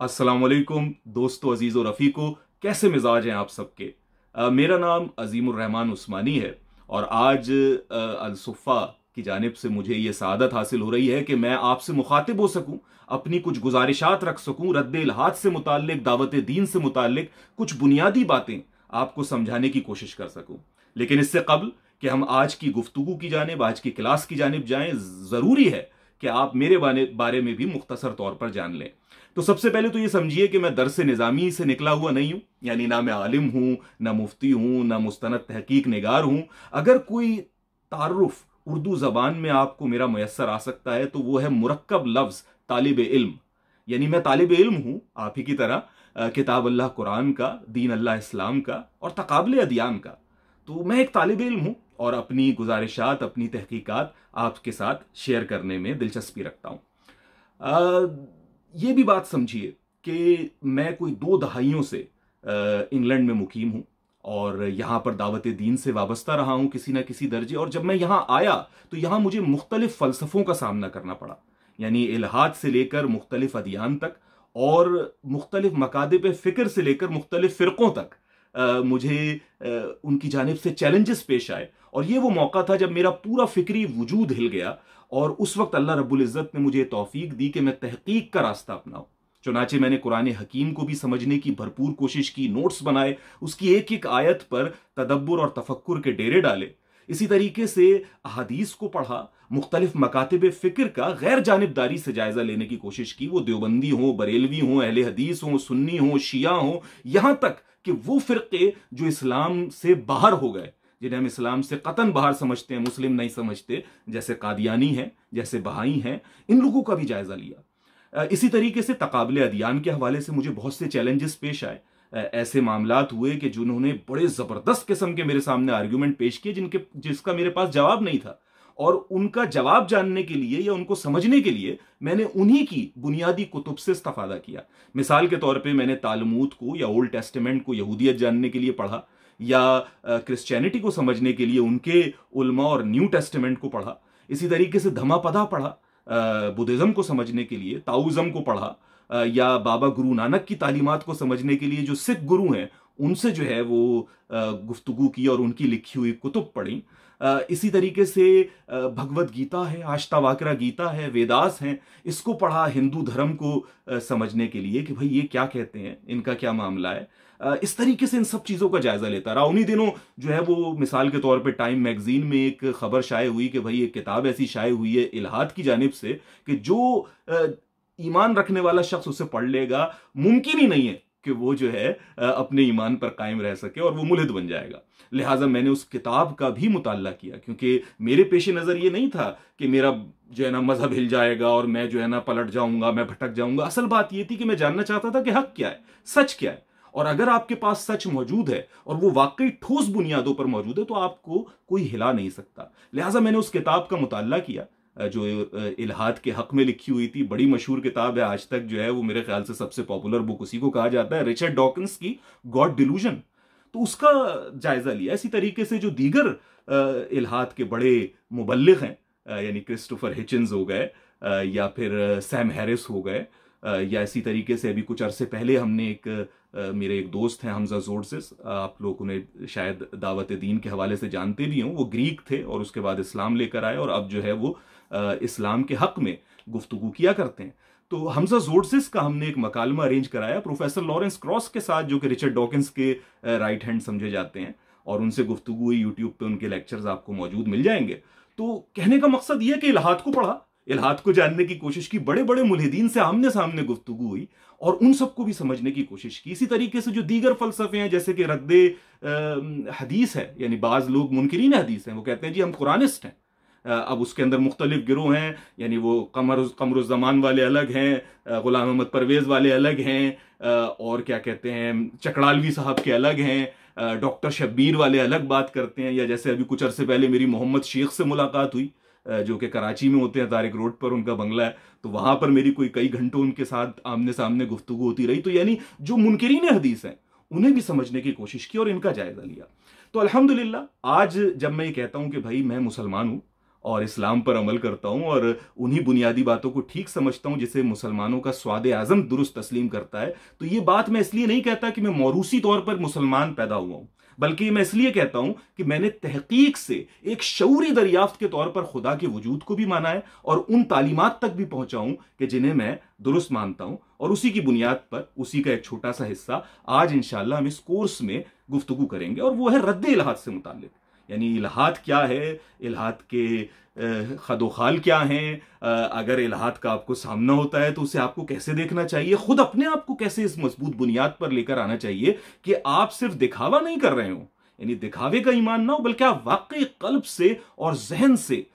अस्सलाम वालेकुम दोस्तों अजीज़ और रफ़ीको कैसे मिजाज हैं आप सबके मेरा नाम अजीमरहमान उस्मानी है और आज अलसुफ़ा की जानब से मुझे ये सादत हासिल हो रही है कि मैं आपसे मुखातिब हो सकूँ अपनी कुछ गुजारिशात रख सकूँ रद्द हाथ से मुतक दावत दीन से मुतक कुछ बुनियादी बातें आपको समझाने की कोशिश कर सकूँ लेकिन इससे कबल कि हम आज की गुफ्तु की जानब आज की क्लास की जानब जाएँ ज़रूरी है कि आप मेरे बारे में भी मुख्तसर तौर पर जान लें तो सबसे पहले तो ये समझिए कि मैं दरस निज़ामी से निकला हुआ नहीं हूँ यानी ना मैं आलिम हूँ ना मुफ्ती हूँ ना मुस्तनद तहकीक नगार हूँ अगर कोई तारफ़ उर्दू ज़बान में आपको मेरा मैसर आ सकता है तो वो है मुरक्कब लफ्ज़ तालब इल्म यानी मैं तालब इल्म हूँ आप ही की तरह किताब अल्लाह कुरान का दीन अल्लाह इस्लाम का और तकबल अदियान का तो मैं एक तालब इल्म हूँ और अपनी गुजारिशात अपनी तहकीक़ात आपके साथ शेयर करने में दिलचस्पी रखता हूँ ये भी बात समझिए कि मैं कोई दो दहाइयों से इंग्लैंड में मुकीम हूँ और यहाँ पर दावत दीन से वाबस्ता रहा हूँ किसी ना किसी दर्जे और जब मैं यहाँ आया तो यहाँ मुझे मुख्तलिफ फ़लसफ़ों का सामना करना पड़ा यानी इलाहाद से लेकर मुख्तलिफ अदियान तक और मुख्तलिफ पे फ़िक्र से लेकर मुख्तलिफ फ़िरक़ों तक आ, मुझे आ, उनकी जानब से चैलेंजेस पेश आए और ये वो मौका था जब मेरा पूरा फ़िक्री वजूद हिल गया और उस वक्त अल्लाह रब्बुल इज़्ज़त ने मुझे तौफीक दी कि मैं तहकीक का रास्ता अपनाऊँ चुनाचे मैंने कुरान हकीम को भी समझने की भरपूर कोशिश की नोट्स बनाए उसकी एक एक आयत पर तदब्बर और तफक्र के डेरे डाले इसी तरीके से अहादीस को पढ़ा मुख्तलिफ मकातब फ़िक्र का गैर जानबदारी से जायज़ा लेने की कोशिश की वो देवबंदी हों बरेलवी हों अहले हदीस हों सुन्नी हों शिया हों यहाँ तक कि वो फ़िरके जो इस्लाम से बाहर हो गए जिन्हें हम इस्लाम से कतन बाहर समझते हैं मुस्लिम नहीं समझते जैसे कादियानी हैं जैसे बहाई हैं इन लोगों का भी जायज़ा लिया इसी तरीके से तकबिल अदियान के हवाले से मुझे बहुत से चैलेंजेस पेश आए ऐसे मामला हुए कि जिन्होंने बड़े ज़बरदस्त किस्म के मेरे सामने आर्ग्यूमेंट पेश किए जिनके जिसका मेरे पास जवाब नहीं था और उनका जवाब जानने के लिए या उनको समझने के लिए मैंने उन्हीं की बुनियादी कुतुब से इस्तफादा किया मिसाल के तौर पे मैंने तालमूत को या ओल्ड टेस्टमेंट को यहूदियत जानने के लिए पढ़ा या क्रिश्चियनिटी को समझने के लिए उनके उल्मा और न्यू टेस्टमेंट को पढ़ा इसी तरीके से धमापदा पढ़ा बुद्धिज़्म को समझने के लिए ताउज़म को पढ़ा या बाबा गुरु नानक की तालीमत को समझने के लिए जो सिख गुरु हैं उनसे जो है वो गुफ्तगु की और उनकी लिखी हुई कुतुब पढ़ी इसी तरीके से भगवत गीता है आश्तावाकरा गीता है वेदास हैं इसको पढ़ा हिंदू धर्म को समझने के लिए कि भाई ये क्या कहते हैं इनका क्या मामला है इस तरीके से इन सब चीज़ों का जायजा लेता रहा उन्हीं दिनों जो है वो मिसाल के तौर पर टाइम मैगजीन में एक खबर शाये हुई कि भाई एक किताब ऐसी शाये हुई है इलाहाद की जानब से कि जो ईमान रखने वाला शख्स उसे पढ़ लेगा मुमकिन ही नहीं है कि वो जो है अपने ईमान पर कायम रह सके और वो मुलहद बन जाएगा लिहाजा मैंने उस किताब का भी मुताला किया क्योंकि मेरे पेशे नज़र ये नहीं था कि मेरा जो है ना मज़हब हिल जाएगा और मैं जो है ना पलट जाऊंगा मैं भटक जाऊंगा असल बात ये थी कि मैं जानना चाहता था कि हक क्या है सच क्या है और अगर आपके पास सच मौजूद है और वो वाकई ठोस बुनियादों पर मौजूद है तो आपको कोई हिला नहीं सकता लिहाजा मैंने उस किताब का मुताल किया जो इलाहाद के हक में लिखी हुई थी बड़ी मशहूर किताब है आज तक जो है वो मेरे ख्याल से सबसे पॉपुलर बुक उसी को कहा जाता है रिचर्ड डॉकिंस की गॉड डिलूजन तो उसका जायजा लिया इसी तरीके से जो दीगर इलाहाद के बड़े मुबलिक हैं यानी क्रिस्टोफर हिचन्स हो गए या फिर सैम हैरिस हो गए या इसी तरीके से अभी कुछ अरसे पहले हमने एक मेरे एक दोस्त हैं हमजा जोरसिस आप लोग उन्हें शायद दावत दीन के हवाले से जानते भी हों वो ग्रीक थे और उसके बाद इस्लाम लेकर आए और अब जो है वो इस्लाम के हक में गुफ्तु किया करते हैं तो हमजा जोरसिस का हमने एक मकालमा अरेंज कराया प्रोफेसर लॉरेंस क्रॉस के साथ जो कि रिचर्ड डॉकिंस के राइट हैंड समझे जाते हैं और उनसे गुफ्तु हुई यूट्यूब पर उनके लेक्चर्स आपको मौजूद मिल जाएंगे तो कहने का मकसद यह कि इलाहात को पढ़ा इलाहाद को जानने की कोशिश की बड़े बड़े मुलहदीन से आमने सामने गुफ्तु हुई और उन सबको भी समझने की कोशिश की इसी तरीके से जो दीगर फलसफे हैं जैसे कि रद्द हदीस है यानी बाज़ लोग मुनकरीन हदीस हैं वो कहते हैं जी हम कुरानिस्ट हैं अब उसके अंदर मुख्तलिफ गिरोह हैं यानी वो कमर कमरुज़मान वाले अलग हैं ग़ुलाम अहमद परवेज़ वाले अलग हैं और क्या कहते हैं चकड़ालवी साहब के अलग हैं डॉक्टर शब्बीर वाले अलग बात करते हैं या जैसे अभी कुछ अरसे पहले मेरी मोहम्मद शेख से मुलाकात हुई जो कि कराची में होते हैं तारिक रोड पर उनका बंगला है तो वहां पर मेरी कोई कई घंटों उनके साथ आमने सामने गुफ्तु होती रही तो यानी जो मुनकरीन हदीस हैं उन्हें भी समझने की कोशिश की और इनका जायजा लिया तो अल्हम्दुलिल्लाह आज जब मैं ये कहता हूं कि भाई मैं मुसलमान हूं और इस्लाम पर अमल करता हूं और उन्हीं बुनियादी बातों को ठीक समझता हूं जिसे मुसलमानों का स्वाद आजम दुरुस्त तस्लीम करता है तो ये बात मैं इसलिए नहीं कहता कि मैं मौरूसी तौर पर मुसलमान पैदा हुआ हूं बल्कि मैं इसलिए कहता हूं कि मैंने तहकीक से एक शौरी दरियाफ्त के तौर पर खुदा के वजूद को भी माना है और उन तालीमत तक भी पहुंचाऊं कि जिन्हें मैं दुरुस्त मानता हूं और उसी की बुनियाद पर उसी का एक छोटा सा हिस्सा आज इंशाला हम इस कोर्स में गुफ्तु करेंगे और वह है रद्द इलाहा से मुतक यानी इलाहात क्या है इलाहात के खदोखाल क्या हैं अगर इलाहात का आपको सामना होता है तो उसे आपको कैसे देखना चाहिए खुद अपने आप को कैसे इस मजबूत बुनियाद पर लेकर आना चाहिए कि आप सिर्फ दिखावा नहीं कर रहे हो यानी दिखावे का ईमान ना हो बल्कि आप वाकई कल्ब से और जहन से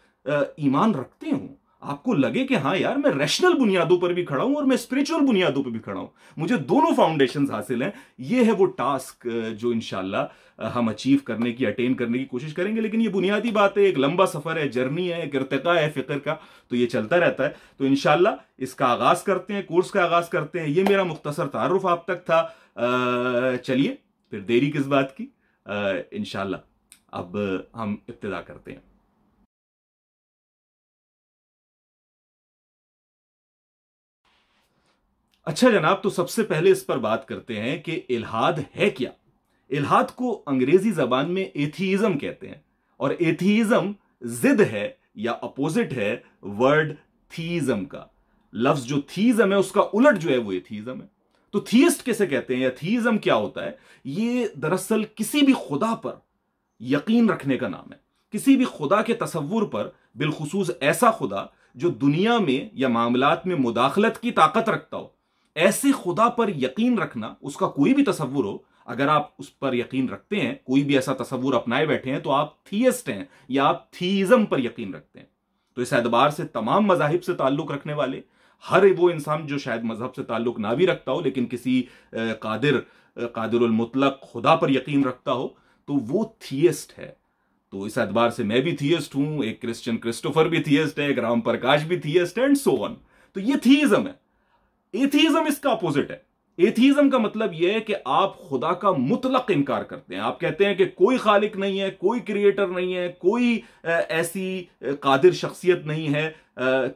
ईमान रखते हों आपको लगे कि हाँ यार मैं रैशनल बुनियादों पर भी खड़ा हूं और मैं स्पिरिचुअल बुनियादों पर भी खड़ा हूं मुझे दोनों फाउंडेशन हासिल हैं ये है वो टास्क जो इनशाला हम अचीव करने की अटेन करने की कोशिश करेंगे लेकिन ये बुनियादी बात है एक लंबा सफर है जर्नी है एक इरतका है फिक्र का तो ये चलता रहता है तो इनशाला इसका आगाज करते हैं कोर्स का आगाज करते हैं ये मेरा मुख्तसर तारुफ आप तक था चलिए फिर देरी किस बात की इनशाला अब हम इब्तदा करते हैं अच्छा जनाब तो सबसे पहले इस पर बात करते हैं कि इलाहाद है क्या इलाहाद को अंग्रेजी जबान में एथीइज्म कहते हैं और एथीइज्म जिद है या अपोजिट है वर्ड थीइज्म का लफ्ज जो थीइज्म है उसका उलट जो है वो एथीइज्म है तो थीस्ट कैसे कहते हैं या थीइज्म क्या होता है ये दरअसल किसी भी खुदा पर यकीन रखने का नाम है किसी भी खुदा के तस्वुर पर बिलखसूस ऐसा खुदा जो दुनिया में या मामलात में मुदाखलत की ताकत रखता हो ऐसे खुदा पर यकीन रखना उसका कोई भी तस्वुर हो अगर आप उस पर यकीन रखते हैं कोई भी ऐसा तस्वुर अपनाए बैठे हैं तो आप थीस्ट हैं या आप थीइज्म पर यकीन रखते हैं तो इस एतबार से तमाम मजाहिब से ताल्लुक रखने वाले हर वो इंसान जो शायद मजहब से ताल्लुक ना भी रखता हो लेकिन किसी कादिर कादिरमतलक खुदा पर यकीन रखता हो तो वो थियस्ट है तो इस एतबार से मैं भी थियस्ट हूं एक क्रिश्चियन क्रिस्टोफर भी थियस्ट है एक राम प्रकाश भी थियस्ट है एंड सो ऑन तो ये थीइज्म है एथीजम इसका अपोजिट है एथीजम का मतलब यह है कि आप खुदा का मुतलक इनकार करते हैं आप कहते हैं कि कोई खालिक नहीं है कोई क्रिएटर नहीं है कोई ऐसी कादिर शख्सियत नहीं है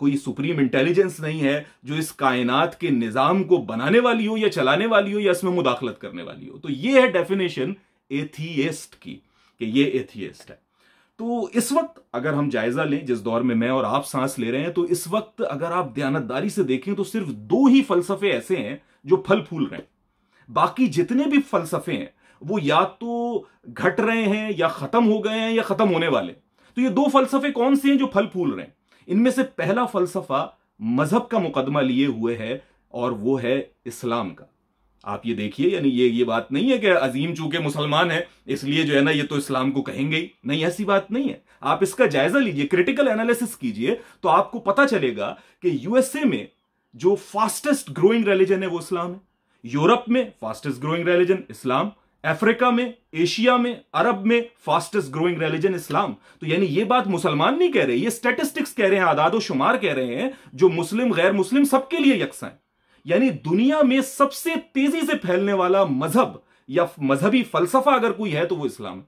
कोई सुप्रीम इंटेलिजेंस नहीं है जो इस कायनात के निज़ाम को बनाने वाली हो या चलाने वाली हो या इसमें मुदाखलत करने वाली हो तो यह है डेफिनेशन एथीएस्ट की कि ये एथियस्ट है तो इस वक्त अगर हम जायजा लें जिस दौर में मैं और आप सांस ले रहे हैं तो इस वक्त अगर आप दयानतदारी से देखें तो सिर्फ दो ही फलसफे ऐसे हैं जो फल फूल रहे हैं बाकी जितने भी फलसफे हैं वो या तो घट रहे हैं या खत्म हो गए हैं या खत्म होने वाले तो ये दो फलसफे कौन से हैं जो फल फूल रहे हैं इनमें से पहला फलसफा मजहब का मुकदमा लिए हुए है और वो है इस्लाम का आप ये देखिए यानी ये ये बात नहीं है कि अजीम चूंकि मुसलमान है इसलिए जो है ना ये तो इस्लाम को कहेंगे ही नहीं ऐसी बात नहीं है आप इसका जायजा लीजिए क्रिटिकल एनालिसिस कीजिए तो आपको पता चलेगा कि यूएसए में जो फास्टेस्ट ग्रोइंग रिलीजन है वो इस्लाम है यूरोप में fastest growing religion Islam Africa में एशिया में अरब में फास्टेस्ट ग्रोइंग रिलीजन इस्लाम तो यानी ये बात मुसलमान नहीं कह रहे ये स्टेटिस्टिक्स कह रहे हैं आदाद शुमार कह रहे हैं जो मुस्लिम गैर मुस्लिम सबके लिए यकसा है यानी दुनिया में सबसे तेजी से फैलने वाला मजहब या मजहबी फलसफा अगर कोई है तो वो इस्लाम है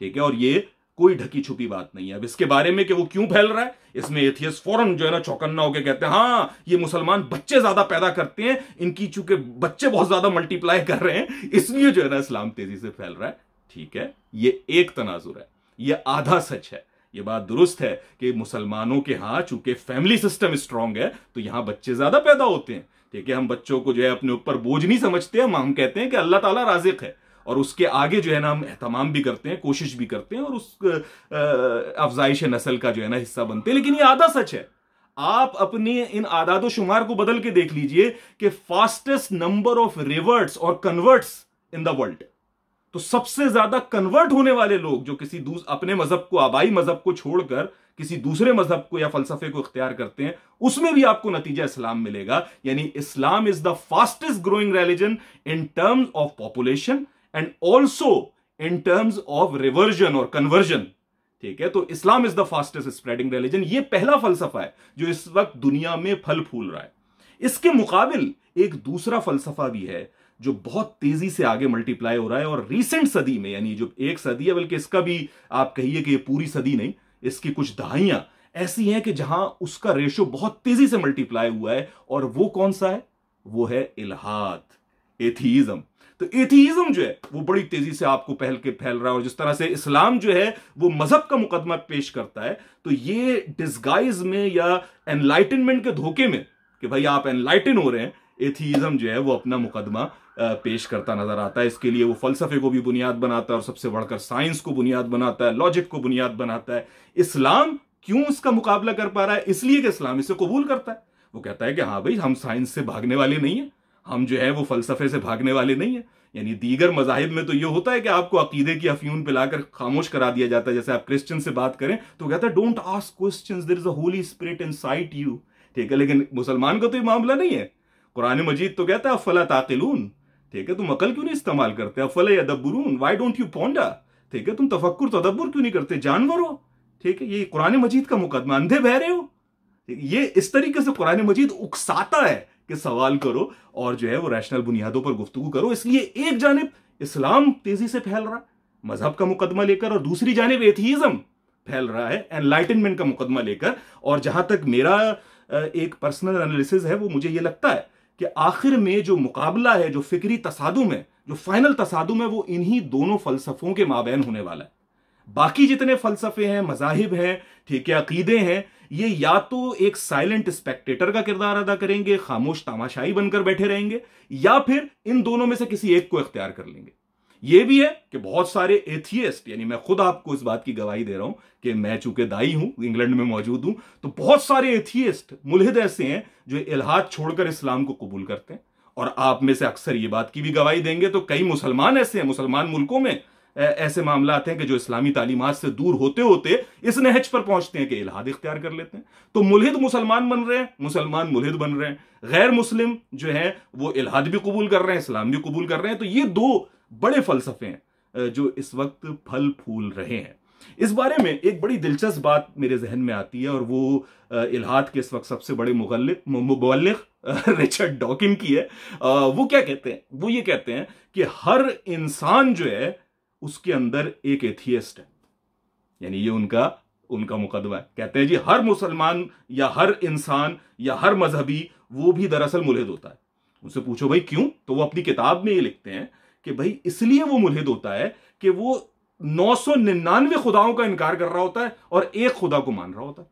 ठीक है और ये कोई ढकी छुपी बात नहीं है अब इसके बारे में कि वो क्यों फैल रहा है इसमें एथियस फौरन जो है ना चौकन्ना होकर कहते हैं हाँ ये मुसलमान बच्चे ज्यादा पैदा करते हैं इनकी चूंकि बच्चे बहुत ज्यादा मल्टीप्लाई कर रहे हैं इसलिए जो है ना इस्लाम तेजी से फैल रहा है ठीक है ये एक तनाजुर है ये आधा सच है ये बात दुरुस्त है कि मुसलमानों के यहां चूंकि फैमिली सिस्टम स्ट्रांग है तो यहां बच्चे ज्यादा पैदा होते हैं ठीक है हम बच्चों को जो है अपने ऊपर बोझ नहीं समझते हम हम कहते हैं कि अल्लाह ताला राजिक है और उसके आगे जो है ना हम एहतमाम भी करते हैं कोशिश भी करते हैं और उस अफजाइश नस्ल का जो है ना हिस्सा बनते हैं लेकिन ये आधा सच है आप अपने इन आदाद शुमार को बदल के देख लीजिए कि फास्टेस्ट नंबर ऑफ रिवर्ट्स और कन्वर्ट्स इन द वर्ल्ड तो सबसे ज्यादा कन्वर्ट होने वाले लोग जो किसी अपने मजहब को आबाई मजहब को छोड़कर किसी दूसरे मजहब को या फलसफे को इख्तियार करते हैं उसमें भी आपको नतीजा इस्लाम मिलेगा यानी Islam is the fastest growing religion in terms of population and also in terms of reversion और कन्वर्जन ठीक है तो Islam is the fastest spreading religion ये पहला फलसफा है जो इस वक्त दुनिया में फल फूल रहा है इसके मुकाबिल एक दूसरा फलसफा भी है जो बहुत तेजी से आगे मल्टीप्लाई हो रहा है और रीसेंट सदी में यानी जो एक सदी है बल्कि इसका भी आप कहिए कि ये पूरी सदी नहीं इसकी कुछ दहाइयां ऐसी हैं कि जहां उसका रेशो बहुत तेजी से मल्टीप्लाई हुआ है और वो कौन सा है वो है इलाहाद एथीज्म तो एथीज्म जो है वो बड़ी तेजी से आपको पहल के फैल रहा है और जिस तरह से इस्लाम जो है वो मजहब का मुकदमा पेश करता है तो ये डिस्गाइज में या एनलाइटनमेंट के धोखे में कि भाई आप एनलाइटन हो रहे हैं एथीज्म जो है वो अपना मुकदमा पेश करता नजर आता है इसके लिए वो फलसफे को भी बुनियाद बनाता है और सबसे बढ़कर साइंस को बुनियाद बनाता है लॉजिक को बुनियाद बनाता है इस्लाम क्यों इसका मुकाबला कर पा रहा है इसलिए कि इस्लाम इसे कबूल करता है वो कहता है कि हाँ भाई हम साइंस से भागने वाले नहीं हैं हम जो है वो फलसफे से भागने वाले नहीं हैं यानी दीगर मजाहिब में तो ये होता है कि आपको अकीदे की अफ्यून पिलाकर खामोश करा दिया जाता है जैसे आप क्रिश्चियन से बात करें तो कहता है don't ask question there is a holy spirit inside you ठीक है लेकिन मुसलमान का तो ये मामला नहीं है कुरान मजीद तो कहता है फला ताकिलून ठीक है तुम अकल क्यों नहीं इस्तेमाल करते अफल या दबरून वाई डोंट यू पौंडा ठीक है तुम तफक्र तदब्बर क्यों नहीं करते जानवर हो ठीक है ये कुरान मजीद का मुकदमा अंधे बह रहे हो ये इस तरीके से कुरान मजीद उकसाता है कि सवाल करो और जो है वो रैशनल बुनियादों पर गुफ्तु करो इसलिए एक जानब इस्लाम तेजी से फैल रहा है मजहब का मुकदमा लेकर और दूसरी जानब एथीज़म फैल रहा है एनलाइटनमेंट का मुकदमा लेकर और जहां तक मेरा एक पर्सनल एनालिसिस है वो मुझे ये लगता है कि आखिर में जो मुकाबला है जो फिक्री तसादुम है जो फाइनल तसादुम है वो इन्हीं दोनों फलसफों के माबेन होने वाला है बाकी जितने फलसफे हैं मजाहिब हैं ठीक है अकीदे हैं ये या तो एक साइलेंट स्पेक्टेटर का किरदार अदा करेंगे खामोश तमाशाई बनकर बैठे रहेंगे या फिर इन दोनों में से किसी एक को इख्तियार कर लेंगे यह भी है कि बहुत सारे एथियस्ट यानी मैं खुद आपको इस बात की गवाही दे रहा हूं कि मैं चूंकि दाई हूं इंग्लैंड में मौजूद हूं तो बहुत सारे एथियस्ट मुलहद ऐसे हैं जो इलाहाद छोड़कर इस्लाम को कबूल करते हैं और आप में से अक्सर ये बात की भी गवाही देंगे तो कई मुसलमान ऐसे हैं मुसलमान मुल्कों में ऐसे मामला हैं कि जो इस्लामी तालीमत से दूर होते होते इस नहज पर पहुंचते हैं कि इलाहाद इख्तियार कर लेते हैं तो मुलहिद मुसलमान बन रहे हैं मुसलमान मुलहिद बन रहे हैं गैर मुस्लिम जो है वो इलाहाद भी कबूल कर रहे हैं इस्लाम भी कबूल कर रहे हैं तो ये दो बड़े फलसफे हैं जो इस वक्त फल फूल रहे हैं इस बारे में एक बड़ी दिलचस्प बात मेरे जहन में आती है और वो इलाहाद के इस वक्त सबसे बड़े मुबलक रिचर्ड डॉकिन की है वो क्या कहते हैं वो ये कहते हैं कि हर इंसान जो है उसके अंदर एक एथियस्ट है यानी ये उनका उनका मुकदमा है कहते हैं जी हर मुसलमान या हर इंसान या हर मजहबी वो भी दरअसल मुलहद होता है उनसे पूछो भाई क्यों तो वो अपनी किताब में ये लिखते हैं कि भाई इसलिए वो मुलहिद होता है कि वो नौ सौ निन्यानवे खुदाओं का इनकार कर रहा होता है और एक खुदा को मान रहा होता है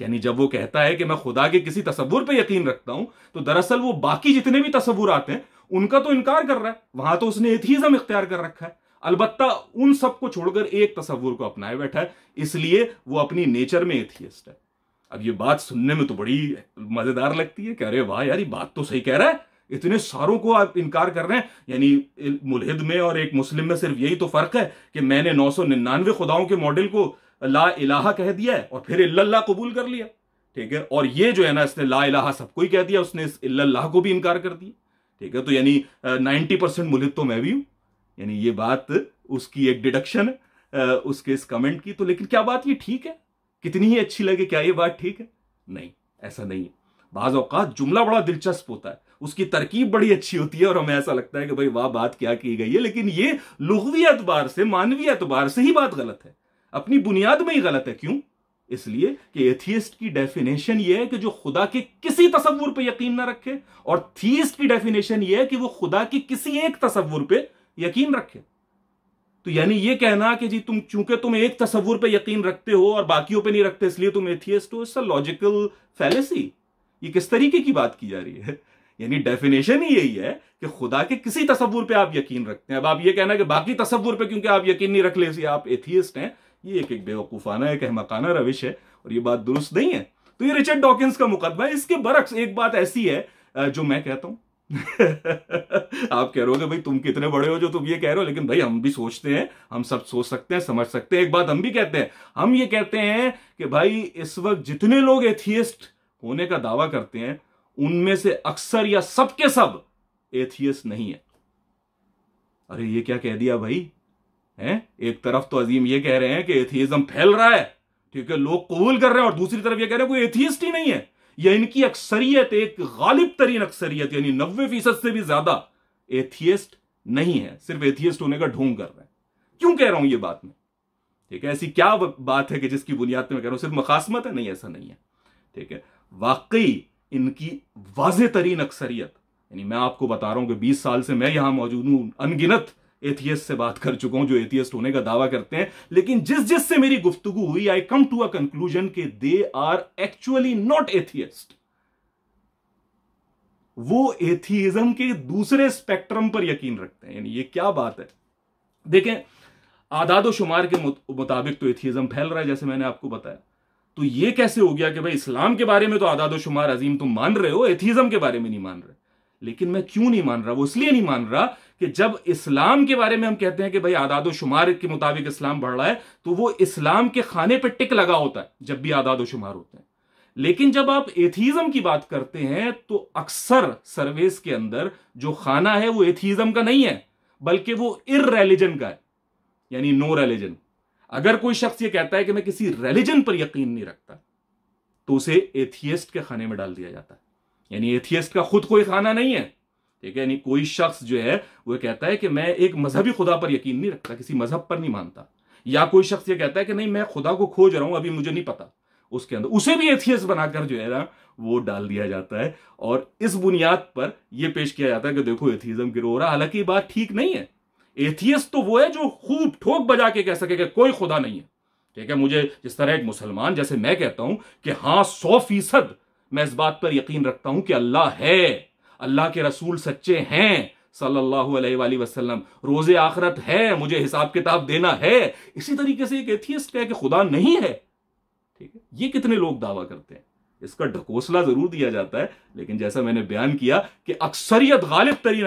यानी जब वो कहता है कि मैं खुदा के किसी तस्वुर पे यकीन रखता हूं तो दरअसल वो बाकी जितने भी तस्वुर आते हैं उनका तो इनकार कर रहा है वहां तो उसने एथीजम इख्तियार कर रखा है अलबत्ता उन सबको छोड़कर एक तस्वुर को अपनाए बैठा है इसलिए वो अपनी नेचर में एथियस्ट है अब ये बात सुनने में तो बड़ी मजेदार लगती है कह रहे वाह यार ये बात तो सही कह रहा है इतने सारों को आप इनकार कर रहे हैं यानी मुलहिद में और एक मुस्लिम में सिर्फ यही तो फर्क है कि मैंने नौ सौ निन्यानवे खुदाओं के मॉडल को ला इलाहा कह दिया है और फिर इल्लल्लाह कबूल कर लिया ठीक है और ये जो है ना इसने ला इलाहा सबको ही कह दिया उसने इस इल्लल्लाह को भी इनकार कर दिया ठीक है तो यानी नाइन्टी परसेंट मुलहिद तो मैं भी हूं यानी ये बात उसकी एक डिडक्शन उसके इस कमेंट की तो लेकिन क्या बात ये ठीक है कितनी ही अच्छी लगे क्या ये बात ठीक है नहीं ऐसा नहीं है बाज अवकात जुमला बड़ा दिलचस्प होता है उसकी तरकीब बड़ी अच्छी होती है और हमें ऐसा लगता है कि भाई वाह बात क्या की गई है लेकिन ये लुघवी अतबार से मानवीय अतबार से ही बात गलत है अपनी बुनियाद में ही गलत है क्यों इसलिए कि एथियस्ट की डेफिनेशन यह है कि जो खुदा के किसी तस्वुर पर यकीन ना रखे और थीस्ट की डेफिनेशन यह है कि वो खुदा के किसी एक तस्वुर पर यकीन रखे तो यानी ये कहना कि जी तुम चूंकि तुम एक तस्वुर पे यकीन रखते हो और बाकियों पे नहीं रखते इसलिए तुम एथियस्ट हो इट्स अ लॉजिकल फैलेसी ये किस तरीके की बात की जा रही है यानी डेफिनेशन ही यही है कि खुदा के किसी तस्वूर पे आप यकीन रखते हैं अब आप ये कहना कि बाकी तस्वूर पे क्योंकि आप यकीन नहीं रख ले आप एथियस्ट हैं ये एक एक बेवकूफाना एक अहमकाना रविश है और ये बात दुरुस्त नहीं है तो ये रिचर्ड डॉकिंस का मुकदमा है इसके बरक्स एक बात ऐसी है जो मैं कहता हूं आप कह रहे हो भाई तुम कितने बड़े हो जो तुम ये कह रहे हो लेकिन भाई हम भी सोचते हैं हम सब सोच सकते हैं समझ सकते हैं एक बात हम भी कहते हैं हम ये कहते हैं कि भाई इस वक्त जितने लोग एथियस्ट होने का दावा करते हैं उनमें से अक्सर या सबके सब एथियस नहीं है अरे ये क्या कह दिया भाई है एक तरफ तो अजीम ये कह रहे हैं कि एथियजम फैल रहा है ठीक है लोग कबूल कर रहे हैं और दूसरी तरफ ये कह रहे हैं कोई एथियस्ट ही नहीं है या इनकी अक्सरियत एक गालिब तरीन अक्सरियत यानी नब्बे फीसद से भी ज्यादा एथियस्ट नहीं है सिर्फ एथियस्ट होने का ढोंग कर रहे हैं क्यों कह रहा हूं ये बात में ठीक है ऐसी क्या बात है कि जिसकी बुनियाद पर मैं कह रहा हूं सिर्फ मखासमत है नहीं ऐसा नहीं है ठीक है वाकई इनकी वाज तरीन अक्सरियत यानी मैं आपको बता रहा हूं कि 20 साल से मैं यहां मौजूद हूं अनगिनत एथियस्ट से बात कर चुका हूं जो एथियस्ट होने का दावा करते हैं लेकिन जिस जिस से मेरी गुफ्तगु हुई आई कम टू अ कंक्लूजन के they are actually not atheist वो एथियजम के दूसरे स्पेक्ट्रम पर यकीन रखते हैं यानी ये क्या बात है देखें आदाद शुमार के मुताबिक तो एथियजम फैल रहा है जैसे मैंने आपको बताया तो ये कैसे हो गया कि भाई इस्लाम के बारे में तो आदाद शुमार अजीम तुम तो मान रहे हो एथिज्म के बारे में नहीं मान रहे लेकिन मैं क्यों नहीं मान रहा वो इसलिए नहीं मान रहा कि जब इस्लाम के बारे में हम कहते हैं कि भाई आदाद शुमार के मुताबिक इस्लाम बढ़ रहा है तो वो इस्लाम के खाने पर टिक लगा होता है जब भी आदाद शुमार होते हैं लेकिन जब आप एथिज्म की बात करते हैं तो अक्सर सर्वेस के अंदर जो खाना है वो एथिज्म का नहीं है बल्कि वो इरेलीजन का है यानी नो रिलीजन अगर कोई शख्स ये कहता है कि मैं किसी रिलीजन पर यकीन नहीं रखता तो उसे एथियस्ट के खाने में डाल दिया जाता है यानी एथियस्ट का खुद कोई खाना नहीं है ठीक है यानी कोई शख्स जो है वह कहता है कि मैं एक मजहबी खुदा पर यकीन नहीं रखता किसी मजहब पर नहीं मानता या कोई शख्स ये कहता है कि नहीं मैं खुदा को खोज रहा हूं अभी मुझे नहीं पता उसके अंदर उसे भी एथियस बनाकर जो है ना वो डाल दिया जाता है और इस बुनियाद पर यह पेश किया जाता है कि देखो एथियज्म गिरो रहा हालांकि बात ठीक नहीं है एथियस तो वो है जो खूब ठोक बजा के कह सके कि कोई खुदा नहीं है ठीक है मुझे जिस तरह एक मुसलमान जैसे मैं कहता हूं कि हां सौ फीसद मैं इस बात पर यकीन रखता हूं कि अल्लाह है अल्लाह के रसूल सच्चे हैं सल्लल्लाहु अलैहि वसल्लम रोजे आखरत है मुझे हिसाब किताब देना है इसी तरीके से एक एथियस्ट कहे कि खुदा नहीं है ठीक है ये कितने लोग दावा करते हैं इसका ढकोसला जरूर दिया जाता है लेकिन जैसा मैंने बयान किया कि अक्सरियत गालिब तरीन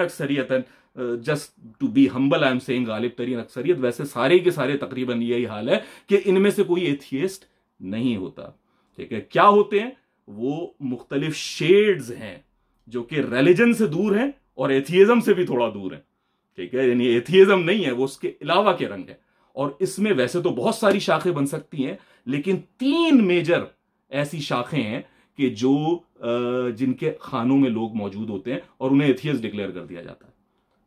है just to be humble I am saying गालिब तरीन अक्सरियत वैसे सारे के सारे तकरीबन यही हाल है कि इनमें से कोई एथियस्ट नहीं होता ठीक है क्या होते हैं वो मुख्तलिफ शेड्स हैं जो कि रिलीजन से दूर हैं और एथियज़म से भी थोड़ा दूर हैं ठीक है यानी एथियज़म नहीं है वो उसके अलावा के रंग है और इसमें वैसे तो बहुत सारी शाखें बन सकती हैं लेकिन तीन मेजर ऐसी शाखें हैं कि जो जिनके खानों में लोग मौजूद होते हैं और उन्हें एथियस डिक्लेयर कर दिया जाता है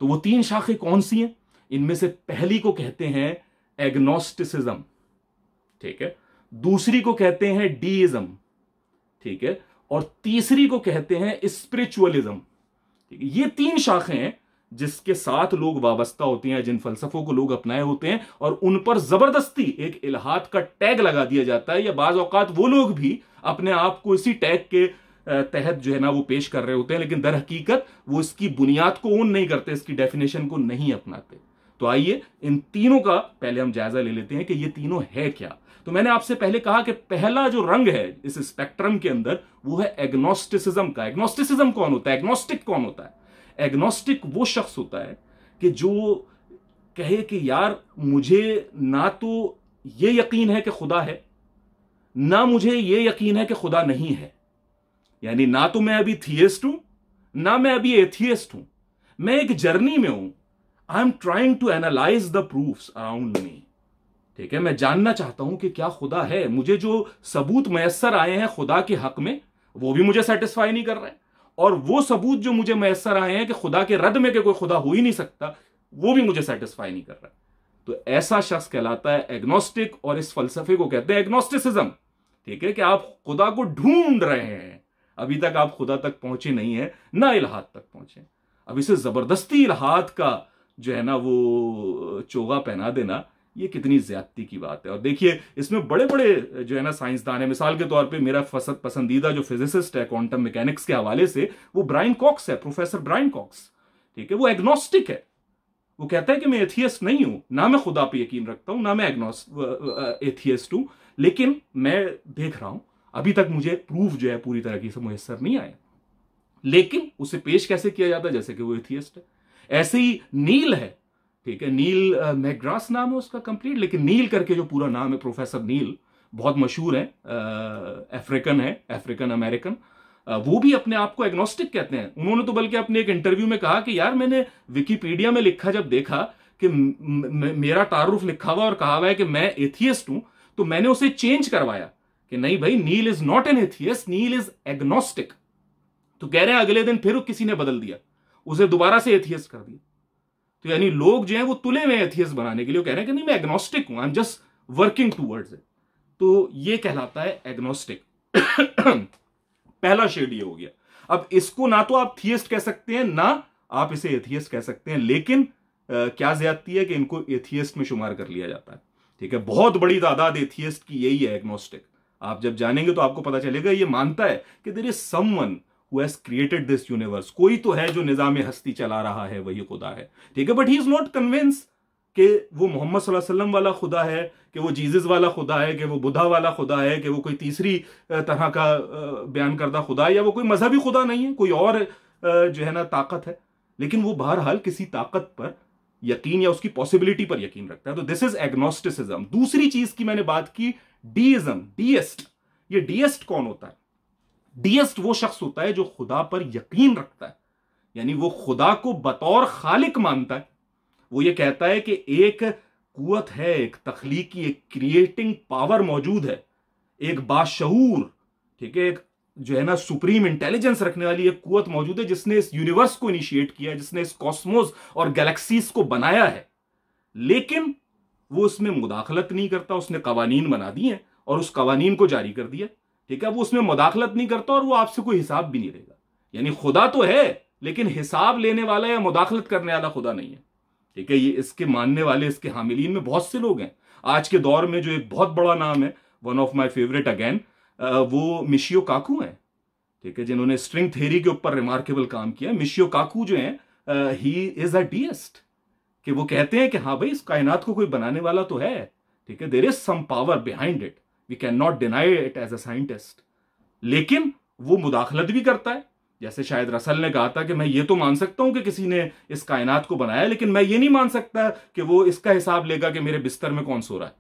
तो वो तीन शाखें कौन सी हैं इनमें से पहली को कहते हैं एग्नोस्टिसिज्म ठीक है दूसरी को कहते हैं डीइज्म ठीक है और तीसरी को कहते हैं स्पिरिचुअलिज्म ठीक है ये तीन शाखें हैं जिसके साथ लोग वाबस्ता होते हैं जिन फलसफों को लोग अपनाए होते हैं और उन पर जबरदस्ती एक इलाहात का टैग लगा दिया जाता है या बाज वो लोग भी अपने आप को इसी टैग के तहत जो है ना वो पेश कर रहे होते हैं लेकिन दर हकीकत वो इसकी बुनियाद को ओन नहीं करते इसकी डेफिनेशन को नहीं अपनाते तो आइए इन तीनों का पहले हम जायजा ले लेते हैं कि ये तीनों है क्या तो मैंने आपसे पहले कहा कि पहला जो रंग है इस स्पेक्ट्रम के अंदर वो है एग्नोस्टिसिज्म का एग्नोस्टिसिज्म कौन होता है एग्नोस्टिक कौन होता है एग्नोस्टिक वो शख्स होता है कि जो कहे कि यार मुझे ना तो ये यकीन है कि खुदा है ना मुझे ये यकीन है कि खुदा नहीं है यानी ना तो मैं अभी थियस्ट हूं ना मैं अभी एथियस्ट हूं मैं एक जर्नी में हूं I am trying to analyse the proof around me ठीक है मैं जानना चाहता हूं कि क्या खुदा है मुझे जो सबूत मैसर आए हैं खुदा के हक में वो भी मुझे सेटिस्फाई नहीं कर रहे और वो सबूत जो मुझे मैसर आए हैं कि खुदा के रद में के कोई खुदा हो ही नहीं सकता वो भी मुझे सेटिस्फाई नहीं कर रहा तो ऐसा शख्स कहलाता है एग्नोस्टिक और इस फलसफे को कहते हैं एग्नोस्टिसिज्म ठीक है कि आप खुदा को ढूंढ रहे हैं अभी तक आप खुदा तक पहुंचे नहीं है ना इलाहा तक पहुंचे अब इसे जबरदस्ती इलाहात का जो है ना वो चोगा पहना देना ये कितनी ज्यादती की बात है और देखिए इसमें बड़े बड़े जो है ना साइंसदान है मिसाल के तौर पे मेरा फसद पसंदीदा जो फिजिसिस्ट है क्वांटम मैकेनिक्स के हवाले से वो ब्राइन कॉक्स है प्रोफेसर ब्राइन कॉक्स ठीक है वो एग्नोस्टिक है वो कहता है कि मैं एथियस्ट नहीं हूं ना मैं खुदा पे यकीन रखता हूं ना मैं एग्नोस्ट एथियस्ट हूं लेकिन मैं देख रहा हूं अभी तक मुझे प्रूफ जो है पूरी तरह से मुयसर नहीं आया लेकिन उसे पेश कैसे किया जाता है जैसे कि वो एथियस्ट है ऐसे ही नील है ठीक है नील मैग्रास नाम है उसका कंप्लीट लेकिन नील करके जो पूरा नाम है प्रोफेसर नील बहुत मशहूर है अफ्रीकन है अफ्रीकन अमेरिकन वो भी अपने आप को एग्नोस्टिक कहते हैं उन्होंने तो बल्कि अपने एक इंटरव्यू में कहा कि यार मैंने विकीपीडिया में लिखा जब देखा कि मेरा तारुफ लिखा हुआ और कहा हुआ है कि मैं एथियस्ट हूं तो मैंने उसे चेंज करवाया कि नहीं भाई Neil is not an atheist Neil is agnostic तो कह रहे हैं अगले दिन फिर किसी ने बदल दिया उसे दोबारा से एथियस कर दिया तो यानी लोग जो है वो तुले में एथियस बनाने के लिए कह रहे हैं कि नहीं मैं एग्नोस्टिक हूं I am just working towards it तो ये कहलाता है एग्नोस्टिक पहला शेड ये हो गया अब इसको ना तो आप थियस्ट कह सकते हैं ना आप इसे एथियस कह सकते हैं लेकिन आ, क्या ज्यादती है कि इनको एथियस्ट में शुमार कर लिया जाता है ठीक है बहुत बड़ी तादाद एथियस्ट की यही है एग्नोस्टिक आप जब जानेंगे तो आपको पता चलेगा ये मानता है कि there is someone who created this universe कोई तो है जो निजाम हस्ती चला रहा है वही खुदा है ठीक है but he is not convince कि वो मोहम्मद वसल्लम वाला खुदा है कि वो जीसस वाला खुदा है कि वो बुधा वाला खुदा है कि वो कोई तीसरी तरह का बयान करदा खुदा है या वो कोई मजहबी खुदा नहीं है कोई और जो है ना ताकत है लेकिन वो बहरहाल किसी ताकत पर यकीन या उसकी पॉसिबिलिटी पर यकीन रखता है तो दिस इज एग्नोस्टिसिज्म दूसरी चीज की मैंने बात की डीइज्म डीएस्ट ये डीएस्ट कौन होता है डीएस्ट वो शख्स होता है जो खुदा पर यकीन रखता है यानी वो खुदा को बतौर खालिक मानता है वो ये कहता है कि एक कुत है एक तखलीकी एक क्रिएटिंग पावर मौजूद है एक बाशूर ठीक है एक जो है ना सुप्रीम इंटेलिजेंस रखने वाली एक कुत मौजूद है जिसने इस यूनिवर्स को इनिशिएट किया जिसने इस कॉस्मोस और गैलेक्सीज को बनाया है लेकिन वो उसमें मुदाखलत नहीं करता उसने कवानीन बना दिए और उस कवानीन को जारी कर दिया ठीक है वो उसमें मुदाखलत नहीं करता और वो आपसे कोई हिसाब भी नहीं लेगा यानी खुदा तो है लेकिन हिसाब लेने वाला या मुदाखलत करने वाला खुदा नहीं है ठीक है ये इसके मानने वाले इसके हामिलीन में बहुत से लोग हैं आज के दौर में जो एक बहुत बड़ा नाम है one of my favourite again वो मिशियो काकू हैं ठीक है जिन्होंने स्ट्रिंग थेरी के ऊपर रिमार्केबल काम किया मिशियो काकू जो है ही इज अ डीएस्ट कि वो कहते हैं कि हाँ भाई इस कायनात को कोई बनाने वाला तो है ठीक है there is some power behind it we can not deny it as a scientist लेकिन वो मुदाखलत भी करता है जैसे शायद रसल ने कहा था कि मैं ये तो मान सकता हूं कि किसी ने इस कायनात को बनाया लेकिन मैं ये नहीं मान सकता कि वो इसका हिसाब लेगा कि मेरे बिस्तर में कौन सो रहा है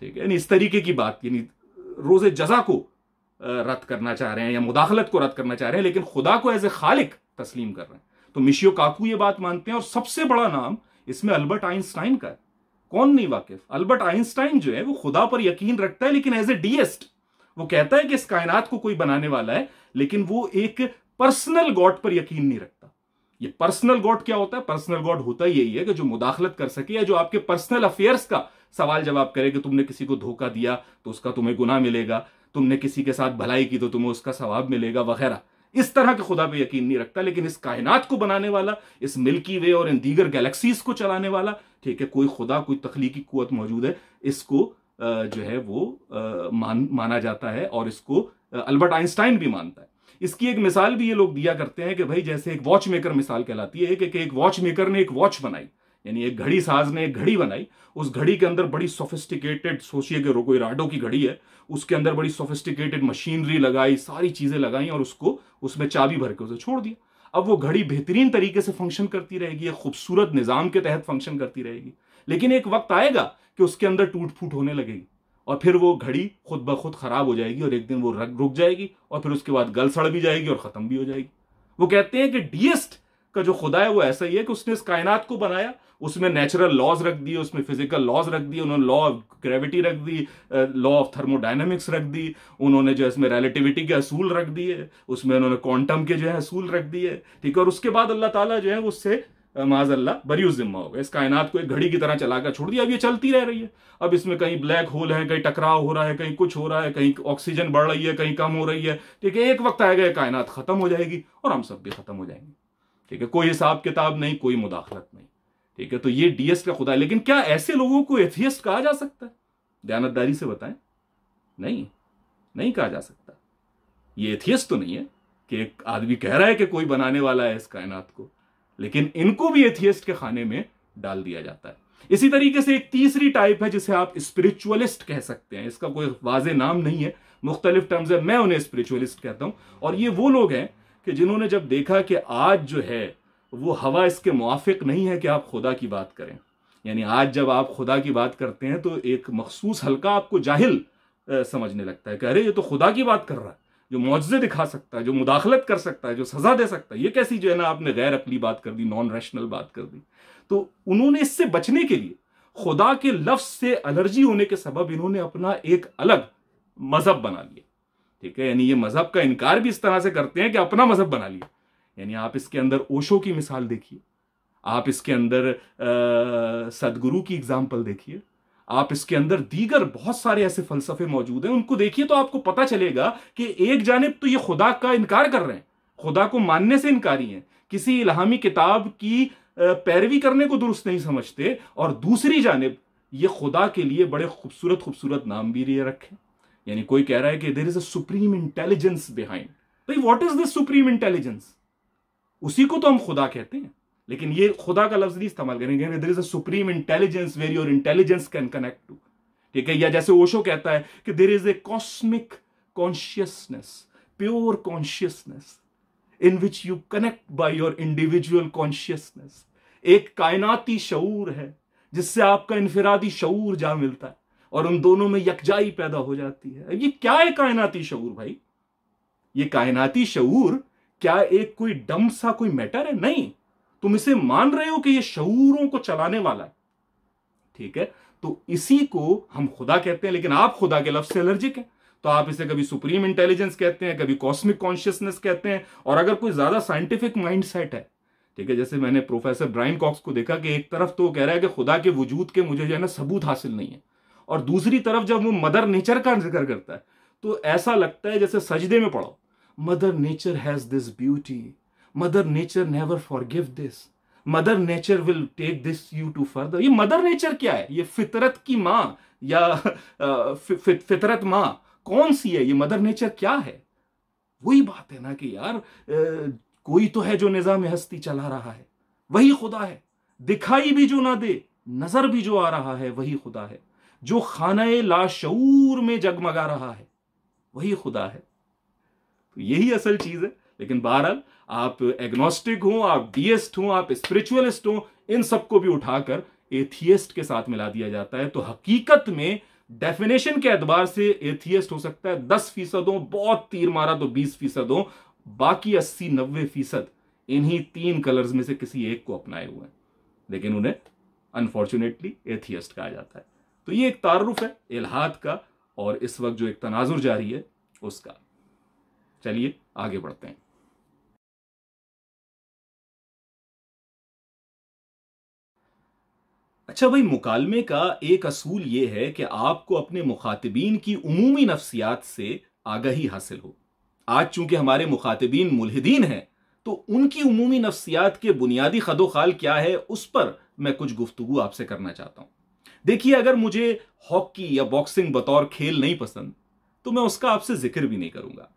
ठीक है इस तरीके की बात यानी रोज जजा को रद्द करना चाह रहे हैं या मुदाखलत को रद्द करना चाह रहे हैं लेकिन खुदा को एज ए खालिक तस्लीम कर रहे हैं तो मिशियो काकू ये बात मानते हैं और सबसे बड़ा नाम इसमें अल्बर्ट आइंस्टाइन का है कौन नहीं वाकिफ अल्बर्ट आइंस्टाइन जो है वो खुदा पर यकीन रखता है लेकिन एज ए डीएस्ट वो कहता है कि इस कायनात को कोई बनाने वाला है लेकिन वो एक पर्सनल गॉड पर यकीन नहीं रखता ये पर्सनल गॉड क्या होता है पर्सनल गॉड होता यही है कि जो मुदाखलत कर सके या जो आपके पर्सनल अफेयर्स का सवाल जवाब करे कि तुमने किसी को धोखा दिया तो उसका तुम्हें गुना मिलेगा तुमने किसी के साथ भलाई की तो तुम्हें उसका सवाब मिलेगा वगैरह इस तरह के खुदा पे यकीन नहीं रखता लेकिन इस कायनात को बनाने वाला इस मिल्की वे और इन दीगर गैलेक्सीज को चलाने वाला ठीक है कोई खुदा कोई तखलीकी कुत मौजूद है इसको जो है वो मान माना जाता है और इसको अल्बर्ट आइंस्टाइन भी मानता है इसकी एक मिसाल भी ये लोग दिया करते हैं कि भाई जैसे एक वॉच मेकर मिसाल कहलाती है कि, एक वॉच मेकर ने एक वॉच बनाई यानी एक घड़ी साज ने एक घड़ी बनाई उस घड़ी के अंदर बड़ी सोफिस्टिकेटेड सोचिए कि रोको इराडो की घड़ी है उसके अंदर बड़ी सोफिस्टिकेटेड मशीनरी लगाई सारी चीज़ें लगाई और उसको उसमें चाबी भर के उसे छोड़ दिया अब वो घड़ी बेहतरीन तरीके से फंक्शन करती रहेगी एक खूबसूरत निज़ाम के तहत फंक्शन करती रहेगी लेकिन एक वक्त आएगा कि उसके अंदर टूट फूट होने लगेगी और फिर वो घड़ी खुद ब खुद खराब हो जाएगी और एक दिन वो रुक जाएगी और फिर उसके बाद गल सड़ भी जाएगी और खत्म भी हो जाएगी वो कहते हैं कि डीएस्ट का जो खुदा है वो ऐसा ही है कि उसने इस कायनात को बनाया उसमें नेचुरल लॉज रख दिए उसमें फिजिकल लॉज रख दिए उन्होंने लॉ ऑफ ग्रेविटी रख दी लॉ ऑफ थर्मोडाइनमिक्स रख दी उन्होंने जो इसमें रिलेटिविटी के असूल रख दिए उसमें उन्होंने क्वांटम के जो है असूल रख दिए ठीक है और उसके बाद अल्लाह ताला जो है उससे माजल्ला बरी जिम्मा हो गया इस कायनात को एक घड़ी की तरह चलाकर छोड़ दिया अब ये चलती रह रही है अब इसमें कहीं ब्लैक होल है कहीं टकराव हो रहा है कहीं कुछ हो रहा है कहीं ऑक्सीजन बढ़ रही है कहीं कम हो रही है ठीक है एक वक्त आएगा कायनात खत्म हो जाएगी और हम सब भी खत्म हो जाएंगे ठीक है कोई हिसाब किताब नहीं कोई मुदाखलत नहीं ठीक है तो ये डीएस का खुदा है लेकिन क्या ऐसे लोगों को एथियस्ट कहा जा सकता है दयानतदारी से बताएं नहीं नहीं कहा जा सकता ये एथियस्ट तो नहीं है कि एक आदमी कह रहा है कि कोई बनाने वाला है इस कायनात को लेकिन इनको भी एथियस्ट के खाने में डाल दिया जाता है इसी तरीके से एक तीसरी टाइप है जिसे आप स्पिरिचुअलिस्ट कह सकते हैं इसका कोई वाज नाम नहीं है मुख्तलिफ टर्म्स है मैं उन्हें स्पिरिचुअलिस्ट कहता हूं और ये वो लोग हैं कि जिन्होंने जब देखा कि आज जो है वो हवा इसके मुआफिक नहीं है कि आप खुदा की बात करें यानी आज जब आप खुदा की बात करते हैं तो एक मखसूस हल्का आपको जाहिल समझने लगता है कि अरे ये तो खुदा की बात कर रहा है जो मुआवजे दिखा सकता है जो मुदाखलत कर सकता है जो सजा दे सकता है ये कैसी जो है ना आपने गैर अकली बात कर दी नॉन रैशनल बात कर दी तो उन्होंने इससे बचने के लिए खुदा के लफ्ज से एलर्जी होने के सबब इन्होंने अपना एक अलग मजहब बना लिया ठीक है यानी ये मजहब का इनकार भी इस तरह से करते हैं कि अपना मजहब बना लिया यानी आप इसके अंदर ओशो की मिसाल देखिए आप इसके अंदर सदगुरु की एग्जाम्पल देखिए आप इसके अंदर दीगर बहुत सारे ऐसे फलसफे मौजूद हैं उनको देखिए तो आपको पता चलेगा कि एक जानब तो ये खुदा का इनकार कर रहे हैं खुदा को मानने से इनकारी हैं किसी इलाहामी किताब की पैरवी करने को दुरुस्त नहीं समझते और दूसरी जानब ये खुदा के लिए बड़े खूबसूरत खूबसूरत नाम भी लिए रखें यानी कोई कह रहा है कि there is a supreme intelligence behind भाई what is this supreme intelligence उसी को तो हम खुदा कहते हैं लेकिन ये खुदा का लफ्ज नहीं इस्तेमाल करेंगे there is a supreme intelligence where your intelligence can connect to ठीक है या जैसे ओशो कहता है कि there is a cosmic consciousness pure consciousness in which you connect by your individual consciousness एक कायनाती शूर है जिससे आपका इनफिरादी शूर जा मिलता है और उन दोनों में यकजाई पैदा हो जाती है ये क्या है कायनाती शूर भाई ये कायनाती शूर क्या एक कोई डम सा कोई मैटर है नहीं तुम इसे मान रहे हो कि यह शूरों को चलाने वाला है ठीक है तो इसी को हम खुदा कहते हैं लेकिन आप खुदा के लफ्ज से एलर्जिक हैं तो आप इसे कभी सुप्रीम इंटेलिजेंस कहते हैं कभी कॉस्मिक कॉन्शियसनेस कहते हैं और अगर कोई ज्यादा साइंटिफिक माइंड सेट है ठीक है जैसे मैंने प्रोफेसर ब्राइन कॉक्स को देखा कि एक तरफ तो कह रहा है कि खुदा के वजूद के मुझे जो है ना सबूत हासिल नहीं है और दूसरी तरफ जब वो मदर नेचर का जिक्र करता है तो ऐसा लगता है जैसे सजदे में पढ़ो mother nature has this beauty mother nature never give this mother nature will take this you to further ये मदर नेचर क्या है ये फितरत की माँ या फितरत माँ कौन सी है ये मदर नेचर क्या है वही बात है ना कि यार कोई तो है जो निज़ाम हस्ती चला रहा है वही खुदा है दिखाई भी जो ना दे नजर भी जो आ रहा है वही खुदा है जो खाना लाशूर में जगमगा रहा है वही खुदा है तो यही असल चीज है लेकिन बहरहाल आप एग्नोस्टिक हो आप डीएस्ट हो आप स्पिरिचुअलिस्ट हो इन सबको भी उठाकर एथियस्ट के साथ मिला दिया जाता है तो हकीकत में डेफिनेशन के एतबार से एथियस्ट हो सकता है दस फीसद हो बहुत तीर मारा तो बीस फीसद हो बाकी अस्सी नब्बे फीसद इन्हीं तीन कलर्स में से किसी एक को अपनाए हुए हैं लेकिन उन्हें अनफॉर्चुनेटली एथियस्ट कहा जाता है तो ये एक तारुफ है इलाहाद का और इस वक्त जो एक तनाजुर जारी है उसका चलिए आगे बढ़ते हैं अच्छा भाई मुकालमे का एक असूल ये है कि आपको अपने मुखातबीन की उमूमी नफ्सियात से आगाही हासिल हो आज चूंकि हमारे मुखातबीन मुलहदीन हैं तो उनकी उमूमी नफ्सियात के बुनियादी खदोखाल क्या है उस पर मैं कुछ गुफ्तु आपसे करना चाहता हूँ देखिए अगर मुझे हॉकी या बॉक्सिंग बतौर खेल नहीं पसंद तो मैं उसका आपसे जिक्र भी नहीं करूंगा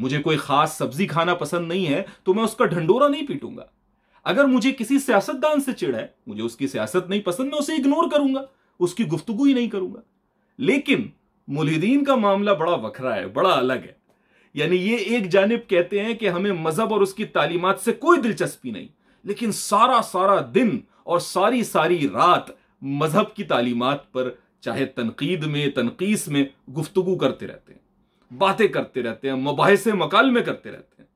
मुझे कोई खास सब्जी खाना पसंद नहीं है तो मैं उसका ढंडोरा नहीं पीटूंगा अगर मुझे किसी सियासतदान से चिड़ है मुझे उसकी सियासत नहीं पसंद मैं उसे इग्नोर करूंगा उसकी गुफ्तगु ही नहीं करूंगा लेकिन मुलहिदीन का मामला बड़ा वखरा है बड़ा अलग है यानी ये एक जानब कहते हैं कि हमें मजहब और उसकी तालीमत से कोई दिलचस्पी नहीं लेकिन सारा सारा दिन और सारी सारी रात मजहब की तालीमत पर चाहे तनकीद में तनकीस में गुफ्तगु करते रहते हैं बातें करते रहते हैं मुबासे मकाल में करते रहते हैं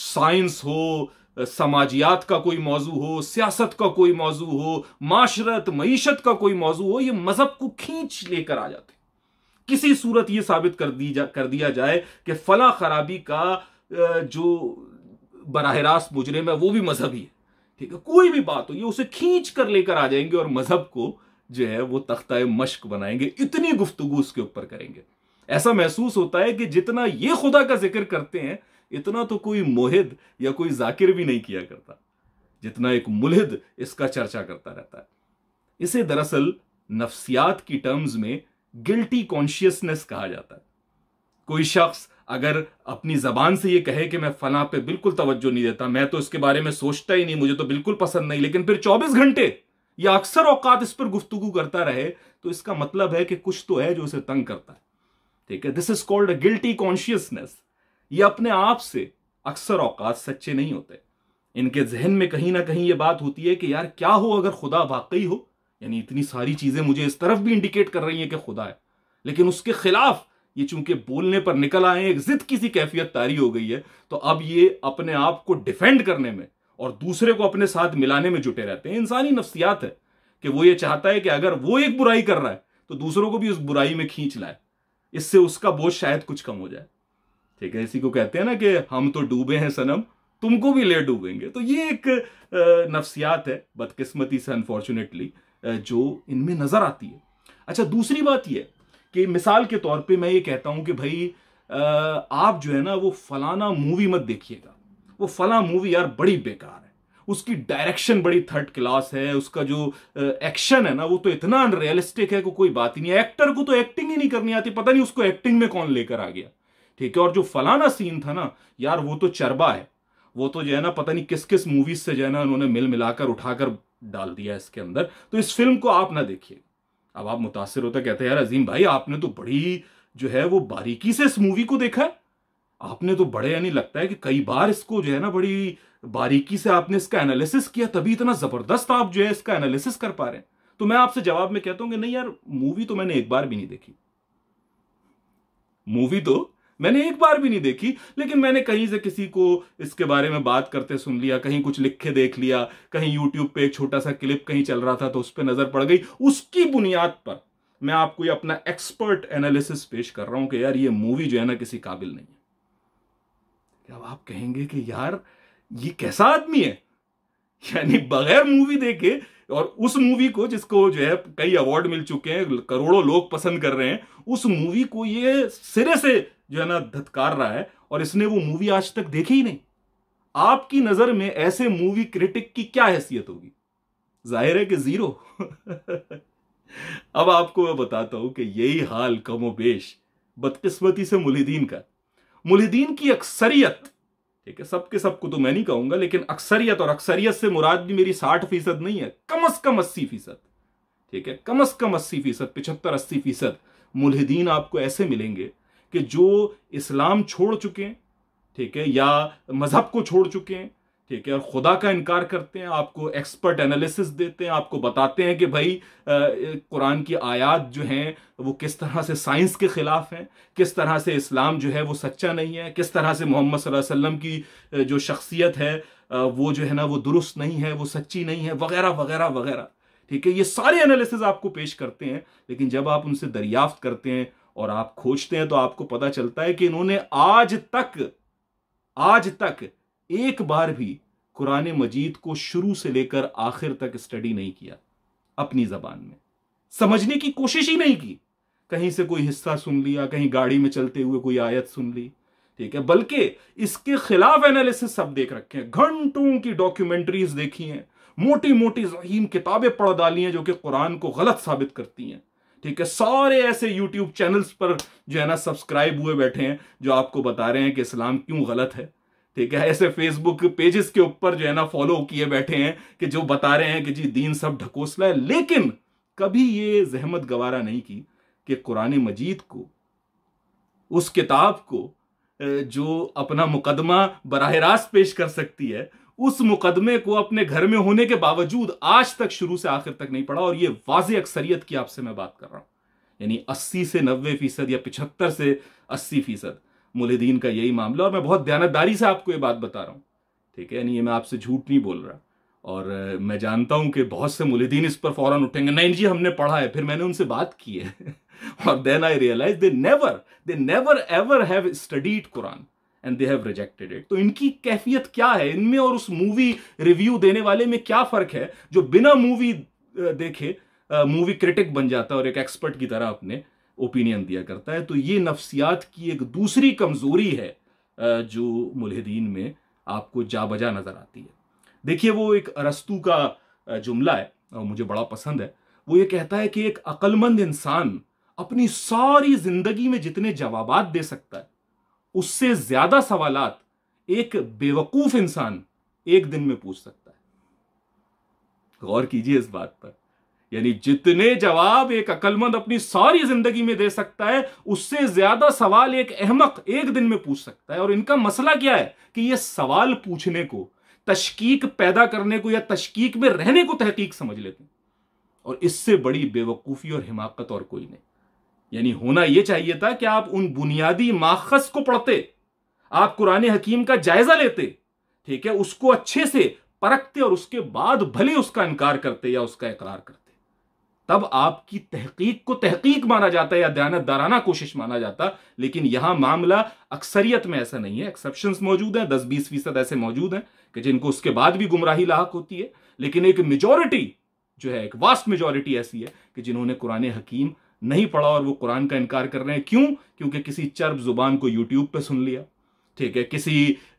साइंस हो समाजियात का कोई मौजू हो सियासत का कोई मौजू हो माशरत मीशत का कोई मौजू हो ये मज़हब को खींच लेकर आ जाते किसी सूरत ये साबित कर दी जा कर दिया जाए कि फला खराबी का जो बरह रास्त मुजरिम है वो भी मजहबी है ठीक है कोई भी बात हो ये उसे खींच कर लेकर आ जाएंगे और मजहब को जो है वो तख्ता मश्क बनाएंगे इतनी गुफ्तगु उसके ऊपर करेंगे ऐसा महसूस होता है कि जितना ये खुदा का जिक्र करते हैं इतना तो कोई मोहिद या कोई जाकिर भी नहीं किया करता जितना एक मुलहिद इसका चर्चा करता रहता है इसे दरअसल नफ्सियात की टर्म्स में गिल्टी कॉन्शियसनेस कहा जाता है कोई शख्स अगर अपनी जबान से यह कहे कि मैं फला पे बिल्कुल तवज्जो नहीं देता मैं तो इसके बारे में सोचता ही नहीं मुझे तो बिल्कुल पसंद नहीं लेकिन फिर 24 घंटे या अक्सर औकात इस पर गुफ्तगु करता रहे तो इसका मतलब है कि कुछ तो है जो उसे तंग करता है ठीक है this is called a guilty consciousness ये अपने आप से अक्सर औकात सच्चे नहीं होते इनके जहन में कहीं ना कहीं ये बात होती है कि यार क्या हो अगर खुदा वाकई हो यानी इतनी सारी चीजें मुझे इस तरफ भी इंडिकेट कर रही हैं कि खुदा है लेकिन उसके खिलाफ ये चूंकि बोलने पर निकल आए एक जिद की सी कैफियत तारी हो गई है तो अब ये अपने आप को डिफेंड करने में और दूसरे को अपने साथ मिलाने में जुटे रहते हैं इंसानी नफ्सियात है कि वो ये चाहता है कि अगर वो एक बुराई कर रहा है तो दूसरों को भी उस बुराई में खींच लाए इससे उसका बोझ शायद कुछ कम हो जाए ठीक है इसी को कहते हैं ना कि हम तो डूबे हैं सनम तुमको भी ले डूबेंगे तो ये एक नफ्सियात है बदकिस्मती से अनफॉर्चुनेटली जो इनमें नज़र आती है अच्छा दूसरी बात यह कि मिसाल के तौर पे मैं ये कहता हूँ कि भाई आप जो है ना वो फलाना मूवी मत देखिएगा वो फला मूवी यार बड़ी बेकार है उसकी डायरेक्शन बड़ी थर्ड क्लास है उसका जो एक्शन है ना वो तो इतना अनरियलिस्टिक है कि को कोई बात ही नहीं एक्टर को तो एक्टिंग ही नहीं करनी आती पता नहीं उसको एक्टिंग में कौन लेकर आ गया ठीक है और जो फलाना सीन था ना यार वो तो चरबा है वो तो जो है ना पता नहीं किस किस मूवीज से जो है ना उन्होंने मिल मिलाकर उठाकर डाल दिया इसके अंदर तो इस फिल्म को आप ना देखिए अब आप मुतासर होते कहते हैं यार अजीम भाई आपने तो बड़ी जो है वो बारीकी से इस मूवी को देखा है आपने तो बड़े यानी लगता है कि कई बार इसको जो है ना बड़ी बारीकी से आपने इसका एनालिसिस किया तभी इतना जबरदस्त आप जो है इसका एनालिसिस कर पा रहे हैं तो मैं आपसे जवाब में कहता हूं कि नहीं यार मूवी तो मैंने एक बार भी नहीं देखी मूवी तो मैंने एक बार भी नहीं देखी लेकिन मैंने कहीं से किसी को इसके बारे में बात करते सुन लिया कहीं कुछ लिख के देख लिया कहीं यूट्यूब पे एक छोटा सा क्लिप कहीं चल रहा था तो उस पर नजर पड़ गई उसकी बुनियाद पर मैं आपको ये अपना एक्सपर्ट एनालिसिस पेश कर रहा हूं कि यार ये मूवी जो है ना किसी काबिल नहीं है अब आप कहेंगे कि यार ये कैसा आदमी है यानी बगैर मूवी देखे और उस मूवी को जिसको जो है कई अवार्ड मिल चुके हैं करोड़ों लोग पसंद कर रहे हैं उस मूवी को ये सिरे से जो है ना धत्कार रहा है और इसने वो मूवी आज तक देखी ही नहीं आपकी नजर में ऐसे मूवी क्रिटिक की क्या हैसियत होगी जाहिर है कि जीरो अब आपको मैं बताता हूं कि यही हाल कमोबेश बदकिस्मती से मुलिदीन का मुलिदीन की अक्सरियत ठीक है सबके सबको तो मैं नहीं कहूंगा लेकिन अक्सरियत और अक्सरियत से मुराद भी मेरी साठ फीसद नहीं है कम अज कम अस्सी फीसद ठीक है कम अज कम अस्सी फीसद पिछहत्तर अस्सी फीसद मुलिदीन आपको ऐसे मिलेंगे कि जो इस्लाम छोड़ चुके हैं ठीक है या मज़हब को छोड़ चुके हैं ठीक है और खुदा का इनकार करते हैं आपको एक्सपर्ट एनालिसिस देते हैं आपको बताते हैं कि भाई कुरान की आयत जो हैं वो किस तरह से साइंस के ख़िलाफ़ हैं किस तरह से इस्लाम जो है वो सच्चा नहीं है किस तरह से मोहम्मद सल्लल्लाहु अलैहि वसल्लम की जो शख्सियत है वो जो है ना वो दुरुस्त नहीं है वो सच्ची नहीं है वगैरह वगैरह वगैरह ठीक है ये सारे एनालिसिस आपको पेश करते हैं लेकिन जब आप उनसे दरियाफ्त करते हैं और आप खोजते हैं तो आपको पता चलता है कि इन्होंने आज तक आज तक एक बार भी कुरान मजीद को शुरू से लेकर आखिर तक स्टडी नहीं किया अपनी जबान में समझने की कोशिश ही नहीं की कहीं से कोई हिस्सा सुन लिया कहीं गाड़ी में चलते हुए कोई आयत सुन ली ठीक है बल्कि इसके खिलाफ एनालिसिस सब देख रखे हैं घंटों की डॉक्यूमेंट्रीज देखी हैं मोटी मोटी जहीम किताबें पढ़ डाली हैं जो कि कुरान को गलत साबित करती हैं ठीक है सारे ऐसे यूट्यूब चैनल्स पर जो है ना सब्सक्राइब हुए बैठे हैं जो आपको बता रहे हैं कि इस्लाम क्यों गलत है ठीक है ऐसे फेसबुक पेजेस के ऊपर जो है ना फॉलो किए बैठे हैं कि जो बता रहे हैं कि जी दीन सब ढकोसला है लेकिन कभी ये जहमत गवारा नहीं की कि कुरान मजीद को उस किताब को जो अपना मुकदमा बरह रास्त पेश कर सकती है उस मुकदमे को अपने घर में होने के बावजूद आज तक शुरू से आखिर तक नहीं पढ़ा और ये वाज अक्सरियत की आपसे मैं बात कर रहा हूं यानी 80 से 90 फीसद या 75 से 80 फीसद मुलिदीन का यही मामला और मैं बहुत दयानतदारी से आपको ये बात बता रहा हूं ठीक है यानी ये मैं आपसे झूठ नहीं बोल रहा और मैं जानता हूं कि बहुत से मुलिदीन इस पर फौरन उठेंगे नहीं जी हमने पढ़ा है फिर मैंने उनसे बात की है और then I realise they never they never ever have studied Quran and they have rejected it तो इनकी कैफियत क्या है इनमें और उस मूवी रिव्यू देने वाले में क्या फर्क है जो बिना मूवी देखे मूवी क्रिटिक बन जाता है और एक एक्सपर्ट की तरह अपने ओपिनियन दिया करता है तो ये नफ्सियात की एक दूसरी कमजोरी है जो मुलहदीन में आपको जा बजा नजर आती है देखिए वो एक अरस्तु का जुमला है और मुझे बड़ा पसंद है वो ये कहता है कि एक अक्लमंद इंसान अपनी सारी जिंदगी में जितने जवाब दे सकता है उससे ज्यादा सवाल एक बेवकूफ इंसान एक दिन में पूछ सकता है गौर कीजिए इस बात पर यानी जितने जवाब एक अकलमंद अपनी सारी जिंदगी में दे सकता है उससे ज्यादा सवाल एक अहमक एक दिन में पूछ सकता है और इनका मसला क्या है कि यह सवाल पूछने को तशकीक पैदा करने को या तशकीक में रहने को तहकीक समझ लेते हैं और इससे बड़ी बेवकूफ़ी और हिमाकत और कोई नहीं यानी होना यह चाहिए था कि आप उन बुनियादी माखज को पढ़ते आप कुरान हकीम का जायजा लेते ठीक है उसको अच्छे से परखते और उसके बाद भले उसका इनकार करते या उसका इकरार करते तब आपकी तहकीक को तहकीक माना जाता है या दयानत दाराना कोशिश माना जाता लेकिन यहां मामला अक्सरियत में ऐसा नहीं है एक्सेप्शन मौजूद हैं दस बीस फीसद ऐसे मौजूद हैं कि जिनको उसके बाद भी गुमराही लाक होती है लेकिन एक मेजोरिटी जो है एक वास्ट मेजोरिटी ऐसी है कि जिन्होंने कुरान हकीम नहीं पढ़ा और वो कुरान का इनकार कर रहे हैं क्यों क्योंकि किसी चर्ब जुबान को यूट्यूब पे सुन लिया ठीक है किसी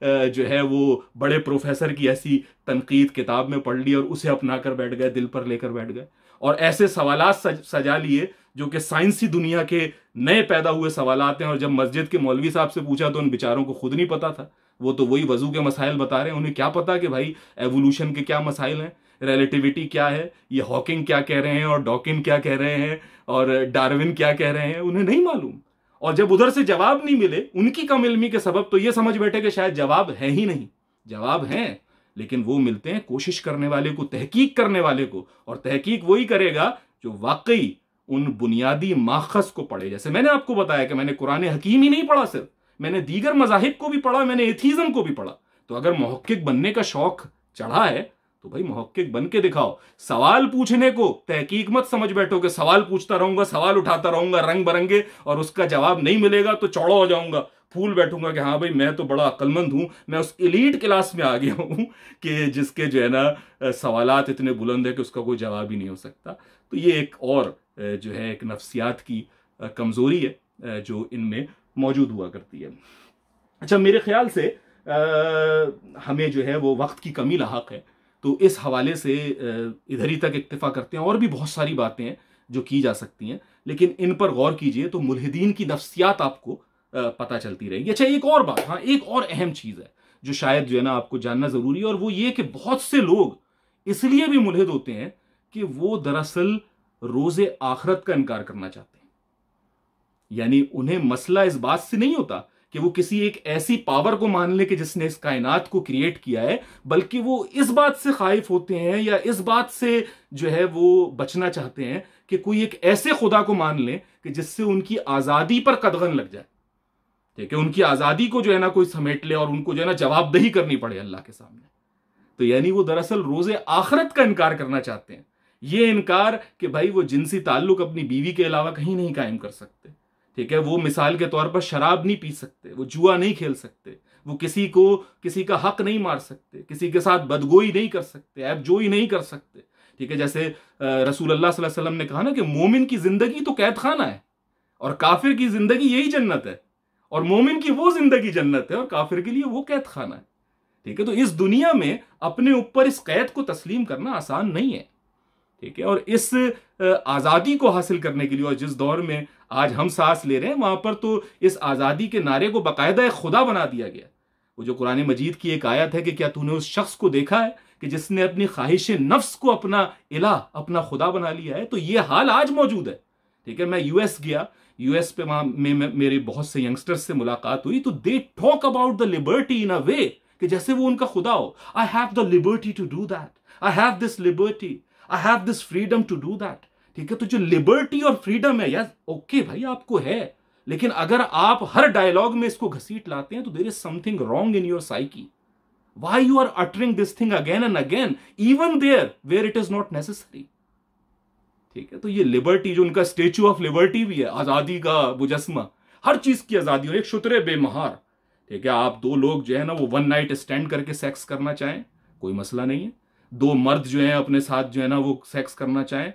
जो है वो बड़े प्रोफेसर की ऐसी तनकीद किताब में पढ़ ली और उसे अपना कर बैठ गए दिल पर लेकर बैठ गए और ऐसे सवाल सजा लिए जो कि साइंसी दुनिया के नए पैदा हुए सवाल हैं और जब मस्जिद के मौलवी साहब से पूछा तो उन बेचारों को खुद नहीं पता था वो तो वही वजू के मसाइल बता रहे हैं उन्हें क्या पता कि भाई एवोल्यूशन के क्या मसाइल हैं रिलेटिविटी क्या है ये हॉकिंग क्या कह रहे हैं और डॉकिन क्या कह रहे हैं और डार्विन क्या कह रहे हैं उन्हें नहीं मालूम और जब उधर से जवाब नहीं मिले उनकी कम इलमी के सबब तो ये समझ बैठे कि शायद जवाब है ही नहीं जवाब हैं लेकिन वो मिलते हैं कोशिश करने वाले को तहकीक करने वाले को और तहकीक वही करेगा जो वाकई उन बुनियादी माखस को पढ़े जैसे मैंने आपको बताया कि मैंने कुरान हकीम ही नहीं पढ़ा सिर्फ मैंने दीगर मजाहिब को भी पढ़ा मैंने एथीज़म को भी पढ़ा तो अगर मोहक्क बनने का शौक चढ़ा है तो भाई मुहक्किक बन के दिखाओ सवाल पूछने को तहकीक मत समझ बैठो कि सवाल पूछता रहूंगा सवाल उठाता रहूंगा रंग बरंगे और उसका जवाब नहीं मिलेगा तो चौड़ा हो जाऊंगा फूल बैठूंगा कि हाँ भाई मैं तो बड़ा अक्लमंद हूं मैं उस इलीट क्लास में आ गया हूं कि जिसके जो है ना सवालत इतने बुलंद है कि उसका कोई जवाब ही नहीं हो सकता तो ये एक और जो है एक नफ्सियात की कमज़ोरी है जो इनमें मौजूद हुआ करती है अच्छा मेरे ख्याल से आ, हमें जो है वो वक्त की कमी लाक है तो इस हवाले से इधर ही तक इक्तफा करते हैं और भी बहुत सारी बातें हैं जो की जा सकती हैं लेकिन इन पर गौर कीजिए तो मुलहदीन की नफ्सियात आपको पता चलती रहेगी अच्छा एक और बात हाँ एक और अहम चीज़ है जो शायद जो है ना आपको जानना ज़रूरी है और वो ये कि बहुत से लोग इसलिए भी मुलहद होते हैं कि वो दरअसल रोज़ आखरत का इनकार करना चाहते हैं यानी उन्हें मसला इस बात से नहीं होता कि वो किसी एक ऐसी पावर को मान ले कि जिसने इस कायनात को क्रिएट किया है बल्कि वो इस बात से खाइफ होते हैं या इस बात से जो है वो बचना चाहते हैं कि कोई एक ऐसे खुदा को मान लें कि जिससे उनकी आज़ादी पर कदगन लग जाए ठीक है उनकी आज़ादी को जो है ना कोई समेट ले और उनको जो है ना जवाबदही करनी पड़े अल्लाह के सामने तो यानी वो दरअसल रोज़ आखरत का इनकार करना चाहते हैं ये इनकार कि भाई वो जिनसी ताल्लुक अपनी बीवी के अलावा कहीं नहीं कायम कर सकते ठीक है वो मिसाल के तौर पर शराब नहीं पी सकते वो जुआ नहीं खेल सकते वो किसी को किसी का हक नहीं मार सकते किसी के साथ बदगोई नहीं कर सकते ऐप जोई नहीं कर सकते ठीक है जैसे रसूल अल्लाह वसल्लम ने कहा ना कि मोमिन की जिंदगी तो कैद खाना है और काफिर की जिंदगी यही जन्नत है और मोमिन की वो जिंदगी जन्नत है और काफिर के लिए वो कैद खाना है ठीक है तो इस दुनिया में अपने ऊपर इस कैद को तस्लीम करना आसान नहीं है ठीक है और इस आज़ादी को हासिल करने के लिए और जिस दौर में आज हम सांस ले रहे हैं वहाँ पर तो इस आज़ादी के नारे को बाकायदा एक खुदा बना दिया गया वो जो कुरान मजीद की एक आयत है कि क्या तूने उस शख्स को देखा है कि जिसने अपनी ख्वाहिश नफ्स को अपना इला अपना खुदा बना लिया है तो ये हाल आज मौजूद है ठीक है मैं यूएस गया यूएस पे वहाँ में मेरे बहुत से यंगस्टर्स से मुलाकात हुई तो they talk about the liberty in a way कि जैसे वो उनका खुदा हो I have the liberty to do that I have this liberty I have this freedom to do that ठीक है तो जो लिबर्टी और फ्रीडम है यस ओके okay भाई आपको है लेकिन अगर आप हर डायलॉग में इसको घसीट लाते हैं तो there is something wrong in your psyche why you are uttering this thing again and again even there where it is not necessary ठीक है तो ये लिबर्टी जो उनका स्टेच्यू ऑफ लिबर्टी भी है आजादी का मुजस्मा हर चीज की आजादी और एक शुतरे बेमहार ठीक है आप दो लोग जो है ना वो वन नाइट स्टैंड करके सेक्स करना चाहें कोई मसला नहीं है दो मर्द जो हैं अपने साथ जो है ना वो सेक्स करना चाहें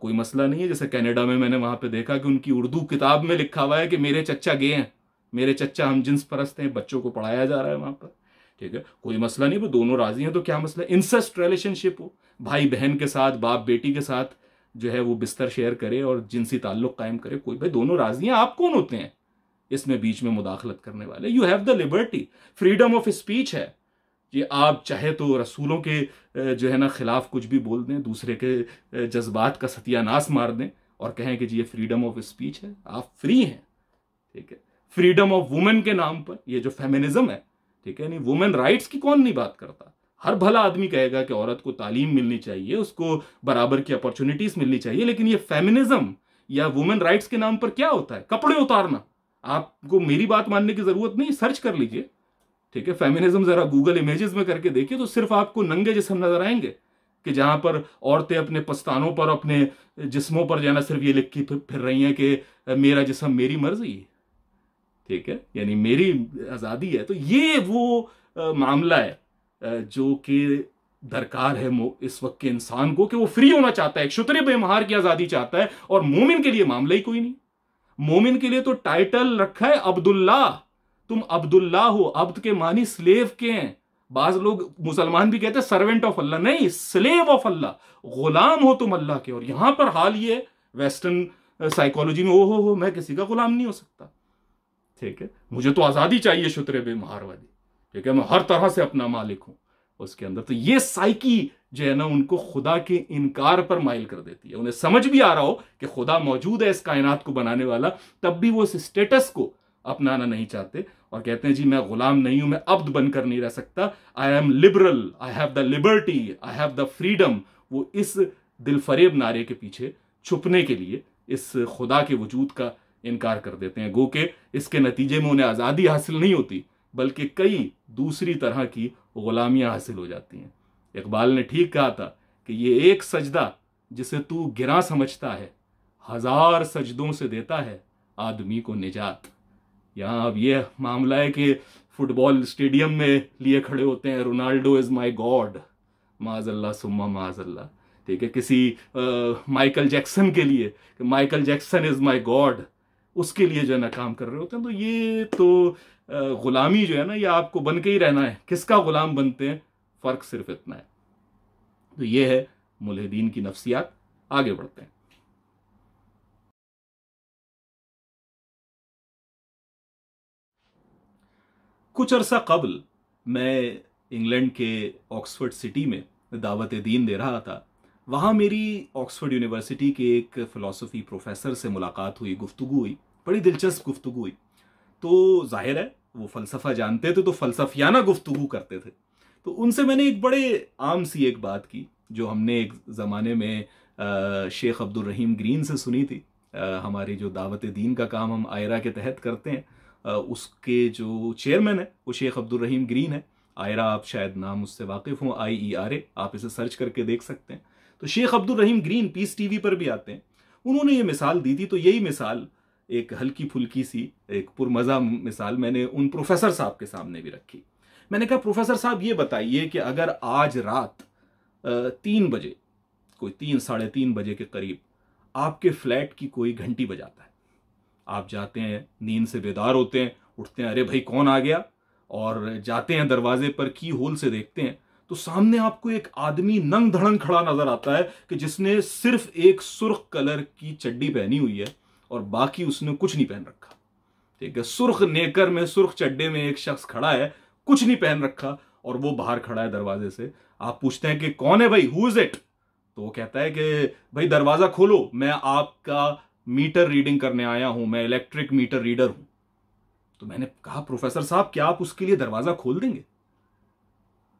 कोई मसला नहीं है जैसे कनाडा में मैंने वहां पे देखा कि उनकी उर्दू किताब में लिखा हुआ है कि मेरे चच्चा गे हैं मेरे चच्चा हम जिन्स परस्त हैं बच्चों को पढ़ाया जा रहा है वहां पर ठीक है कोई मसला नहीं वो दोनों राजी हैं तो क्या मसला इंसेस्ट रिलेशनशिप हो भाई बहन के साथ बाप बेटी के साथ जो है वो बिस्तर शेयर करे और जिनसी ताल्लुक कायम करे कोई भाई दोनों राजी हैं आप कौन होते हैं इसमें बीच में मुदाखलत करने वाले you have the liberty freedom of speech है कि आप चाहे तो रसूलों के जो है ना ख़िलाफ़ कुछ भी बोल दें दूसरे के जज्बात का सत्यानाश मार दें और कहें कि जी ये फ्रीडम ऑफ स्पीच है आप फ्री हैं ठीक है फ्रीडम ऑफ वुमेन के नाम पर ये जो फेमिनिज्म है ठीक है नहीं वुमेन राइट्स की कौन नहीं बात करता हर भला आदमी कहेगा कि औरत को तालीम मिलनी चाहिए उसको बराबर की अपॉर्चुनिटीज़ मिलनी चाहिए लेकिन ये फेमिनिज्म या वुमेन राइट्स के नाम पर क्या होता है कपड़े उतारना आपको मेरी बात मानने की ज़रूरत नहीं सर्च कर लीजिए ठीक है फेमिनिज्म जरा गूगल इमेजेस में करके देखिए तो सिर्फ आपको नंगे जिसम नजर आएंगे कि जहां पर औरतें अपने पस्तानों पर अपने जिस्मों पर जाना सिर्फ ये लिख के फिर रही हैं कि मेरा जिसम मेरी मर्जी है ठीक है यानी मेरी आज़ादी है तो ये वो आ, मामला है जो कि दरकार है इस वक्त के इंसान को कि वो फ्री होना चाहता है क्षुत्र बेमहार की आज़ादी चाहता है और मोमिन के लिए मामला ही कोई नहीं मोमिन के लिए तो टाइटल रखा है अब्दुल्ला तुम अब्दुल्ला हो अब्द के मानी स्लेव के हैं बाज लोग मुसलमान भी कहते हैं सर्वेंट ऑफ अल्लाह नहीं स्लेव ऑफ अल्लाह गुलाम हो तुम अल्लाह के और यहां पर हाल ये वेस्टर्न साइकोलॉजी में ओ हो हो मैं किसी का गुलाम नहीं हो सकता ठीक है मुझे तो आज़ादी चाहिए शुत्र शुतरे बेमहारवादी ठीक है मैं हर तरह से अपना मालिक हूं उसके अंदर तो ये साइकी जो है ना उनको खुदा के इनकार पर माइल कर देती है उन्हें समझ भी आ रहा हो कि खुदा मौजूद है इस कायनात को बनाने वाला तब भी वो इस स्टेटस को अपनाना नहीं चाहते और कहते हैं जी मैं गुलाम नहीं हूं मैं अब्द बनकर नहीं रह सकता I am liberal I have the liberty I have the freedom वो इस दिलफरेब नारे के पीछे छुपने के लिए इस खुदा के वजूद का इनकार कर देते हैं गो के इसके नतीजे में उन्हें आज़ादी हासिल नहीं होती बल्कि कई दूसरी तरह की गुलामियाँ हासिल हो जाती हैं इकबाल ने ठीक कहा था कि ये एक सजदा जिसे तू गिरा समझता है हजार सजदों से देता है आदमी को निजात यहाँ अब ये मामला है कि फुटबॉल स्टेडियम में लिए खड़े होते हैं रोनाल्डो इज़ माई गॉड माजल्ला सुम्मा माजल्ला ठीक है किसी माइकल जैक्सन के लिए Michael Jackson is my god उसके लिए जो है ना काम कर रहे होते हैं तो ये तो ग़ुलामी जो है ना ये आपको बन के ही रहना है किसका ग़ुलाम बनते हैं फ़र्क सिर्फ इतना है तो ये है मुलहदीन की नफ्सियात आगे बढ़ते हैं कुछ अरसा कबल मैं इंग्लैंड के ऑक्सफोर्ड सिटी में दावत दीन दे रहा था वहाँ मेरी ऑक्सफोर्ड यूनिवर्सिटी के एक फ़िलासफ़ी प्रोफेसर से मुलाकात हुई गुफ्तु हुई बड़ी दिलचस्प गुफ्तु हुई तो जाहिर है वो फ़लसफ़ा जानते थे तो फ़लसफियाना गुफ्तु करते थे तो उनसे मैंने एक बड़े आम सी एक बात की जो हमने एक ज़माने में शेख अब्दुलरहीम ग्रीन से सुनी थी आ, हमारी जो दावत दीन का काम हम आयरा के तहत करते हैं उसके जो चेयरमैन है वो शेख अब्दुल रहीम ग्रीन है आयरा आप शायद नाम उससे वाकिफ़ हों आई ई आर ए आप इसे सर्च करके देख सकते हैं तो Sheikh Abdul Raheem Green Peace TV पर भी आते हैं उन्होंने ये मिसाल दी थी तो यही मिसाल एक हल्की फुल्की सी एक पुरमज़ा मिसाल मैंने उन प्रोफेसर साहब के सामने भी रखी मैंने कहा प्रोफेसर साहब ये बताइए कि अगर आज रात तीन बजे कोई तीन साढ़े तीन बजे के करीब आपके फ्लैट की कोई घंटी बजाता है आप जाते हैं नींद से बेदार होते हैं उठते हैं अरे भाई कौन आ गया और जाते हैं दरवाजे पर की होल से देखते हैं तो सामने आपको एक आदमी नंग धड़ंग खड़ा नजर आता है कि जिसने सिर्फ एक सुर्ख कलर की चड्डी पहनी हुई है और बाकी उसने कुछ नहीं पहन रखा ठीक है सुर्ख नेकर में सुर्ख चड्डे में एक शख्स खड़ा है कुछ नहीं पहन रखा और वो बाहर खड़ा है दरवाजे से आप पूछते हैं कि कौन है भाई हु इज इट तो वो कहता है कि भाई दरवाजा खोलो मैं आपका मीटर रीडिंग करने आया हूं मैं इलेक्ट्रिक मीटर रीडर हूं तो मैंने कहा प्रोफेसर साहब क्या आप उसके लिए दरवाजा खोल देंगे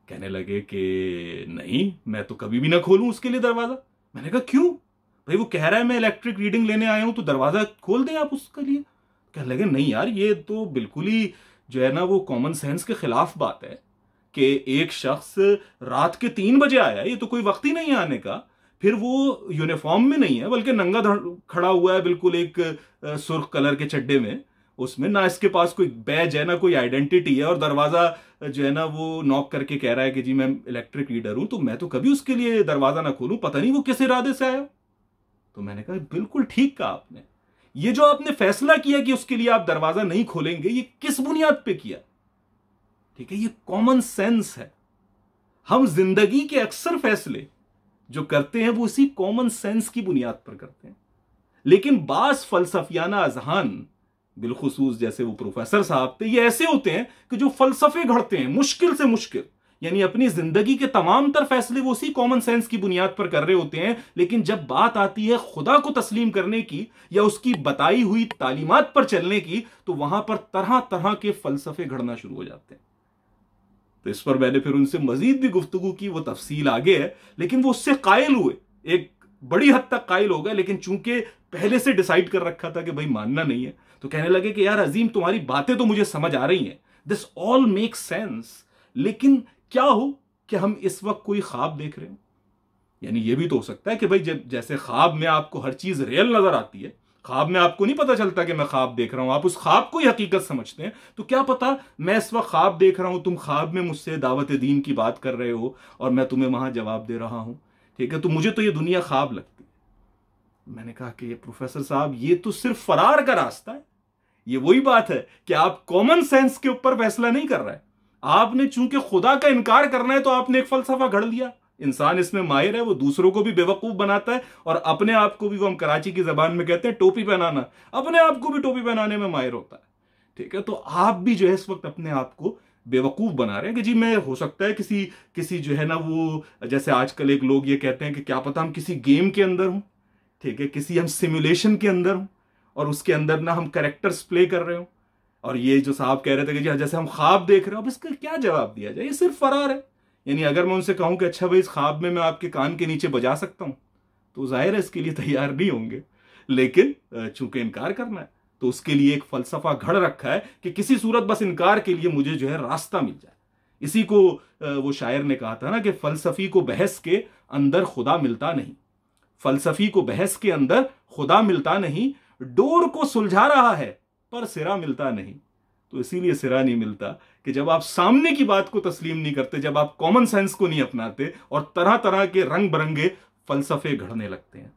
कहने लगे कि नहीं मैं तो कभी भी ना खोलूं उसके लिए दरवाजा मैंने कहा क्यों भाई वो कह रहा है मैं इलेक्ट्रिक रीडिंग लेने आया हूं तो दरवाजा खोल दें आप उसके लिए कहने लगे नहीं यार ये तो बिल्कुल ही जो है ना वो कॉमन सेंस के खिलाफ बात है कि एक शख्स रात के तीन बजे आया ये तो कोई वक्त ही नहीं आने का फिर वो यूनिफॉर्म में नहीं है बल्कि नंगा खड़ा हुआ है बिल्कुल एक सुर्ख कलर के चड्डे में उसमें ना इसके पास कोई बैज है ना कोई आइडेंटिटी है और दरवाजा जो है ना वो नॉक करके कह रहा है कि जी मैं इलेक्ट्रिक लीडर हूं तो मैं तो कभी उसके लिए दरवाजा ना खोलूं पता नहीं वो किस इरादे से आया तो मैंने कहा बिल्कुल ठीक कहा आपने ये जो आपने फैसला किया कि उसके लिए आप दरवाजा नहीं खोलेंगे ये किस बुनियाद पे किया ठीक है ये कॉमन सेंस है हम जिंदगी के अक्सर फैसले जो करते हैं वो इसी कॉमन सेंस की बुनियाद पर करते हैं लेकिन बास फलसफियाना अजहान बिलखसूस जैसे वो प्रोफेसर साहब थे ये ऐसे होते हैं कि जो फलसफे घड़ते हैं मुश्किल से मुश्किल यानी अपनी जिंदगी के तमाम तर फैसले वो उसी कॉमन सेंस की बुनियाद पर कर रहे होते हैं लेकिन जब बात आती है खुदा को तस्लीम करने की या उसकी बताई हुई तालीमत पर चलने की तो वहां पर तरह तरह के फलसफे घड़ना शुरू हो जाते हैं तो इस पर मैंने फिर उनसे मजीद भी गुफ्तु की वो तफसील आगे है लेकिन वो उससे कायल हुए एक बड़ी हद तक कायल हो गए लेकिन चूंकि पहले से डिसाइड कर रखा था कि भाई मानना नहीं है तो कहने लगे कि यार अजीम तुम्हारी बातें तो मुझे समझ आ रही हैं दिस ऑल मेक सेंस लेकिन क्या हो कि हम इस वक्त कोई ख्वाब देख रहे हो यानी ये भी तो हो सकता है कि भाई जब जैसे ख्वाब में आपको हर चीज रियल नजर आती है ख्वाब में आपको नहीं पता चलता कि मैं ख्वाब देख रहा हूं आप उस ख्वाब को ही हकीकत समझते हैं तो क्या पता मैं इस वक्त ख्वाब देख रहा हूं तुम ख्वाब में मुझसे दावत दीन की बात कर रहे हो और मैं तुम्हें वहां जवाब दे रहा हूं ठीक है तो मुझे तो ये दुनिया ख्वाब लगती है मैंने कहा कि ये प्रोफेसर साहब ये तो सिर्फ फरार का रास्ता है ये वही बात है कि आप कॉमन सेंस के ऊपर फैसला नहीं कर रहे आपने चूंकि खुदा का इनकार करना है तो आपने एक फलसफा घड़ लिया इंसान इसमें माहिर है वो दूसरों को भी बेवकूफ बनाता है और अपने आप को भी वो हम कराची की जबान में कहते हैं टोपी पहनाना अपने आप को भी टोपी पहनाने में माहिर होता है ठीक है तो आप भी जो है इस वक्त अपने आप को बेवकूफ़ बना रहे हैं कि जी मैं हो सकता है किसी किसी जो है ना वो जैसे आजकल एक लोग ये कहते हैं कि क्या पता हम किसी गेम के अंदर हूँ ठीक है किसी हम सिमुलेशन के अंदर हूँ और उसके अंदर ना हम करेक्टर्स प्ले कर रहे हो और ये जो साहब कह रहे थे कि जी हाँ, जैसे हम ख्वाब देख रहे हो अब इसका क्या जवाब दिया जाए ये सिर्फ फरार है यानी अगर मैं उनसे कहूं कि अच्छा भाई इस ख्वाब में मैं आपके कान के नीचे बजा सकता हूं तो जाहिर है इसके लिए तैयार नहीं होंगे लेकिन चूंकि इनकार करना है तो उसके लिए एक फलसफा घड़ रखा है कि किसी सूरत बस इनकार के लिए मुझे जो है रास्ता मिल जाए इसी को वो शायर ने कहा था ना कि फलसफी को बहस के अंदर खुदा मिलता नहीं फलसफी को बहस के अंदर खुदा मिलता नहीं डोर को सुलझा रहा है पर सिरा मिलता नहीं तो इसीलिए सिरा नहीं मिलता कि जब आप सामने की बात को तस्लीम नहीं करते जब आप कॉमन सेंस को नहीं अपनाते और तरह तरह के रंग बिरंगे फलसफे घड़ने लगते हैं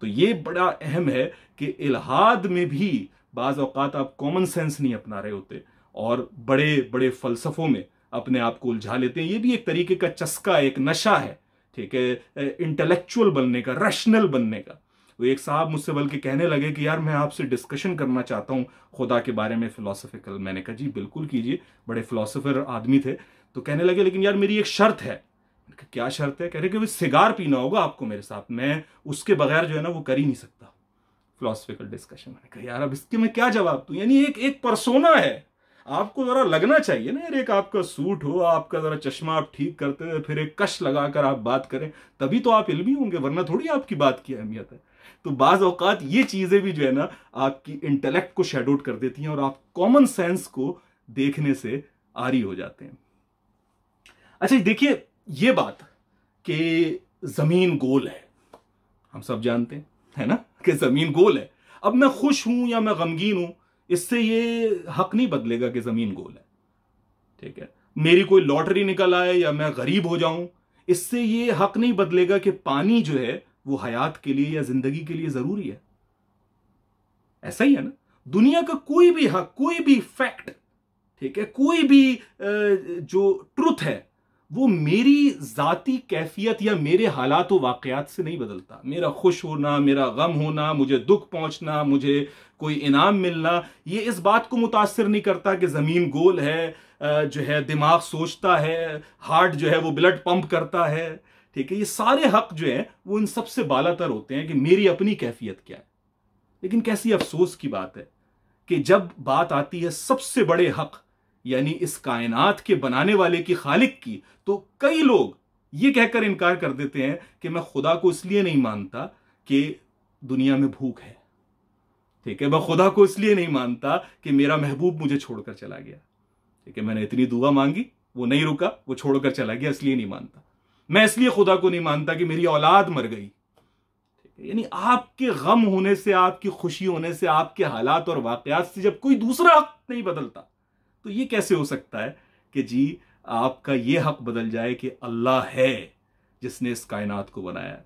तो ये बड़ा अहम है कि इलाहाद में भी बाज़ अवकात आप कॉमन सेंस नहीं अपना रहे होते और बड़े बड़े फलसफों में अपने आप को उलझा लेते हैं ये भी एक तरीके का चस्का एक नशा है ठीक है इंटेलेक्चुअल बनने का रैशनल बनने का तो एक साहब मुझसे बल्कि कहने लगे कि यार मैं आपसे डिस्कशन करना चाहता हूँ खुदा के बारे में फिलोसफिकल मैंने कहा जी बिल्कुल कीजिए बड़े फिलोसोफर आदमी थे तो कहने लगे लेकिन यार मेरी एक शर्त है क्या शर्त है कह रहे कि भाई सिगार पीना होगा आपको मेरे साथ मैं उसके बगैर जो है ना वो कर ही नहीं सकता फिलोसफिकल डिस्कशन मैंने कहा यार अब इसके मैं क्या जवाब दूँ यानी एक एक परसोना है आपको ज़रा लगना चाहिए ना यार एक आपका सूट हो आपका ज़रा चश्मा आप ठीक करते हैं फिर एक कश लगाकर आप बात करें तभी तो आप इलमी होंगे वरना थोड़ी आपकी बात की अहमियत है तो बाज़ अवकात ये चीज़ें भी जो है ना आपकी इंटेलेक्ट को शेड आउट कर देती हैं और आप कॉमन सेंस को देखने से आरी हो जाते हैं अच्छा देखिए ये बात कि ज़मीन गोल है हम सब जानते हैं है ना कि ज़मीन गोल है अब मैं खुश हूं या मैं गमगीन हूं इससे ये हक नहीं बदलेगा कि ज़मीन गोल है ठीक है मेरी कोई लॉटरी निकल आए या मैं गरीब हो जाऊं इससे ये हक नहीं बदलेगा कि पानी जो है वो हयात के लिए या जिंदगी के लिए जरूरी है ऐसा ही है ना दुनिया का कोई भी हक कोई भी फैक्ट ठीक है कोई भी जो ट्रुथ है वो मेरी ज़ाती कैफियत या मेरे हालात वाकयात वाक़ात से नहीं बदलता मेरा खुश होना मेरा गम होना मुझे दुख पहुंचना मुझे कोई इनाम मिलना ये इस बात को मुतासर नहीं करता कि ज़मीन गोल है जो है दिमाग सोचता है हार्ट जो है वो ब्लड पंप करता है ठीक है ये सारे हक जो है वो इन सबसे बालातर होते हैं कि मेरी अपनी कैफियत क्या है लेकिन कैसी अफसोस की बात है कि जब बात आती है सबसे बड़े हक यानी इस कायनात के बनाने वाले की खालिक की तो कई लोग ये कहकर इनकार कर देते हैं कि मैं खुदा को इसलिए नहीं मानता कि दुनिया में भूख है ठीक है मैं खुदा को इसलिए नहीं मानता कि मेरा महबूब मुझे छोड़कर चला गया ठीक है मैंने इतनी दुआ मांगी वो नहीं रुका वो छोड़कर चला गया इसलिए नहीं मानता मैं इसलिए खुदा को नहीं मानता कि मेरी औलाद मर गई यानी आपके गम होने से आपकी खुशी होने से आपके हालात और वाकयात से जब कोई दूसरा हक नहीं बदलता तो ये कैसे हो सकता है कि जी आपका ये हक बदल जाए कि अल्लाह है जिसने इस कायनात को बनाया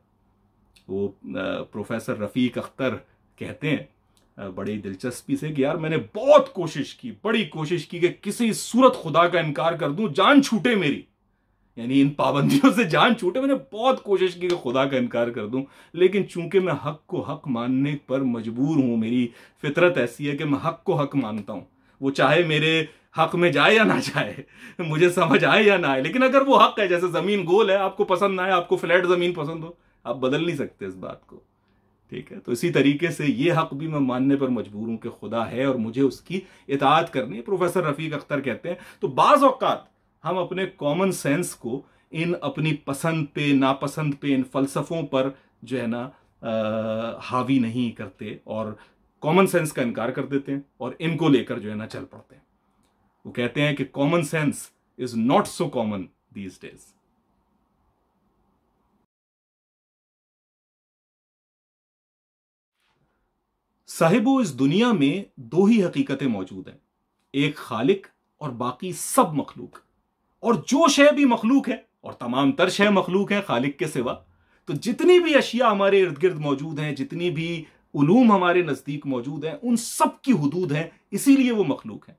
वो प्रोफेसर रफ़ीक अख्तर कहते हैं बड़ी दिलचस्पी से कि यार मैंने बहुत कोशिश की बड़ी कोशिश की कि किसी सूरत खुदा का इनकार कर दूं जान छूटे मेरी यानी इन पाबंदियों से जान छूटे मैंने बहुत कोशिश की कि खुदा का इनकार कर दूं लेकिन चूंकि मैं हक को हक मानने पर मजबूर हूं मेरी फितरत ऐसी है कि मैं हक को हक मानता हूं वो चाहे मेरे हक में जाए या ना जाए मुझे समझ आए या ना आए लेकिन अगर वो हक है जैसे ज़मीन गोल है आपको पसंद ना आए आपको फ्लैट ज़मीन पसंद हो आप बदल नहीं सकते इस बात को ठीक है तो इसी तरीके से ये हक भी मैं मानने पर मजबूर हूं कि खुदा है और मुझे उसकी इतात करनी है प्रोफेसर रफीक अख्तर कहते हैं तो बाज़ अवकात हम अपने कॉमन सेंस को इन अपनी पसंद पे नापसंद पे इन फलसफों पर जो है ना आ, हावी नहीं करते और कॉमन सेंस का इनकार कर देते हैं और इनको लेकर जो है ना चल पड़ते हैं वो कहते हैं कि common sense is not so common these days साहिबो इस दुनिया में दो ही हकीकतें मौजूद हैं एक खालिक और बाकी सब मखलूक और जो शय भी मखलूक है और तमाम तर शय मखलूक है खालिक के सिवा तो जितनी भी अशिया हमारे इर्द गिर्द मौजूद हैं जितनी भी उलूम हमारे नज़दीक मौजूद हैं उन सब की हदूद हैं इसीलिए वो मखलूक है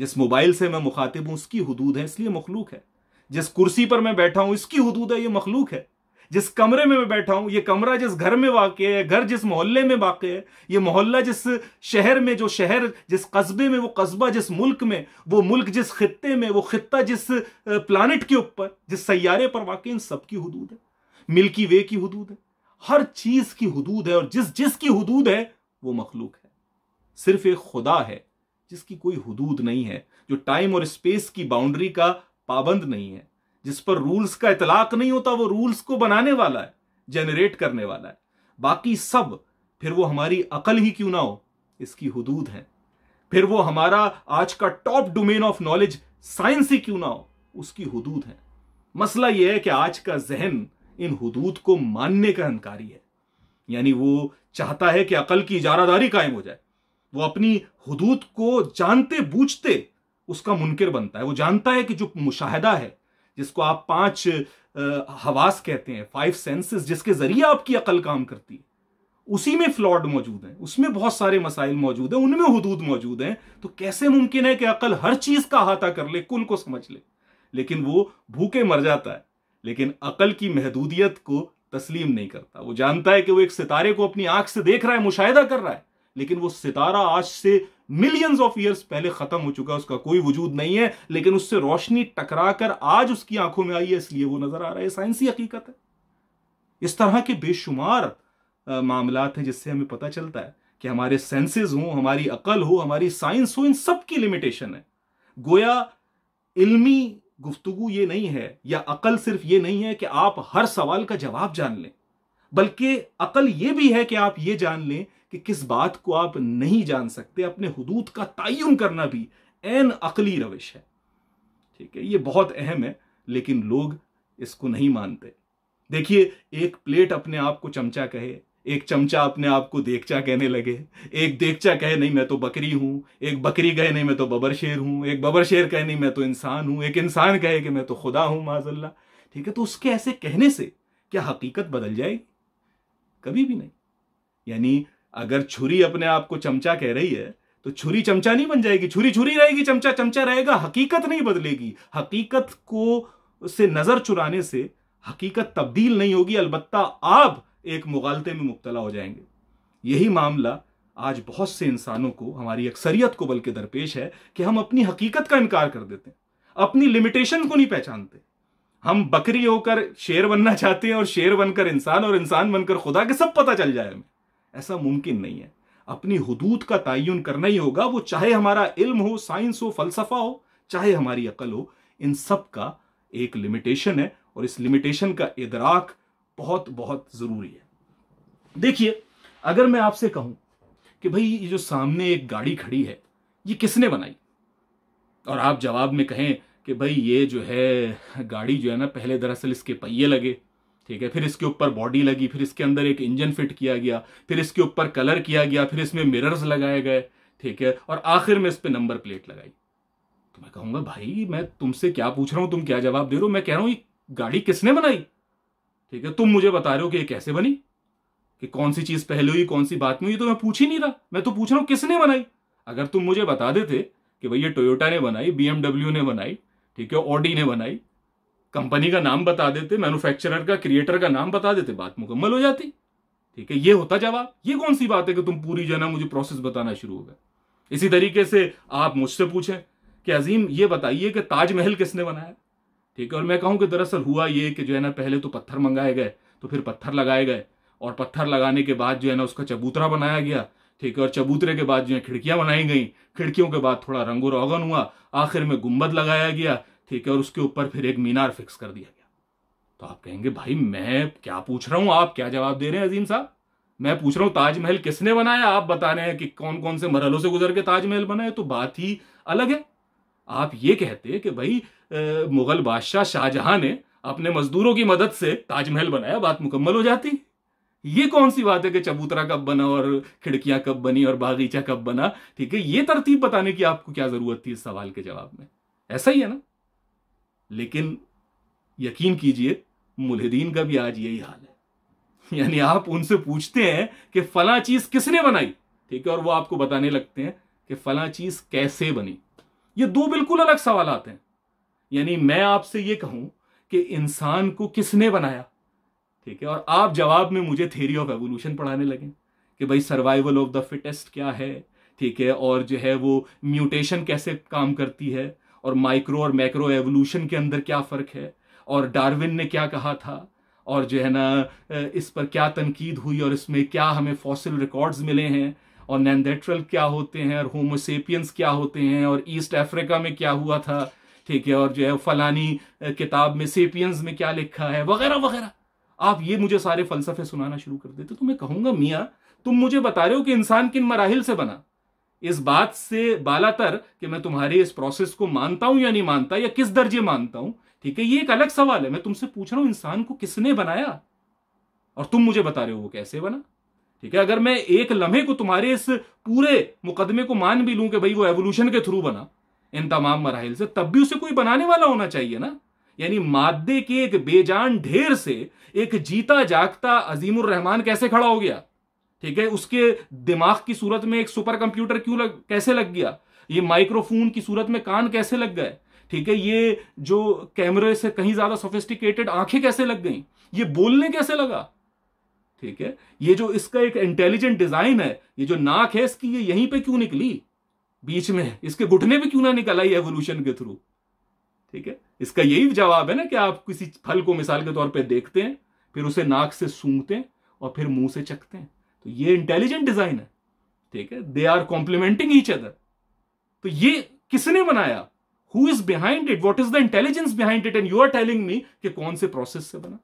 जिस मोबाइल से मैं मुखातिब हूँ उसकी हदूद है इसलिए मखलूक है जिस कुर्सी पर मैं बैठा हूँ इसकी हदूद है ये मखलूक है जिस कमरे में मैं बैठा हूं ये कमरा जिस घर में वाक़ है घर जिस मोहल्ले में वाक़ है ये मोहल्ला जिस शहर में जो शहर जिस कस्बे में वो कस्बा जिस मुल्क में वो मुल्क जिस खत्े में वो खत्ता जिस प्लानट के ऊपर जिस सैारे पर वाक़ इन सबकी हदूद है मिल्की वे की हदूद है हर चीज़ की हदूद है और जिस जिसकी हदूद है वो मखलूक है सिर्फ एक खुदा है जिसकी कोई हदूद नहीं है जो टाइम और स्पेस की बाउंड्री का पाबंद नहीं है जिस पर रूल्स का इतलाक नहीं होता वो रूल्स को बनाने वाला है जनरेट करने वाला है बाकी सब फिर वो हमारी अकल ही क्यों ना हो इसकी हदूद है फिर वो हमारा आज का top domain of knowledge science ही क्यों ना हो उसकी हदूद है मसला यह है कि आज का जहन इन हदूद को मानने का हंकारी है यानी वो चाहता है कि अकल की इजारादारी कायम हो जाए वो अपनी हदूद को जानते बूझते उसका मुनकर बनता है वो जानता है कि जो मुशाहिदा है जिसको आप पांच हवास कहते हैं फाइव सेंसेस जिसके जरिए आपकी अकल काम करती है उसी में फ्लॉड मौजूद है उसमें बहुत सारे मसाइल मौजूद हैं उनमें हदूद मौजूद हैं तो कैसे मुमकिन है कि अकल हर चीज का अहाता कर ले कुल को समझ ले लेकिन वो भूखे मर जाता है लेकिन अकल की महदूदियत को तस्लीम नहीं करता वो जानता है कि वो एक सितारे को अपनी आंख से देख रहा है मुशाह कर रहा है लेकिन वो सितारा आज से मिलियंस ऑफ ईयर्स पहले खत्म हो चुका है उसका कोई वजूद नहीं है लेकिन उससे रोशनी टकरा कर आज उसकी आंखों में आई है इसलिए वो नजर आ रहा है साइंसी हकीकत है इस तरह के बेशुमार मामला हैं जिससे हमें पता चलता है कि हमारे सेंसेस हो हमारी अकल हो हमारी साइंस हो इन सब की लिमिटेशन है गोया इल्मी गुफ्तगु ये नहीं है या अकल सिर्फ ये नहीं है कि आप हर सवाल का जवाब जान लें बल्कि अकल ये भी है कि आप ये जान लें कि किस बात को आप नहीं जान सकते अपने हदूद का तयन करना भी एन अकली रविश है ठीक है ये बहुत अहम है लेकिन लोग इसको नहीं मानते देखिए एक प्लेट अपने आप को चमचा कहे एक चमचा अपने आप को देखचा कहने लगे एक देखचा कहे नहीं मैं तो बकरी हूं एक बकरी कहे नहीं मैं तो बबर शेर हूं एक बबर शेर कहे नहीं मैं तो इंसान हूं एक इंसान कहे कि मैं तो खुदा हूं माजल्ला ठीक है तो उसके ऐसे कहने से क्या हकीकत बदल जाएगी कभी भी नहीं यानी अगर छुरी अपने आप को चमचा कह रही है तो छुरी चमचा नहीं बन जाएगी छुरी छुरी रहेगी चमचा चमचा रहेगा हकीकत नहीं बदलेगी हकीकत को से नजर चुराने से हकीकत तब्दील नहीं होगी अलबत्ता आप एक मुगालते में मुबतला हो जाएंगे यही मामला आज बहुत से इंसानों को हमारी अक्सरियत को बल्कि दरपेश है कि हम अपनी हकीकत का इनकार कर देते हैं अपनी लिमिटेशन को नहीं पहचानते हम बकरी होकर शेर बनना चाहते हैं और शेर बनकर इंसान और इंसान बनकर खुदा के सब पता चल जाए हमें ऐसा मुमकिन नहीं है अपनी हदूद का तयन करना ही होगा वो चाहे हमारा इल्म हो साइंस हो फलसफा हो चाहे हमारी अकल हो इन सब का एक लिमिटेशन है और इस लिमिटेशन का इदराक बहुत बहुत ज़रूरी है देखिए अगर मैं आपसे कहूं कि भाई ये जो सामने एक गाड़ी खड़ी है ये किसने बनाई और आप जवाब में कहें कि भाई ये जो है गाड़ी जो है ना पहले दरअसल इसके पहिए लगे ठीक है फिर इसके ऊपर बॉडी लगी फिर इसके अंदर एक इंजन फिट किया गया फिर इसके ऊपर कलर किया गया फिर इसमें मिरर्स लगाए गए ठीक है और आखिर में इस पर नंबर प्लेट लगाई तो मैं कहूंगा भाई मैं तुमसे क्या पूछ रहा हूं तुम क्या जवाब दे रहे हो मैं कह रहा हूं ये गाड़ी किसने बनाई ठीक है तुम मुझे बता रहे हो कि ये कैसे बनी कि कौन सी चीज पहले हुई कौन सी बात में हुई तो मैं पूछ ही नहीं रहा मैं तो पूछ रहा हूं किसने बनाई अगर तुम मुझे बता देते कि भाई ये टोयोटा ने बनाई बीएमडब्ल्यू ने बनाई ठीक है ऑडी ने बनाई कंपनी का नाम बता देते मैन्युफैक्चरर का क्रिएटर का नाम बता देते बात मुकम्मल हो जाती ठीक है ये होता जवाब ये कौन सी बात है कि तुम पूरी जो है ना मुझे प्रोसेस बताना शुरू हो गया इसी तरीके से आप मुझसे पूछें कि अजीम ये बताइए कि ताजमहल किसने बनाया ठीक है और मैं कहूं कि दरअसल हुआ ये कि जो है ना पहले तो पत्थर मंगाए गए तो फिर पत्थर लगाए गए और पत्थर लगाने के बाद जो है ना उसका चबूतरा बनाया गया ठीक है और चबूतरे के बाद जो है खिड़कियां बनाई गई खिड़कियों के बाद थोड़ा रंगो रोगन हुआ आखिर में गुम्बद लगाया गया ठीक है और उसके ऊपर फिर एक मीनार फिक्स कर दिया गया तो आप कहेंगे भाई मैं क्या पूछ रहा हूं आप क्या जवाब दे रहे हैं अजीम साहब मैं पूछ रहा हूं ताजमहल किसने बनाया आप बता रहे हैं कि कौन कौन से मरहलों से गुजर के ताजमहल बनाए तो बात ही अलग है आप ये कहते कि भाई मुगल बादशाह शाहजहां ने अपने मजदूरों की मदद से ताजमहल बनाया बात मुकम्मल हो जाती ये कौन सी बात है कि चबूतरा कब बना और खिड़कियां कब बनी और बागीचा कब बना ठीक है ये तरतीब बताने की आपको क्या जरूरत थी इस सवाल के जवाब में ऐसा ही है ना लेकिन यकीन कीजिए मुलहदीन का भी आज यही हाल है यानी आप उनसे पूछते हैं कि फला चीज किसने बनाई ठीक है और वो आपको बताने लगते हैं कि फला चीज कैसे बनी ये दो बिल्कुल अलग सवाल आते हैं यानी मैं आपसे ये कहूं कि इंसान को किसने बनाया ठीक है और आप जवाब में मुझे थेरी ऑफ एवोल्यूशन पढ़ाने लगे कि भाई सर्वाइवल ऑफ द फिटेस्ट क्या है ठीक है और जो है वो म्यूटेशन कैसे काम करती है और माइक्रो और मैक्रो एवोल्यूशन के अंदर क्या फ़र्क है और डार्विन ने क्या कहा था और जो है ना इस पर क्या तनकीद हुई और इसमें क्या हमें फॉसिल रिकॉर्ड्स मिले हैं और नैंडेट्रल क्या होते हैं और होमोसेपियंस क्या होते हैं और ईस्ट अफ्रीका में क्या हुआ था ठीक है और जो है फलानी किताब में सेपियंस में क्या लिखा है वगैरह वगैरह आप ये मुझे सारे फलसफे सुनाना शुरू कर देते तो मैं कहूंगा मियाँ तुम मुझे बता रहे हो कि इंसान किन मराहल से बना इस बात से बालातर कि मैं तुम्हारे इस प्रोसेस को मानता हूं या नहीं मानता या किस दर्जे मानता हूं ठीक है ये एक अलग सवाल है मैं तुमसे पूछ रहा हूं इंसान को किसने बनाया और तुम मुझे बता रहे हो वो कैसे बना ठीक है अगर मैं एक लम्हे को तुम्हारे इस पूरे मुकदमे को मान भी लूं कि भाई वो एवोल्यूशन के थ्रू बना इन तमाम मराहल से तब भी उसे कोई बनाने वाला होना चाहिए ना यानी मादे के एक बेजान ढेर से एक जीता जागता अजीमुर रहमान कैसे खड़ा हो गया ठीक है उसके दिमाग की सूरत में एक सुपर कंप्यूटर क्यों लग कैसे लग गया ये माइक्रोफोन की सूरत में कान कैसे लग गए ठीक है ये जो कैमरे से कहीं ज्यादा सोफिस्टिकेटेड आंखें कैसे लग गई ये बोलने कैसे लगा ठीक है ये जो इसका एक इंटेलिजेंट डिजाइन है ये जो नाक है इसकी ये यहीं पे क्यों निकली बीच में इसके घुटने पे क्यों ना निकला ये एवोल्यूशन के थ्रू ठीक है इसका यही जवाब है ना कि आप किसी फल को मिसाल के तौर पर देखते हैं फिर उसे नाक से सूंघते हैं और फिर मुंह से चखते हैं तो ये इंटेलिजेंट डिजाइन है ठीक है they are complementing each other तो ये किसने बनाया who is behind it what is the intelligence behind it and you are telling me कि कौन से प्रोसेस से बना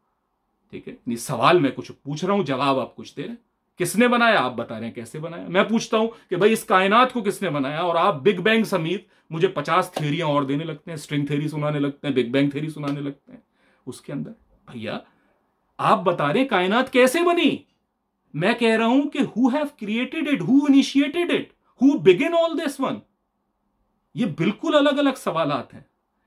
ठीक है नहीं सवाल मैं कुछ पूछ रहा हूं जवाब आप कुछ दे रहे हैं किसने बनाया आप बता रहे हैं कैसे बनाया मैं पूछता हूं कि भाई इस कायनात को किसने बनाया और आप बिग बैंग समीत मुझे पचास थ्योरियाँ और देने लगते हैं स्ट्रिंग थ्योरी सुनाने लगते हैं बिग बैंग थ्योरी सुनाने लगते हैं उसके अंदर भैया आप बता रहे कायनात कैसे बनी मैं कह रहा हूं कि who have created it who initiated it who begin all this one ये बिल्कुल अलग अलग सवाल हैं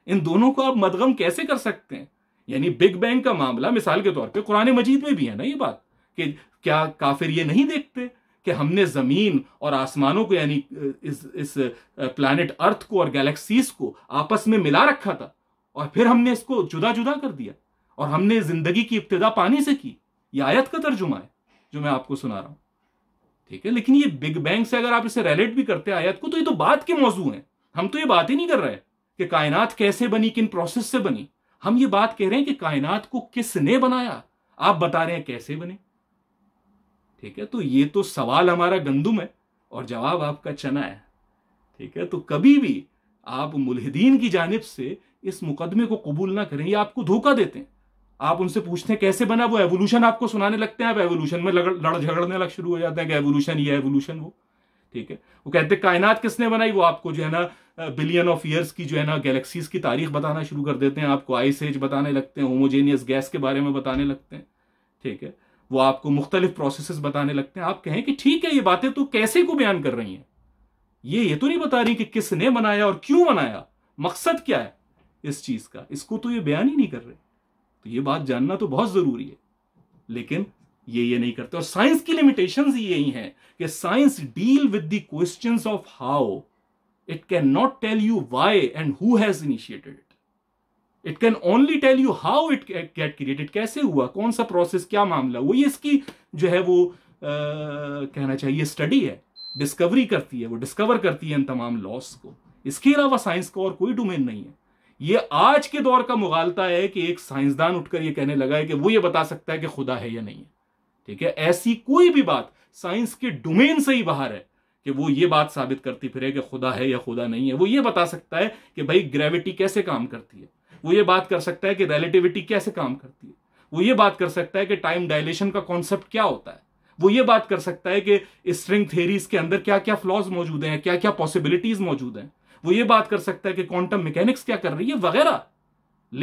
इन दोनों को आप मदगम कैसे कर सकते हैं यानी बिग बैंग का मामला मिसाल के तौर पे कुरान मजीद में भी है ना ये बात कि क्या काफिर ये नहीं देखते कि हमने ज़मीन और आसमानों को यानी इस इस प्लानट अर्थ को और गैलेक्सीज को आपस में मिला रखा था और फिर हमने इसको जुदा जुदा कर दिया और हमने ज़िंदगी की इब्तदा पानी से की यह आयत का तर्जुमा है जो मैं आपको सुना रहा हूँ ठीक है लेकिन ये बिग बैंग से अगर आप इसे रेलेट भी करते हैं आयत को तो ये तो बात के मौजू हैं हम तो ये बात ही नहीं कर रहे हैं कि कायनात कैसे बनी किन प्रोसेस से बनी हम ये बात कह रहे हैं कि कायनात को किसने बनाया आप बता रहे हैं कैसे बने ठीक है तो ये तो सवाल हमारा गंदुम है और जवाब आपका चना है ठीक है तो कभी भी आप मुलहदीन की जानब से इस मुकदमे को कबूल ना करें ये आपको धोखा देते हैं आप उनसे पूछते हैं कैसे बना वो एवोल्यूशन आपको सुनाने लगते हैं आप एवोल्यूशन में लड़ झगड़ने लग शुरू हो जाते हैं कि एवोल्यूशन ये एवोल्यूशन वो ठीक है वो कहते हैं कायनात किसने बनाई वो आपको जो है ना बिलियन ऑफ ईयर्स की जो है ना गैलेक्सीज की तारीख बताना शुरू कर देते हैं आपको आइस एज बताने लगते हैं होमोजेनियस गैस के बारे में बताने लगते हैं ठीक है वो आपको मुख्तलिफ प्रोसेस बताने लगते हैं आप कहें कि ठीक है ये बातें तो कैसे को बयान कर रही हैं ये ये तो नहीं बता रही कि किसने बनाया और क्यों बनाया मकसद क्या है इस चीज़ का इसको तो ये बयान ही नहीं कर रहे तो ये बात जानना तो बहुत ज़रूरी है लेकिन ये ये नहीं करते और साइंस की लिमिटेशंस यही हैं कि science deal with the questions of how it can not tell you why and who has initiated it can only tell you how it get created कैसे हुआ कौन सा प्रोसेस क्या मामला वही ये इसकी जो है वो आ, कहना चाहिए स्टडी है डिस्कवरी करती है वो डिस्कवर करती है इन तमाम लॉस को इसके अलावा साइंस का और कोई डोमेन नहीं है ये आज के दौर का मुगालता है कि एक साइंसदान उठकर ये कहने लगा है कि वो ये बता सकता है कि खुदा है या नहीं है ठीक है ऐसी कोई भी बात साइंस के डोमेन से ही बाहर है कि वो ये बात साबित करती फिर है कि खुदा है या खुदा नहीं है वो ये बता सकता है कि भाई ग्रेविटी कैसे काम करती है वो ये बात कर सकता है कि रिलेटिविटी कैसे काम करती है वो ये बात कर सकता है कि टाइम डायलेशन का कॉन्सेप्ट क्या होता है वो ये बात कर सकता है कि स्ट्रिंग थेरीज के अंदर क्या क्या फ्लॉज मौजूद हैं क्या क्या पॉसिबिलिटीज मौजूद हैं वो ये बात कर सकता है कि क्वांटम मैकेनिक्स क्या कर रही है वगैरह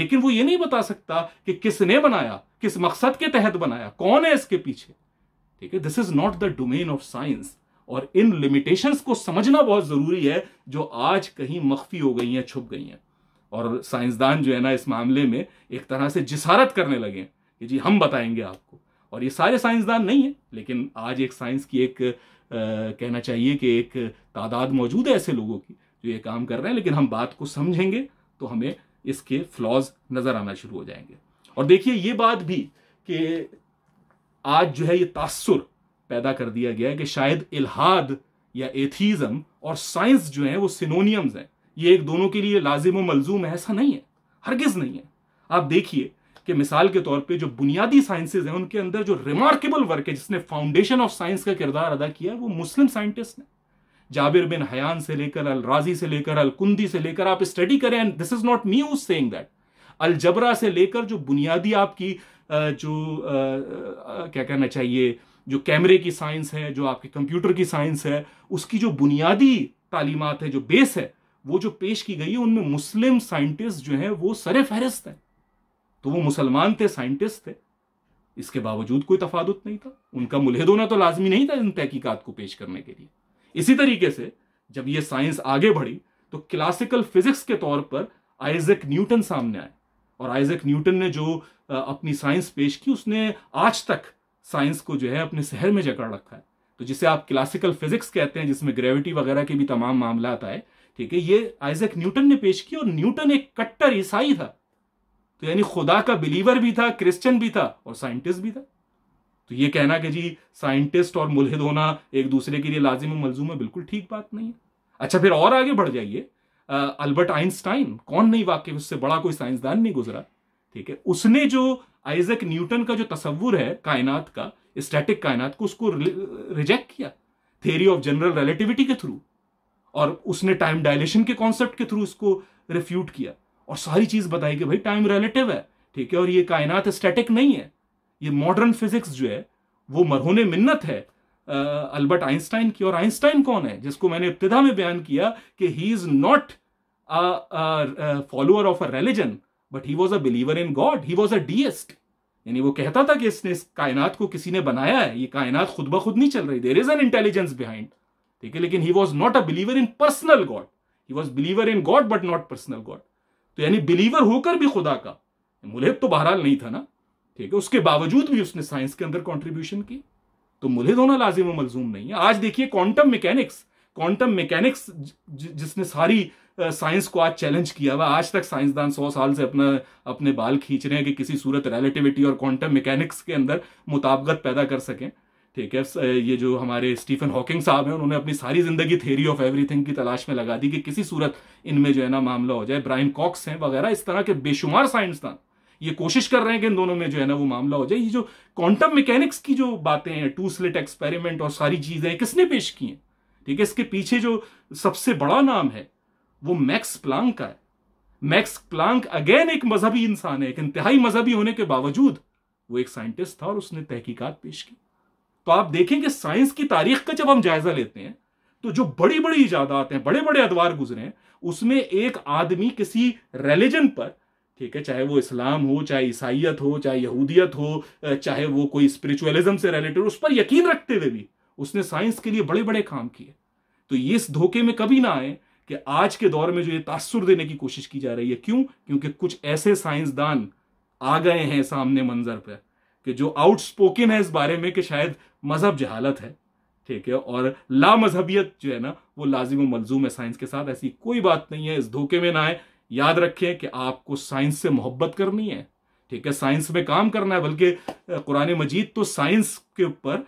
लेकिन वो ये नहीं बता सकता कि किसने बनाया किस मकसद के तहत बनाया कौन है इसके पीछे ठीक है this is not the domain of science और इन लिमिटेशंस को समझना बहुत जरूरी है जो आज कहीं मख्फी हो गई हैं छुप गई हैं और साइंसदान जो है ना इस मामले में एक तरह से जिसारत करने लगे हैं कि जी हम बताएंगे आपको और ये सारे साइंसदान नहीं है लेकिन आज एक साइंस की एक आ, कहना चाहिए कि एक तादाद मौजूद है ऐसे लोगों की जो ये काम कर रहे हैं लेकिन हम बात को समझेंगे तो हमें इसके फ्लॉज नज़र आना शुरू हो जाएंगे और देखिए ये बात भी कि आज जो है ये तासुर पैदा कर दिया गया है कि शायद इलाहाद या एथीज़म और साइंस जो है वो सिनोनियम्स हैं ये एक दोनों के लिए लाजिम मलजूम है ऐसा नहीं है हरगिज नहीं है आप देखिए कि मिसाल के तौर पे जो बुनियादी साइंसेज हैं उनके अंदर जो रिमार्केबल वर्क है जिसने फाउंडेशन ऑफ साइंस का किरदार अदा किया है वो मुस्लिम साइंटिस्ट ने जाबिर बिन हयान से लेकर अल राजी से लेकर अल कुंदी से लेकर आप स्टडी करें and this is not me who saying that algebra से लेकर जो बुनियादी आपकी जो क्या कहना चाहिए जो कैमरे की साइंस है जो आपके कंप्यूटर की साइंस है उसकी जो बुनियादी तालीमत है जो बेस है वो जो पेश की गई है उनमें मुस्लिम साइंटिस्ट जो है वो सरे फहरिस्त हैं तो वो मुसलमान थे साइंटिस्ट थे इसके बावजूद कोई तफादत नहीं था उनका मुलहद होना तो लाजमी नहीं था इन तहकीकत को पेश करने के लिए इसी तरीके से जब ये साइंस आगे बढ़ी तो क्लासिकल फिजिक्स के तौर पर आइजक न्यूटन सामने आए और आइजक न्यूटन ने जो अपनी साइंस पेश की उसने आज तक साइंस को जो है अपने शहर में जकड़ रखा है तो जिसे आप क्लासिकल फिजिक्स कहते हैं जिसमें ग्रेविटी वगैरह के भी तमाम मामला आए ठीक है ये आइजक न्यूटन ने पेश की और न्यूटन एक कट्टर ईसाई था तो यानी खुदा का बिलीवर भी था क्रिश्चियन भी था और साइंटिस्ट भी था तो ये कहना कि जी साइंटिस्ट और मुलहिद होना एक दूसरे के लिए लाजिम मलजूम है बिल्कुल ठीक बात नहीं है अच्छा फिर और आगे बढ़ जाइए अल्बर्ट आइंस्टाइन कौन नहीं वाकई उससे बड़ा कोई साइंसदान नहीं गुजरा ठीक है उसने जो आइजक न्यूटन का जो तस्वुर है कायनात का स्टैटिक कायनात को उसको रिजेक्ट किया थेरी ऑफ जनरल रिलेटिविटी के थ्रू और उसने टाइम डायलेशन के कॉन्सेप्ट के थ्रू इसको रिफ्यूट किया और सारी चीज बताई कि भाई टाइम रिलेटिव है ठीक है और ये कायनात स्टैटिक नहीं है ये मॉडर्न फिजिक्स जो है वो मरहोने मिन्नत है अल्बर्ट आइंस्टाइन की और आइंस्टाइन कौन है जिसको मैंने इब्तदा में बयान किया कि he is not follower of a religion but he was a believer in god he was a deist यानी वो कहता था कि इसने इस कायनात को किसी ने बनाया है ये कायनात खुद ब खुद नहीं चल रही there is an intelligence behind ठीक है लेकिन he was not a believer in personal god he was believer in god but not personal god तो यानी बिलीवर होकर भी खुदा का मुलहिद तो बहरहाल नहीं था ना ठीक है उसके बावजूद भी उसने साइंस के अंदर कॉन्ट्रीब्यूशन की तो मुलहिद होना लाजिम मलजूम नहीं है आज देखिए क्वांटम मैकेनिक्स क्वांटम मैकेनिक्स जिसने सारी साइंस को आज चैलेंज किया हुआ आज तक साइंसदान सौ साल से अपना अपने बाल खींच रहे हैं कि किसी सूरत रिलेटिविटी और क्वांटम मैकेनिक्स के अंदर मुताबगत पैदा कर सकें ठीक है ये जो हमारे स्टीफन हॉकिंग साहब हैं उन्होंने अपनी सारी ज़िंदगी थेरी ऑफ एवरीथिंग की तलाश में लगा दी कि किसी सूरत इनमें जो है ना मामला हो जाए ब्राइन कॉक्स हैं वगैरह इस तरह के बेशुमार साइंसदान ये कोशिश कर रहे हैं कि इन दोनों में जो है ना वो मामला हो जाए ये जो क्वांटम मैकेनिक्स की जो बातें हैं टू स्लिट एक्सपेरिमेंट और सारी चीज़ें किसने पेश की हैं ठीक है इसके पीछे जो सबसे बड़ा नाम है वो मैक्स प्लांक का है मैक्स प्लांक अगेन एक मजहबी इंसान है एक इंतहाई मजहबी होने के बावजूद वो एक साइंटिस्ट था और उसने तहकीकात पेश की तो आप देखें कि साइंस की तारीख का जब हम जायजा लेते हैं तो जो बड़ी बड़ी इजादात हैं बड़े बड़े अदवार गुजरे हैं उसमें एक आदमी किसी रिलीजन पर ठीक है चाहे वो इस्लाम हो चाहे ईसाइत हो चाहे यहूदियत हो चाहे वो कोई स्पिरिचुअलिज्म से रिलेटेड उस पर यकीन रखते हुए भी उसने साइंस के लिए बड़े बड़े काम किए तो ये इस धोखे में कभी ना आए कि आज के दौर में जो ये तासुर देने की कोशिश की जा रही है क्यों क्योंकि कुछ ऐसे साइंसदान आ गए हैं सामने मंजर पर कि जो आउटस्पोकन है इस बारे में कि शायद मजहब जहालत है ठीक है और ला मजहबियत जो है ना वो लाजिम मलजूम है साइंस के साथ ऐसी कोई बात नहीं है इस धोखे में ना आए याद रखें कि आपको साइंस से मोहब्बत करनी है ठीक है साइंस में काम करना है बल्कि कुरान मजीद तो साइंस के ऊपर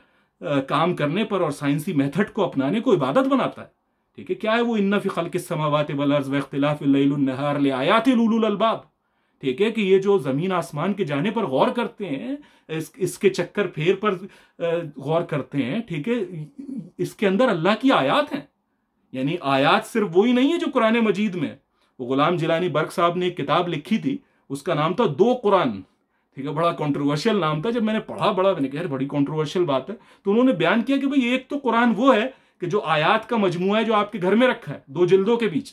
काम करने पर और साइंसी मेथड को अपनाने को इबादत बनाता है ठीक है क्या है वो इन्ना फ़िखल के समावत वलर्ज व अख्तिलाफ़ नहार ले आयात अलबाब ठीक है कि ये जो जमीन आसमान के जाने पर गौर करते हैं इस, इसके चक्कर फेर पर गौर करते हैं ठीक है इसके अंदर अल्लाह की आयात हैं यानी आयात सिर्फ वही नहीं है जो कुरान मजीद में वो गुलाम जिलानी बर्क साहब ने एक किताब लिखी थी उसका नाम था दो कुरान ठीक है बड़ा कॉन्ट्रोवर्शियल नाम था जब मैंने पढ़ा बड़ा मैंने कह बड़ी कॉन्ट्रोवर्शियल बात है तो उन्होंने बयान किया कि भाई एक तो कुरान वो है कि जो आयात का मजमू है जो आपके घर में रखा है दो जिल्दों के बीच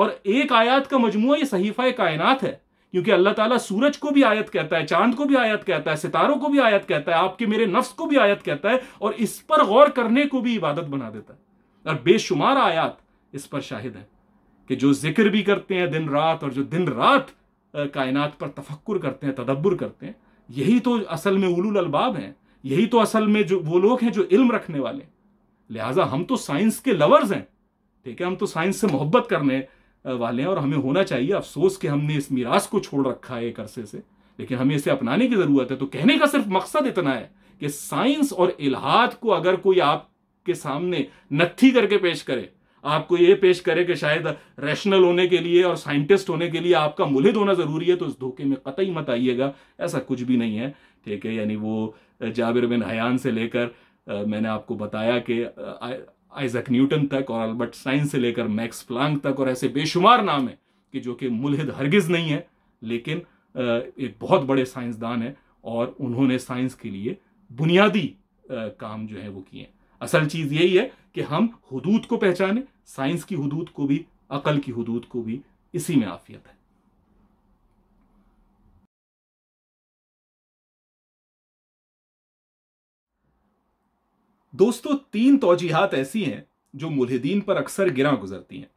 और एक आयात का मजमू ये सहीफा कायनात है क्योंकि अल्लाह ताला सूरज को भी आयत कहता है चांद को भी आयत कहता है सितारों को भी आयत कहता है आपके मेरे नफ्स को भी आयत कहता है और इस पर गौर करने को भी इबादत बना देता है और बेशुमार आयात इस पर शाहिद है कि जो जिक्र भी करते हैं दिन रात और जो दिन रात कायनात पर तफक्कुर करते हैं तदब्बर करते हैं यही तो असल में उलूल अलबाब हैं यही तो असल में जो वो लोग हैं जो इल्म रखने वाले लिहाजा हम तो साइंस के लवर्स हैं ठीक है हम तो साइंस से मोहब्बत करने वाले हैं और हमें होना चाहिए अफसोस कि हमने इस मीरास को छोड़ रखा है एक अरसे से लेकिन हमें इसे अपनाने की ज़रूरत है तो कहने का सिर्फ मकसद इतना है कि साइंस और इलाहाद को अगर कोई आपके सामने नत्थी करके पेश करे आपको ये पेश करे कि शायद रैशनल होने के लिए और साइंटिस्ट होने के लिए आपका मुलिद होना ज़रूरी है तो इस धोखे में कतई मत आइएगा ऐसा कुछ भी नहीं है ठीक है यानी वो जाबिर बिन हयान से लेकर मैंने आपको बताया कि आइजक न्यूटन तक और अल्बर्ट साइंस से लेकर मैक्स प्लांग तक और ऐसे बेशुमार नाम है कि जो कि मुलहिद हरगिज नहीं है लेकिन एक बहुत बड़े साइंसदान है और उन्होंने साइंस के लिए बुनियादी काम जो है वो किए हैं असल चीज़ यही है कि हम हदूद को पहचानें साइंस की हदूद को भी अकल की हदूद को भी इसी में आफियत है दोस्तों तीन तोजीहत ऐसी हैं जो मुलहदीन पर अक्सर गिरा गुजरती हैं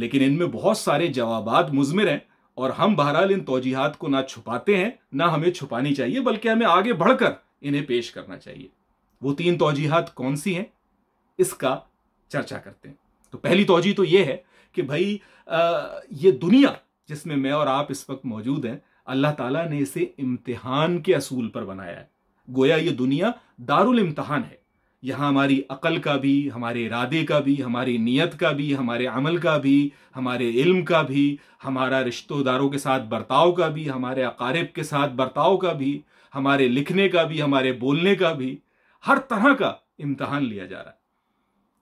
लेकिन इनमें बहुत सारे जवाब मुजमिर हैं और हम बहरहाल इन तोजीहत को ना छुपाते हैं ना हमें छुपानी चाहिए बल्कि हमें आगे बढ़कर इन्हें पेश करना चाहिए वो तीन तोजीहत कौन सी हैं इसका चर्चा करते हैं तो पहली तोजी तो ये है कि भाई आ, ये दुनिया जिसमें मैं और आप इस वक्त मौजूद हैं अल्लाह ताला ने इसे इम्तिहान के असूल पर बनाया है गोया ये दुनिया दारुल इम्तहान है यहाँ हमारी अकल का भी हमारे इरादे का भी हमारी नीयत का भी हमारे अमल का भी हमारे इल्म का भी हमारा रिश्तेदारों के साथ बर्ताव का भी हमारे अकारब के साथ बर्ताव का भी हमारे लिखने का भी हमारे बोलने का भी हर तरह का इम्तहान लिया जा रहा है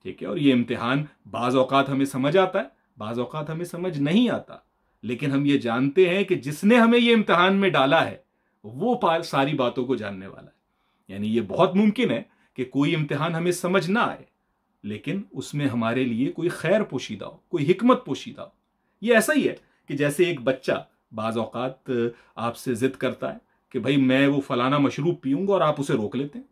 ठीक है और ये इम्तहान बाज़ अवकात हमें समझ आता है बाज़ अवकात हमें समझ नहीं आता लेकिन हम ये जानते हैं कि जिसने हमें ये इम्तहान में डाला है वो सारी बातों को जानने वाला है यानी ये बहुत मुमकिन है कि कोई इम्तिहान हमें समझ ना आए लेकिन उसमें हमारे लिए कोई खैर पोशीदा हो कोई हिकमत पोशीदा हो ये ऐसा ही है कि जैसे एक बच्चा बाज़ आपसे ज़िद करता है कि भाई मैं वो फलाना मशरूब पीऊँगा और आप उसे रोक लेते हैं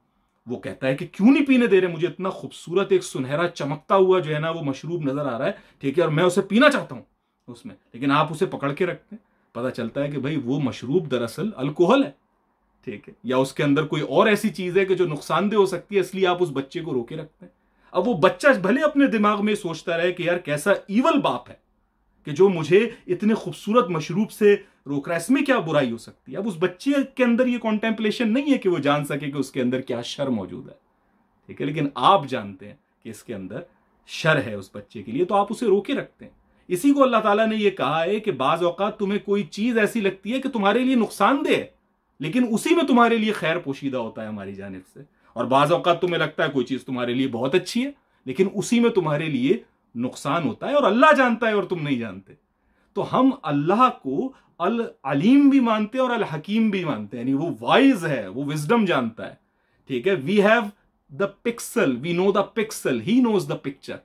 वो कहता है कि क्यों नहीं पीने दे रहे मुझे इतना खूबसूरत एक सुनहरा चमकता हुआ जो है ना वो मशरूब नज़र आ रहा है ठीक है और मैं उसे पीना चाहता हूँ उसमें लेकिन आप उसे पकड़ के रखते हैं पता चलता है कि भाई वो मशरूब दरअसल अल्कोहल है ठीक है या उसके अंदर कोई और ऐसी चीज है कि जो नुकसानदेह हो सकती है इसलिए आप उस बच्चे को रोके रखते हैं अब वो बच्चा भले अपने दिमाग में सोचता रहे कि यार कैसा ईवल बाप है कि जो मुझे इतने खूबसूरत मशरूब से रोक रहा है इसमें क्या बुराई हो सकती है अब उस बच्चे के अंदर ये कॉन्टेम्पलेशन नहीं है कि वो जान सके कि उसके अंदर क्या शर मौजूद है ठीक है लेकिन आप जानते हैं कि इसके अंदर शर है उस बच्चे के लिए तो आप उसे रोके रखते हैं इसी को अल्लाह ताला ने ये कहा है कि बाज औकात तुम्हें कोई चीज ऐसी लगती है कि तुम्हारे लिए नुकसानदेह है लेकिन उसी में तुम्हारे लिए खैर पोशीदा होता है हमारी जानब से और बाज़ तुम्हें लगता है कोई चीज़ तुम्हारे लिए बहुत अच्छी है लेकिन उसी में तुम्हारे लिए नुकसान होता है और अल्लाह जानता है और तुम नहीं जानते तो हम अल्लाह को अल अलीम भी मानते हैं और अल हकीम भी मानते हैं यानी वो वाइज है वो विजडम जानता है ठीक है we have the pixel we know the pixel he knows the picture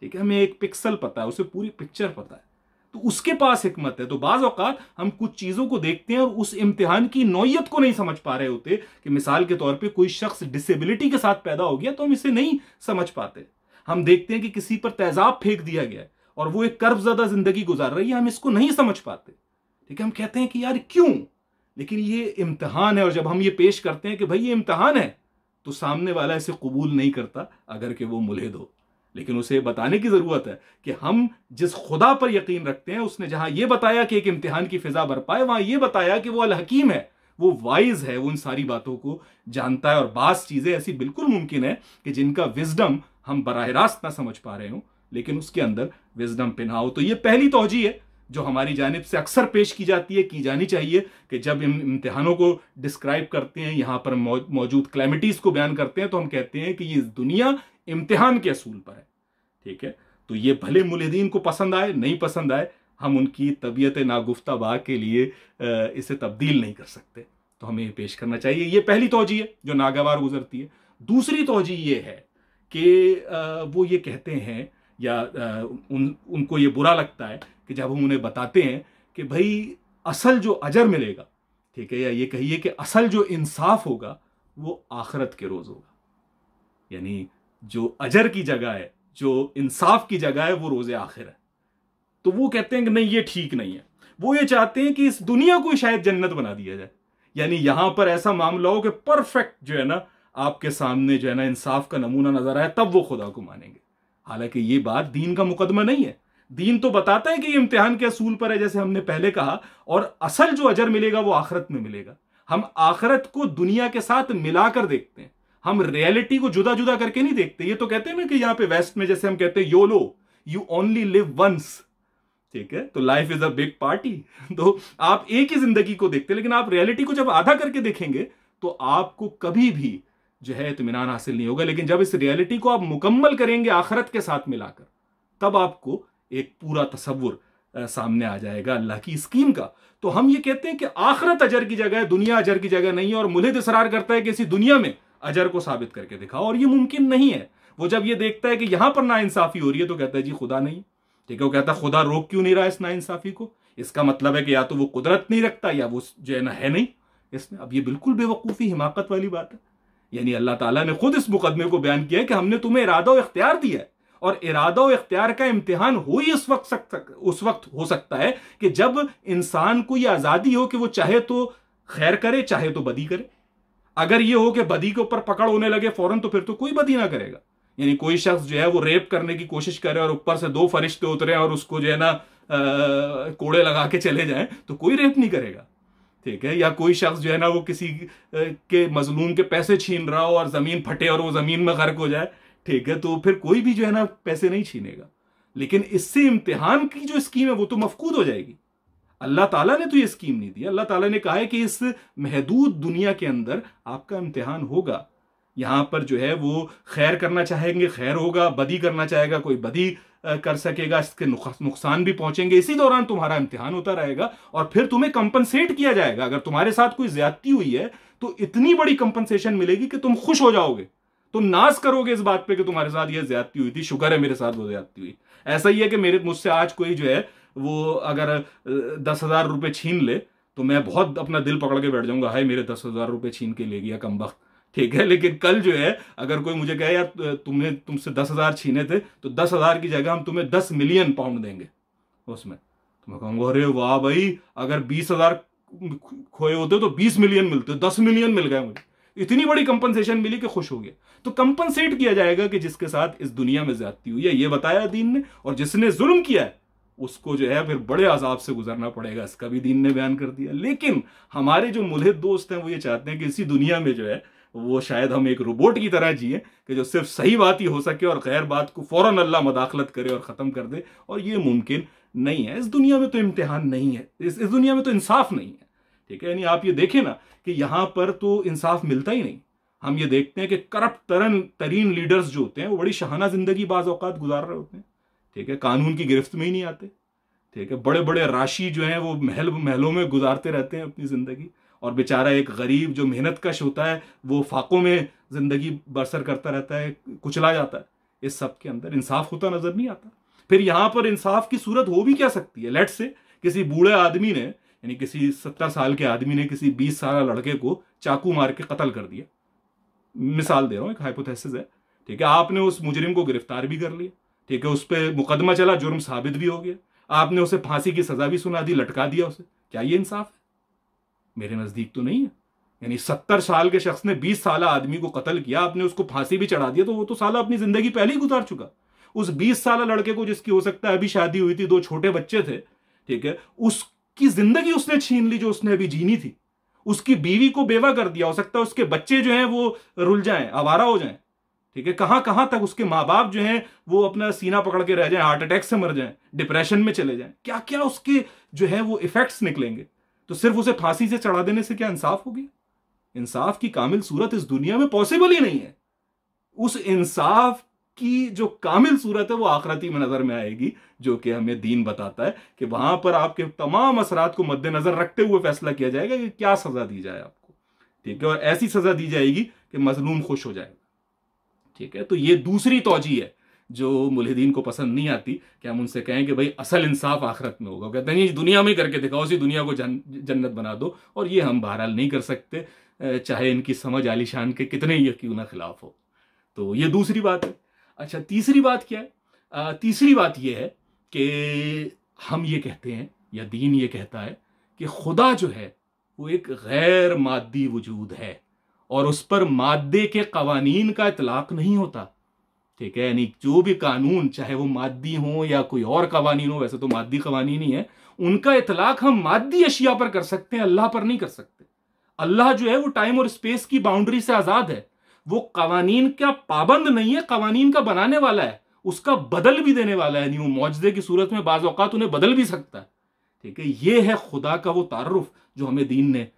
ठीक है हमें एक पिक्सल पता है उसे पूरी पिक्चर पता है तो उसके पास हिकमत है तो बाज़ अवकात हम कुछ चीज़ों को देखते हैं और उस इम्तिहान की नौीयत को नहीं समझ पा रहे होते कि मिसाल के तौर पे कोई शख्स डिसेबिलिटी के साथ पैदा हो गया तो हम इसे नहीं समझ पाते हम देखते हैं कि किसी पर तेजाब फेंक दिया गया है और वो एक कर्व ज़्यादा ज़िंदगी गुजार रही है हम इसको नहीं समझ पाते ठीक है हम कहते हैं कि यार क्यों लेकिन ये इम्तहान है और जब हम ये पेश करते हैं कि भाई ये इम्तहान है तो सामने वाला इसे कबूल नहीं करता अगर कि वो मुलहद हो लेकिन उसे बताने की जरूरत है कि हम जिस खुदा पर यकीन रखते हैं उसने जहां यह बताया कि एक इम्तिहान की फिजा पाए वहां यह बताया कि वो अलहकीम है वो वाइज है वो इन सारी बातों को जानता है और बास चीजें ऐसी बिल्कुल मुमकिन है कि जिनका विजडम हम बरह रास्त ना समझ पा रहे हो लेकिन उसके अंदर विजडम पिनाओ हो तो ये पहली तोजी है जो हमारी जानब से अक्सर पेश की जाती है की जानी चाहिए कि जब इन इम्तिहानों को डिस्क्राइब करते हैं यहाँ पर मौजूद क्लैमिटीज़ को बयान करते हैं तो हम कहते हैं कि ये इस दुनिया इम्तिहान के असूल पर है ठीक है तो ये भले मुलहदीन को पसंद आए नहीं पसंद आए हम उनकी तबीयत नागुफ्ताबा के लिए इसे तब्दील नहीं कर सकते तो हमें यह पेश करना चाहिए ये पहली तोजी है जो नागवार गुजरती है दूसरी तोजी ये है कि वो ये कहते हैं या उन उनको ये बुरा लगता है कि जब हम उन्हें बताते हैं कि भाई असल जो अजर मिलेगा ठीक है या ये कहिए कि असल जो इंसाफ होगा वो आखरत के रोज़ होगा यानी जो अजर की जगह है जो इंसाफ की जगह है वो रोज आखिर है तो वो कहते हैं कि नहीं ये ठीक नहीं है वो ये चाहते हैं कि इस दुनिया को शायद जन्नत बना दिया जाए यानी यहां पर ऐसा मामला हो कि परफेक्ट जो है ना आपके सामने जो है ना इंसाफ का नमूना नजर आए तब वो खुदा को मानेंगे हालांकि ये बात दीन का मुकदमा नहीं है दीन तो बताता है कि इम्तिहान के असूल पर है जैसे हमने पहले कहा और असल जो अजर मिलेगा वो आखरत में मिलेगा हम आखरत को दुनिया के साथ मिलाकर देखते हैं हम रियलिटी को जुदा जुदा करके नहीं देखते ये तो कहते हैं ना कि यहां पे वेस्ट में जैसे हम कहते हैं YOLO you only live once ठीक है तो life is a big party तो आप एक ही जिंदगी को देखते हैं लेकिन आप रियलिटी को जब आधा करके देखेंगे तो आपको कभी भी जो है इतमान हासिल नहीं होगा लेकिन जब इस रियलिटी को आप मुकम्मल करेंगे आखरत के साथ मिलाकर तब आपको एक पूरा तस्वुर सामने आ जाएगा अल्लाह की स्कीम का तो हम ये कहते हैं कि आखरत अजर की जगह है दुनिया अजर की जगह नहीं है और मुलिद इसरार करता है कि इसी दुनिया में अजर को साबित करके दिखाओ और ये मुमकिन नहीं है वो जब ये देखता है कि यहां पर नाइंसाफी हो रही है तो कहता है जी खुदा नहीं ठीक है वो कहता है खुदा रोक क्यों नहीं रहा इस नाइंसाफी को इसका मतलब है कि या तो वो कुदरत नहीं रखता या वो जो है ना है नहीं इसमें अब ये बिल्कुल बेवकूफ़ी हिमाकत वाली बात है यानी अल्लाह ताला ने खुद इस मुकदमे को बयान किया है कि हमने तुम्हें इरादा और इख्तियार दिया है और इरादा और इख्तियार का इम्तिहान हो ही इस वक्त सक, उस वक्त हो सकता है कि जब इंसान को ये आज़ादी हो कि वो चाहे तो खैर करे चाहे तो बदी करे अगर ये हो कि बदी के ऊपर पकड़ होने लगे फौरन तो फिर तो कोई बदी ना करेगा यानी कोई शख्स जो है वो रेप करने की कोशिश करे और ऊपर से दो फरिश्ते उतरे और उसको जो है ना कोड़े लगा के चले जाए तो कोई रेप नहीं करेगा ठीक है या कोई शख्स जो है ना वो किसी के मजलूम के पैसे छीन रहा हो और जमीन फटे और वो जमीन में गर्क हो जाए ठीक है तो फिर कोई भी जो है ना पैसे नहीं छीनेगा लेकिन इससे इम्तिहान की जो स्कीम है वो तो मफकूद हो जाएगी अल्लाह ताला ने तो ये स्कीम नहीं दी अल्लाह ताला ने कहा है कि इस महदूद दुनिया के अंदर आपका इम्तिहान होगा यहाँ पर जो है वो खैर करना चाहेंगे खैर होगा बदी करना चाहेगा कोई बदी कर सकेगा इसके नुकसान भी पहुंचेंगे इसी दौरान तुम्हारा इम्तिहान होता रहेगा और फिर तुम्हें कंपनसेट किया जाएगा अगर तुम्हारे साथ कोई ज्यादती हुई है तो इतनी बड़ी कंपनसेशन मिलेगी कि तुम खुश हो जाओगे तुम नाश करोगे इस बात पे कि तुम्हारे साथ यह ज्यादती हुई थी शुक्र है मेरे साथ वो ज्यादती हुई ऐसा ही है कि मेरे मुझसे आज कोई जो है वो अगर दस हजार रुपये छीन ले तो मैं बहुत अपना दिल पकड़ के बैठ जाऊंगा हाय मेरे दस हजार रुपये छीन के ले गया कम वक्त ठीक है लेकिन कल जो है अगर कोई मुझे कहे यार तुमने तुमसे दस हजार छीने थे तो दस हजार की जगह हम तुम्हें दस मिलियन पाउंड देंगे उसमें तो मैं कहूँगा अरे वाह भाई अगर बीस हजार खोए होते तो बीस मिलियन मिलते दस मिलियन मिल गए मुझे इतनी बड़ी कंपनसेशन मिली कि खुश हो गया तो कंपनसेट किया जाएगा कि जिसके साथ इस दुनिया में ज्यादती हुई है ये बताया दीन ने और जिसने जुल्म किया है उसको जो है फिर बड़े आजाब से गुजरना पड़ेगा इसका भी दीन ने बयान कर दिया लेकिन हमारे जो मुलहिद दोस्त हैं वो ये चाहते हैं कि इसी दुनिया में जो है वो शायद हम एक रोबोट की तरह जिए कि जो सिर्फ सही बात ही हो सके और गैर बात को फ़ौरन अल्लाह मदाखलत करे और ख़त्म कर दे और ये मुमकिन नहीं है इस दुनिया में तो इम्तहान नहीं है इस इस दुनिया में तो इंसाफ नहीं है ठीक है यानी आप ये देखें ना कि यहाँ पर तो इंसाफ मिलता ही नहीं हम ये देखते हैं कि करप्ट तरन तरीन लीडर्स जो होते हैं वो बड़ी शहाना ज़िंदगी बाज़ अवत गुजार रहे होते हैं ठीक है कानून की गिरफ्त में ही नहीं आते ठीक है बड़े बड़े राशि जो हैं वो महल महलों में गुजारते रहते हैं अपनी ज़िंदगी और बेचारा एक गरीब जो मेहनत कश होता है वो फाकों में ज़िंदगी बसर करता रहता है कुचला जाता है इस सब के अंदर इंसाफ होता नज़र नहीं आता फिर यहाँ पर इंसाफ की सूरत हो भी क्या सकती है लेट से किसी बूढ़े आदमी ने यानी किसी सत्तर साल के आदमी ने किसी बीस साल लड़के को चाकू मार के कत्ल कर दिया मिसाल दे रहा हूँ एक हाइपोथेसिस है ठीक है आपने उस मुजरिम को गिरफ्तार भी कर लिया ठीक है उस पर मुकदमा चला जुर्म साबित भी हो गया आपने उसे फांसी की सजा भी सुना दी लटका दिया उसे क्या ये इंसाफ है मेरे नज़दीक तो नहीं है यानी सत्तर साल के शख्स ने बीस साल आदमी को कत्ल किया आपने उसको फांसी भी चढ़ा दिया तो वो तो साला अपनी जिंदगी पहले ही गुजार चुका उस बीस साल लड़के को जिसकी हो सकता है अभी शादी हुई थी दो छोटे बच्चे थे ठीक है उसकी जिंदगी उसने छीन ली जो उसने अभी जीनी थी उसकी बीवी को बेवा कर दिया हो सकता है उसके बच्चे जो हैं वो रुल जाएं आवारा हो जाएं ठीक है कहां कहां तक उसके माँ बाप जो हैं वो अपना सीना पकड़ के रह जाए हार्ट अटैक से मर जाए डिप्रेशन में चले जाए क्या क्या उसके जो है वो इफेक्ट्स निकलेंगे तो सिर्फ उसे फांसी से चढ़ा देने से क्या इंसाफ हो गया इंसाफ की कामिल सूरत इस दुनिया में पॉसिबल ही नहीं है उस इंसाफ की जो कामिल सूरत है वो आखरती में नजर में आएगी जो कि हमें दीन बताता है कि वहां पर आपके तमाम असरात को मद्देनजर रखते हुए फैसला किया जाएगा कि क्या सजा दी जाए आपको ठीक है और ऐसी सजा दी जाएगी कि मजलूम खुश हो जाएगा ठीक है तो ये दूसरी तोजी है जो मुलहिदीन को पसंद नहीं आती कि हम उनसे कहें कि भाई असल इंसाफ आखिरत में होगा कहते नहीं दुनिया में करके दिखाओ उसी दुनिया को जन, जन्नत बना दो और ये हम बहरहाल नहीं कर सकते चाहे इनकी समझ आलिशान के कितने ही क्यों ना खिलाफ हो तो ये दूसरी बात है अच्छा तीसरी बात क्या है आ, तीसरी बात यह है कि हम ये कहते हैं या दीन ये कहता है कि खुदा जो है वो एक गैर मादी वजूद है और उस पर मादे के कवानीन का इतलाक नहीं होता ठीक है यानी जो भी कानून चाहे वो मादी हो या कोई और कवानीन हो वैसे तो मादी कवानीन ही है उनका इतलाक हम मादी अशिया पर कर सकते हैं अल्लाह पर नहीं कर सकते अल्लाह जो है वो टाइम और स्पेस की बाउंड्री से आज़ाद है वो कवानीन का पाबंद नहीं है कवानीन का बनाने वाला है उसका बदल भी देने वाला है वो मुआवजे की सूरत में बाज़ अवत उन्हें बदल भी सकता है ठीक है ये है खुदा का वो तारुफ जो हमें दीन ने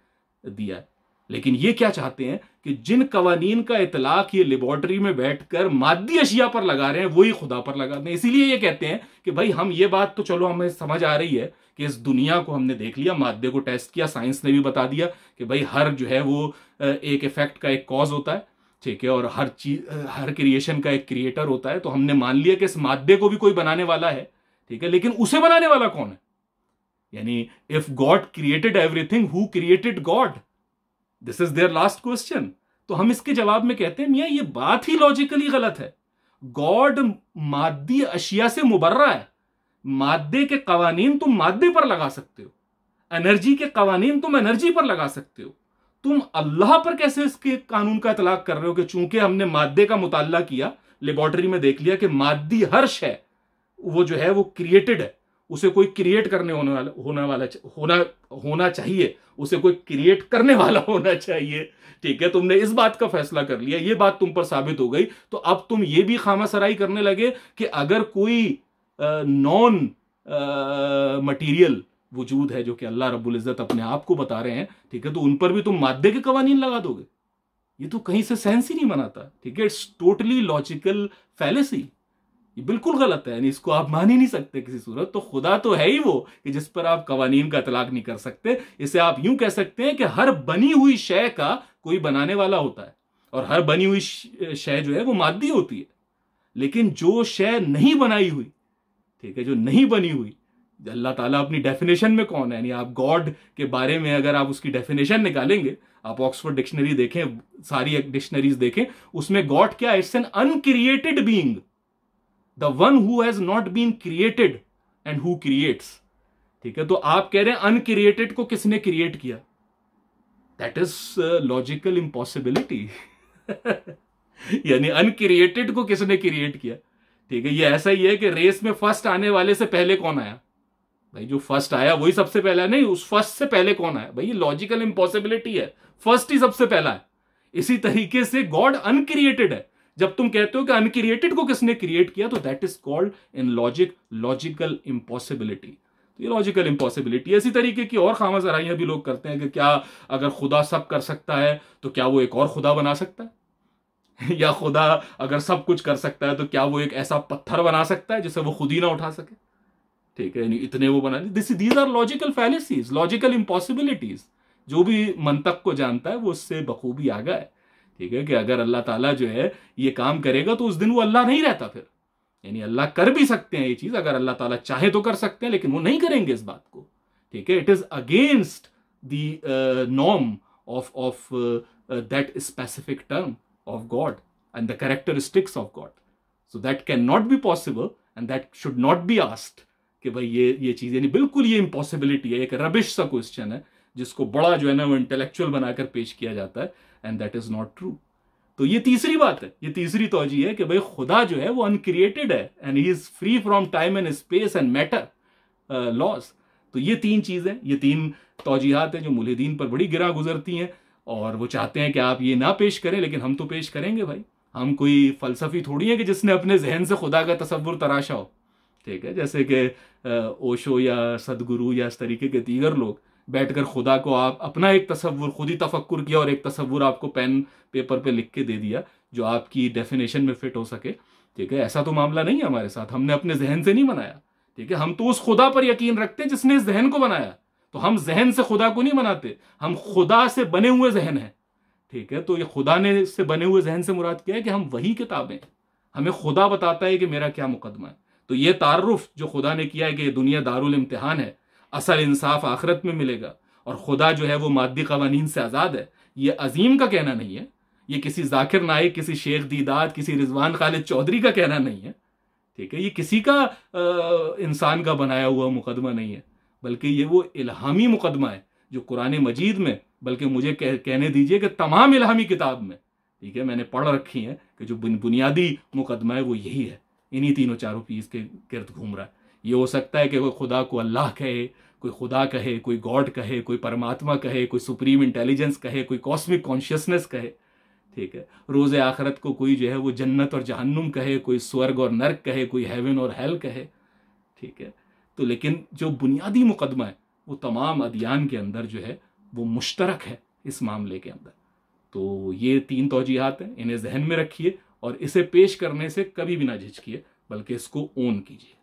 दिया है लेकिन ये क्या चाहते हैं कि जिन कवानीन का इतलाक ये लेबोरेटरी में बैठकर मादी अशिया पर लगा रहे हैं वही खुदा पर लगा रहे हैं इसीलिए ये कहते हैं कि भाई हम ये बात तो चलो हमें समझ आ रही है कि इस दुनिया को हमने देख लिया मादे को टेस्ट किया साइंस ने भी बता दिया कि भाई हर जो है वो एक इफेक्ट का एक कॉज होता है ठीक है और हर चीज हर क्रिएशन का एक क्रिएटर होता है तो हमने मान लिया कि इस मादे को भी कोई बनाने वाला है ठीक है लेकिन उसे बनाने वाला कौन है यानी if god created everything who created god this is their last question तो हम इसके जवाब में कहते हैं मियाँ ये बात ही लॉजिकली गलत है गॉड मादी अशिया से मुबर्रा है मादे के कवानीन तुम मादे पर लगा सकते हो एनर्जी के कवानीन तुम एनर्जी पर लगा सकते हो तुम अल्लाह पर कैसे इसके कानून का इतलाक कर रहे हो कि चूंकि हमने मादे का मुताला किया लेबॉर्टरी में देख लिया कि मादी हर्ष है वो जो है वो क्रिएटेड है उसे कोई क्रिएट करने होने वाला होने वाला होना होना चाहिए उसे कोई क्रिएट करने वाला होना चाहिए ठीक है तुमने इस बात का फैसला कर लिया ये बात तुम पर साबित हो गई तो अब तुम ये भी खामा सराई करने लगे कि अगर कोई नॉन मटीरियल वजूद है जो कि अल्लाह रब्बुल इज़्ज़त अपने आप को बता रहे हैं ठीक है तो उन पर भी तुम मादे के कवानीन लगा दोगे ये तो कहीं से सेंस ही नहीं बनाता ठीक है इट्स टोटली लॉजिकल फैलेसी ये बिल्कुल गलत है यानी इसको आप मान ही नहीं सकते किसी सूरत तो खुदा तो है ही वो कि जिस पर आप कवानीन का तलाक नहीं कर सकते इसे आप यूं कह सकते हैं कि हर बनी हुई शय का कोई बनाने वाला होता है और हर बनी हुई शय जो है वो मादी होती है लेकिन जो शय नहीं बनाई हुई ठीक है जो नहीं बनी हुई अल्लाह ताला अपनी डेफिनेशन में कौन है यानी आप गॉड के बारे में अगर आप उसकी डेफिनेशन निकालेंगे आप ऑक्सफोर्ड डिक्शनरी देखें सारी डिक्शनरीज देखें उसमें गॉड क्या it's an uncreated being the one who has not been created and who creates ठीक है तो आप कह रहे हैं अनक्रिएटेड को किसने क्रिएट किया दैट इज लॉजिकल इम्पॉसिबिलिटी यानी अनक्रिएटेड को किसने क्रिएट किया ठीक है ये ऐसा ही है कि रेस में फर्स्ट आने वाले से पहले कौन आया भाई जो फर्स्ट आया वही सबसे पहला नहीं उस फर्स्ट से पहले कौन आया भाई ये लॉजिकल इम्पॉसिबिलिटी है फर्स्ट ही सबसे पहला है इसी तरीके से गॉड अनक्रिएटेड है जब तुम कहते हो कि अनक्रिएटेड को किसने क्रिएट किया तो that is called in logic logical impossibility तो ये लॉजिकल इम्पॉसिबिलिटी इसी तरीके की और खामा जराइयां भी लोग करते हैं कि क्या अगर खुदा सब कर सकता है तो क्या वो एक और खुदा बना सकता है या खुदा अगर सब कुछ कर सकता है तो क्या वो एक ऐसा पत्थर बना सकता है जिसे वो खुद ही ना उठा सके ठीक है यानी इतने वो बना this these are logical fallacies logical impossibilities जो भी मंतक को जानता है वो उससे बखूबी आगा है ठीक है कि अगर अल्लाह ताला जो है ये काम करेगा तो उस दिन वो अल्लाह नहीं रहता फिर यानी अल्लाह कर भी सकते हैं ये चीज़ अगर अल्लाह ताला चाहे तो कर सकते हैं लेकिन वो नहीं करेंगे इस बात को ठीक है it is against the norm of of that specific term of god and the characteristics of god so that can not be possible and that should not be asked कि भाई ये ये चीज़ यानी बिल्कुल ये इम्पॉसिबिलिटी है एक रबिश सा क्वेश्चन है जिसको बड़ा जो है ना वो इंटेलेक्चुअल बनाकर पेश किया जाता है and that is not true तो ये तीसरी बात है ये तीसरी तोजी है कि भाई खुदा जो है वो अनक्रिएटेड है and he is free from time and space and matter laws तो ये तीन चीज़ें ये तीन तोजीहत हैं जो मुलहदीन पर बड़ी गिरा गुजरती हैं और वो चाहते हैं कि आप ये ना पेश करें लेकिन हम तो पेश करेंगे भाई हम कोई फलसफी थोड़ी है कि जिसने अपने जहन से खुदा का तस्वुर तराशा हो ठीक है जैसे कि uh, ओशो या सदगुरु या इस तरीके के दीगर लोग बैठकर खुदा को आप अपना एक तस्वुर खुद ही तफक्कुर किया और एक तस्वुर आपको पेन पेपर पे लिख के दे दिया जो आपकी डेफिनेशन में फिट हो सके ठीक है ऐसा तो मामला नहीं है हमारे साथ हमने अपने जहन से नहीं बनाया ठीक है हम तो उस खुदा पर यकीन रखते हैं जिसने इस जहन को बनाया तो हम जहन से खुदा को नहीं बनाते हम खुदा से बने हुए जहन हैं ठीक है तो ये खुदा ने से बने हुए जहन से मुराद किया है कि हम वही किताबें हमें खुदा बताता है कि मेरा क्या मुकदमा है तो ये तारुफ जो खुदा ने किया है कि ये दुनिया दारुल इम्तिहान है असल इंसाफ आखरत में मिलेगा और खुदा जो है वो मादी कवानीन से आज़ाद है ये अजीम का कहना नहीं है ये किसी जाकिर नाइक किसी शेख दीदार किसी रिजवान खालिद चौधरी का कहना नहीं है ठीक है ये किसी का इंसान का बनाया हुआ मुकदमा नहीं है बल्कि ये वो इल्हामी मुकदमा है जो कुरान मजीद में बल्कि मुझे कह, कहने दीजिए कि तमाम इल्हामी किताब में ठीक है मैंने पढ़ रखी है कि जो बुनियादी मुकदमा है वो यही है इन्हीं तीनों चारों पीस के गिरद घूम रहा है ये हो सकता है कि वो खुदा को अल्लाह कहे कोई खुदा कहे कोई गॉड कहे कोई परमात्मा कहे कोई सुप्रीम इंटेलिजेंस कहे कोई कॉस्मिक कॉन्शियसनेस कहे ठीक है रोज़ आखरत को कोई जो है वो जन्नत और जहन्नुम कहे कोई स्वर्ग और नर्क कहे कोई हेवन और हेल कहे ठीक है तो लेकिन जो बुनियादी मुकदमा है वो तमाम अदियान के अंदर जो है वो मुश्तरक है इस मामले के अंदर तो ये तीन तोजीहत हैं इन्हें जहन में रखिए और इसे पेश करने से कभी भी ना झिझकिए बल्कि इसको ओन कीजिए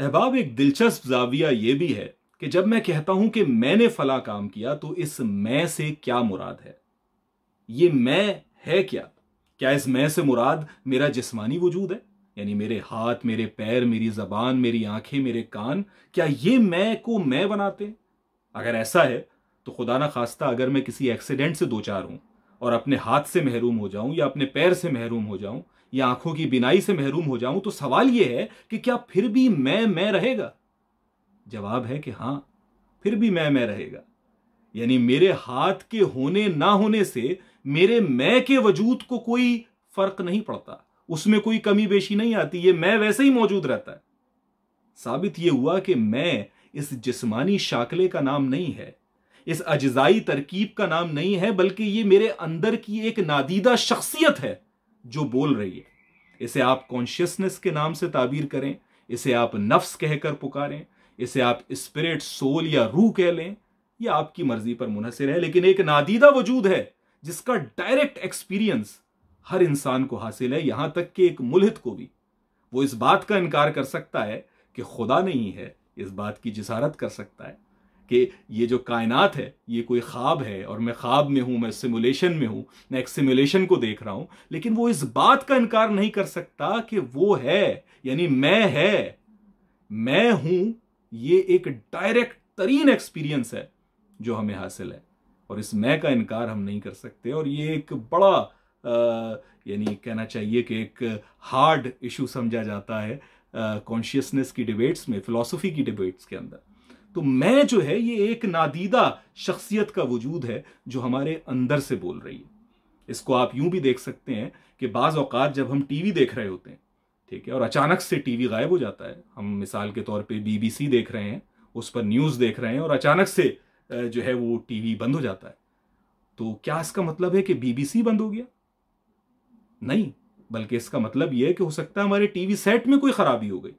अहबाब एक दिलचस्प जाविया यह भी है कि जब मैं कहता हूं कि मैंने फला काम किया तो इस मैं से क्या मुराद है ये मैं है क्या क्या इस मैं से मुराद मेरा जिस्मानी वजूद है यानी मेरे हाथ मेरे पैर मेरी जबान मेरी आंखें मेरे कान क्या ये मैं को मैं बनाते हैं अगर ऐसा है तो खुदा ना खास्ता अगर मैं किसी एक्सीडेंट से दो चार हूं और अपने हाथ से महरूम हो जाऊं या अपने पैर से महरूम हो जाऊं या आंखों की बिनाई से महरूम हो जाऊं तो सवाल यह है कि क्या फिर भी मैं मैं रहेगा जवाब है कि हां फिर भी मैं मैं रहेगा यानी मेरे हाथ के होने ना होने से मेरे मैं के वजूद को कोई फर्क नहीं पड़ता उसमें कोई कमी बेशी नहीं आती ये मैं वैसे ही मौजूद रहता है साबित यह हुआ कि मैं इस जिस्मानी शाकले का नाम नहीं है इस अजजाई तरकीब का नाम नहीं है बल्कि ये मेरे अंदर की एक नादीदा शख्सियत है जो बोल रही है इसे आप कॉन्शियसनेस के नाम से ताबीर करें इसे आप नफ्स कहकर पुकारें इसे आप स्पिरिट सोल या रूह कह लें यह आपकी मर्जी पर मुनहसर है लेकिन एक नादीदा वजूद है जिसका डायरेक्ट एक्सपीरियंस हर इंसान को हासिल है यहां तक कि एक मुलहित को भी वो इस बात का इनकार कर सकता है कि खुदा नहीं है इस बात की जिसारत कर सकता है कि ये जो कायनात है ये कोई ख्वाब है और मैं ख्वाब में हूँ मैं सिमुलेशन में हूँ मैं एक सिमुलेशन को देख रहा हूँ लेकिन वो इस बात का इनकार नहीं कर सकता कि वो है यानी मैं है मैं हूँ ये एक डायरेक्ट तरीन एक्सपीरियंस है जो हमें हासिल है और इस मैं का इनकार हम नहीं कर सकते और ये एक बड़ा यानी कहना चाहिए कि एक हार्ड इशू समझा जाता है कॉन्शियसनेस की डिबेट्स में फिलॉसफी की डिबेट्स के अंदर तो मैं जो है ये एक नादीदा शख्सियत का वजूद है जो हमारे अंदर से बोल रही है इसको आप यूं भी देख सकते हैं कि बाज़ अवकात जब हम टीवी देख रहे होते हैं ठीक है और अचानक से टीवी गायब हो जाता है हम मिसाल के तौर पे बीबीसी देख रहे हैं उस पर न्यूज़ देख रहे हैं और अचानक से जो है वो टीवी बंद हो जाता है तो क्या इसका मतलब है कि बीबीसी बंद हो गया नहीं बल्कि इसका मतलब यह है कि हो सकता है हमारे टीवी सेट में कोई खराबी हो गई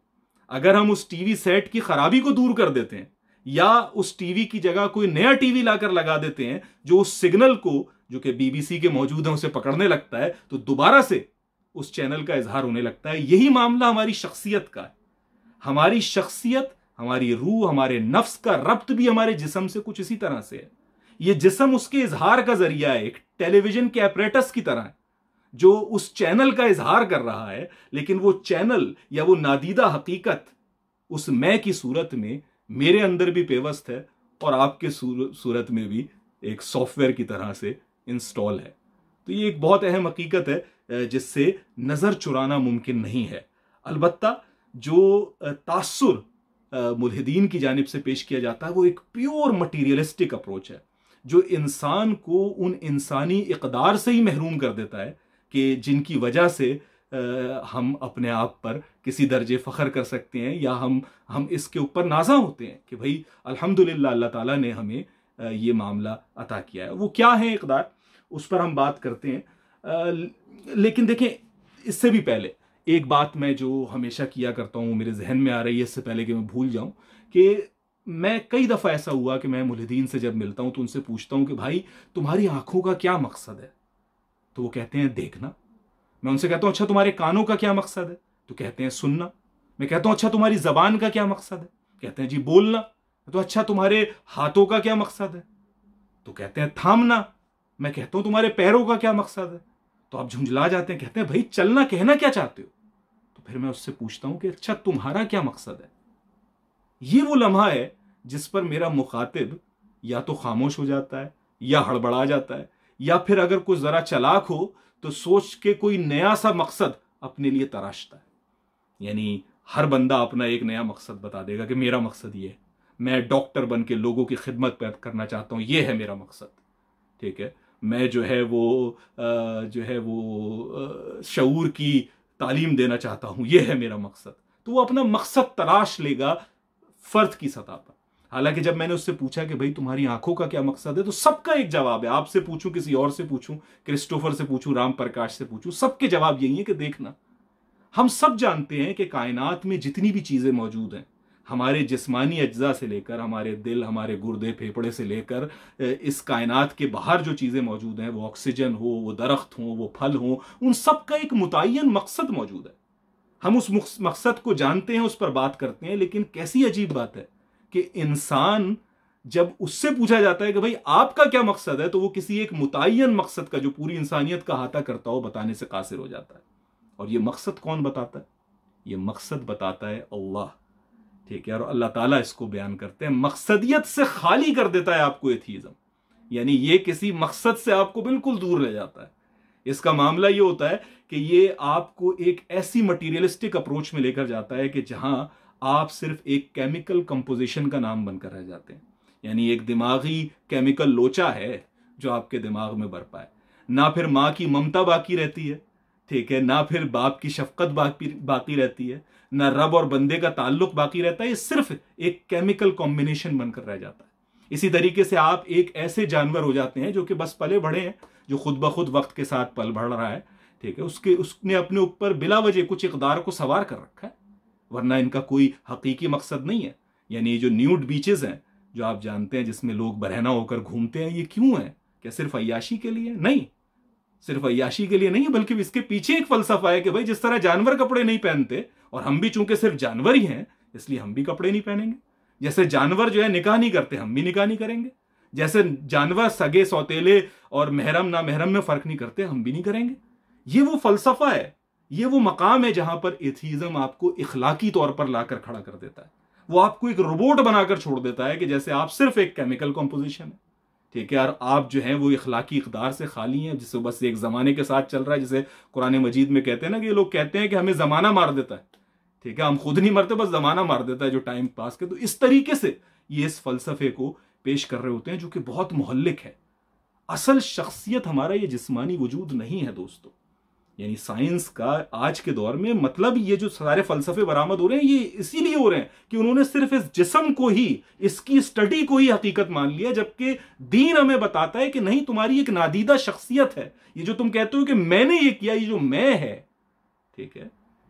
अगर हम उस टीवी सेट की खराबी को दूर कर देते हैं या उस टीवी की जगह कोई नया टीवी लाकर लगा देते हैं जो उस सिग्नल को जो कि बीबीसी के मौजूद है उसे पकड़ने लगता है तो दोबारा से उस चैनल का इजहार होने लगता है यही मामला हमारी शख्सियत का है हमारी शख्सियत हमारी रूह हमारे नफ्स का रब्त भी हमारे जिसम से कुछ इसी तरह से है ये जिसम उसके इजहार का जरिया है एक टेलीविजन के ऑपरेटस की तरह है जो उस चैनल का इजहार कर रहा है लेकिन वो चैनल या वो नादीदा हकीकत उस मैं की सूरत में मेरे अंदर भी पेवस्त है और आपके सूर, सूरत में भी एक सॉफ्टवेयर की तरह से इंस्टॉल है तो ये एक बहुत अहम हकीकत है जिससे नज़र चुराना मुमकिन नहीं है अलबत् जो तासुर मुलहदीन की जानब से पेश किया जाता है वो एक प्योर मटीरियलिस्टिक अप्रोच है जो इंसान को उन इंसानी इकदार से ही महरूम कर देता है कि जिनकी वजह से हम अपने आप पर किसी दर्जे फ़ख्र कर सकते हैं या हम हम इसके ऊपर नाजा होते हैं कि भाई अल्हम्दुलिल्लाह अल्लाह ताला ने हमें ये मामला अता किया है वो क्या है इकदार उस पर हम बात करते हैं लेकिन देखें इससे भी पहले एक बात मैं जो हमेशा किया करता हूँ मेरे जहन में आ रही है इससे पहले कि मैं भूल जाऊँ कि मैं कई दफ़ा ऐसा हुआ कि मैं मुलहदीन से जब मिलता हूँ तो उनसे पूछता हूँ कि भाई तुम्हारी आँखों का क्या मकसद है तो वो कहते हैं देखना मैं उनसे कहता हूं अच्छा तुम्हारे कानों का क्या मकसद है तो कहते हैं सुनना मैं कहता हूं अच्छा तुम्हारी जबान का क्या मकसद है कहते हैं जी बोलना तो अच्छा तुम्हारे हाथों का क्या मकसद है तो कहते हैं थामना मैं कहता हूं तुम्हारे पैरों का क्या मकसद है तो आप झुंझला जाते हैं कहते हैं भाई चलना कहना क्या चाहते हो तो फिर मैं उससे पूछता हूं कि अच्छा तुम्हारा क्या मकसद है ये वो लम्हा है जिस पर मेरा मुखातिब या तो खामोश हो जाता है या हड़बड़ा जाता है या फिर अगर कुछ जरा चलाक हो तो सोच के कोई नया सा मकसद अपने लिए तराशता है यानी हर बंदा अपना एक नया मकसद बता देगा कि मेरा मकसद ये है मैं डॉक्टर बन के लोगों की खिदमत करना चाहता हूँ ये है मेरा मकसद ठीक है मैं जो है वो जो है वो शूर की तालीम देना चाहता हूँ ये है मेरा मकसद तो वो अपना मकसद तराश लेगा फर्द की सतह पर हालांकि जब मैंने उससे पूछा कि भाई तुम्हारी आंखों का क्या मकसद है तो सबका एक जवाब है आपसे पूछूं किसी और से पूछूं क्रिस्टोफर से पूछूं राम प्रकाश से पूछूं सबके जवाब यही है कि देखना हम सब जानते हैं कि कायनात में जितनी भी चीज़ें मौजूद हैं हमारे जिस्मानी अज्जा से लेकर हमारे दिल हमारे गुर्दे फेफड़े से लेकर इस कायनात के बाहर जो चीज़ें मौजूद हैं वो ऑक्सीजन हो वो दरख्त हो वो फल हो उन सब का एक मुतन मकसद मौजूद है हम उस मकसद को जानते हैं उस पर बात करते हैं लेकिन कैसी अजीब बात है कि इंसान जब उससे पूछा जाता है कि भाई आपका क्या मकसद है तो वो किसी एक मुतन मकसद का जो पूरी इंसानियत का हाथा करता हो बताने से कासिर हो जाता है और ये मकसद कौन बताता है ये मकसद बताता है अल्लाह ठीक है और अल्लाह ताला इसको बयान करते हैं मकसदियत से खाली कर देता है आपको एथीज़म यानी ये किसी मकसद से आपको बिल्कुल दूर ले जाता है इसका मामला ये होता है कि ये आपको एक ऐसी मटीरियलिस्टिक अप्रोच में लेकर जाता है कि जहां आप सिर्फ एक केमिकल कंपोजिशन का नाम बनकर रह जाते हैं यानी एक दिमागी केमिकल लोचा है जो आपके दिमाग में बढ़ पाए ना फिर माँ की ममता बाकी रहती है ठीक है ना फिर बाप की शफकत बाकी बाकी रहती है ना रब और बंदे का ताल्लुक बाकी रहता है ये सिर्फ एक केमिकल कॉम्बिनेशन बनकर रह जाता है इसी तरीके से आप एक ऐसे जानवर हो जाते हैं जो कि बस पले बढ़े हैं जो खुद ब खुद वक्त के साथ पल बढ़ रहा है ठीक है उसके उसने अपने ऊपर बिला वजह कुछ इकदार को सवार कर रखा है वरना इनका कोई हकीकी मकसद नहीं है यानी ये जो न्यूड बीचेस हैं जो आप जानते हैं जिसमें लोग बरहना होकर घूमते हैं ये क्यों है क्या सिर्फ अयाशी के लिए नहीं सिर्फ अयाशी के लिए नहीं है बल्कि इसके पीछे एक फलसफा है कि भाई जिस तरह जानवर कपड़े नहीं पहनते और हम भी चूंकि सिर्फ जानवर ही हैं इसलिए हम भी कपड़े नहीं पहनेंगे जैसे जानवर जो है निकाह नहीं करते हम भी निकाह नहीं करेंगे जैसे जानवर सगे सौतेले और महरम ना महरम में फर्क नहीं करते हम भी नहीं करेंगे ये वो फलसफा है ये वो मकाम है जहां पर एथीज़म आपको इखलाकी तौर पर लाकर खड़ा कर देता है वो आपको एक रोबोट बनाकर छोड़ देता है कि जैसे आप सिर्फ एक केमिकल कॉम्पोजिशन है ठीक है यार आप जो है वो इखलाकी इकदार से खाली हैं जिससे बस एक ज़माने के साथ चल रहा है जिसे कुरान मजीद में कहते हैं ना कि ये लोग कहते हैं कि हमें ज़माना मार देता है ठीक है हम खुद नहीं मरते बस ज़माना मार देता है जो टाइम पास के तो इस तरीके से ये इस फलसफे को पेश कर रहे होते हैं जो कि बहुत मोहल्लिक है असल शख्सियत हमारा ये जिस्मानी वजूद नहीं है दोस्तों यानी साइंस का आज के दौर में मतलब ये जो सारे फलसफे बरामद हो रहे हैं ये इसीलिए हो रहे हैं कि उन्होंने सिर्फ इस जिसम को ही इसकी स्टडी को ही हकीकत मान लिया जबकि दीन हमें बताता है कि नहीं तुम्हारी एक नादीदा शख्सियत है ये जो तुम कहते हो कि मैंने ये किया ये जो मैं है ठीक है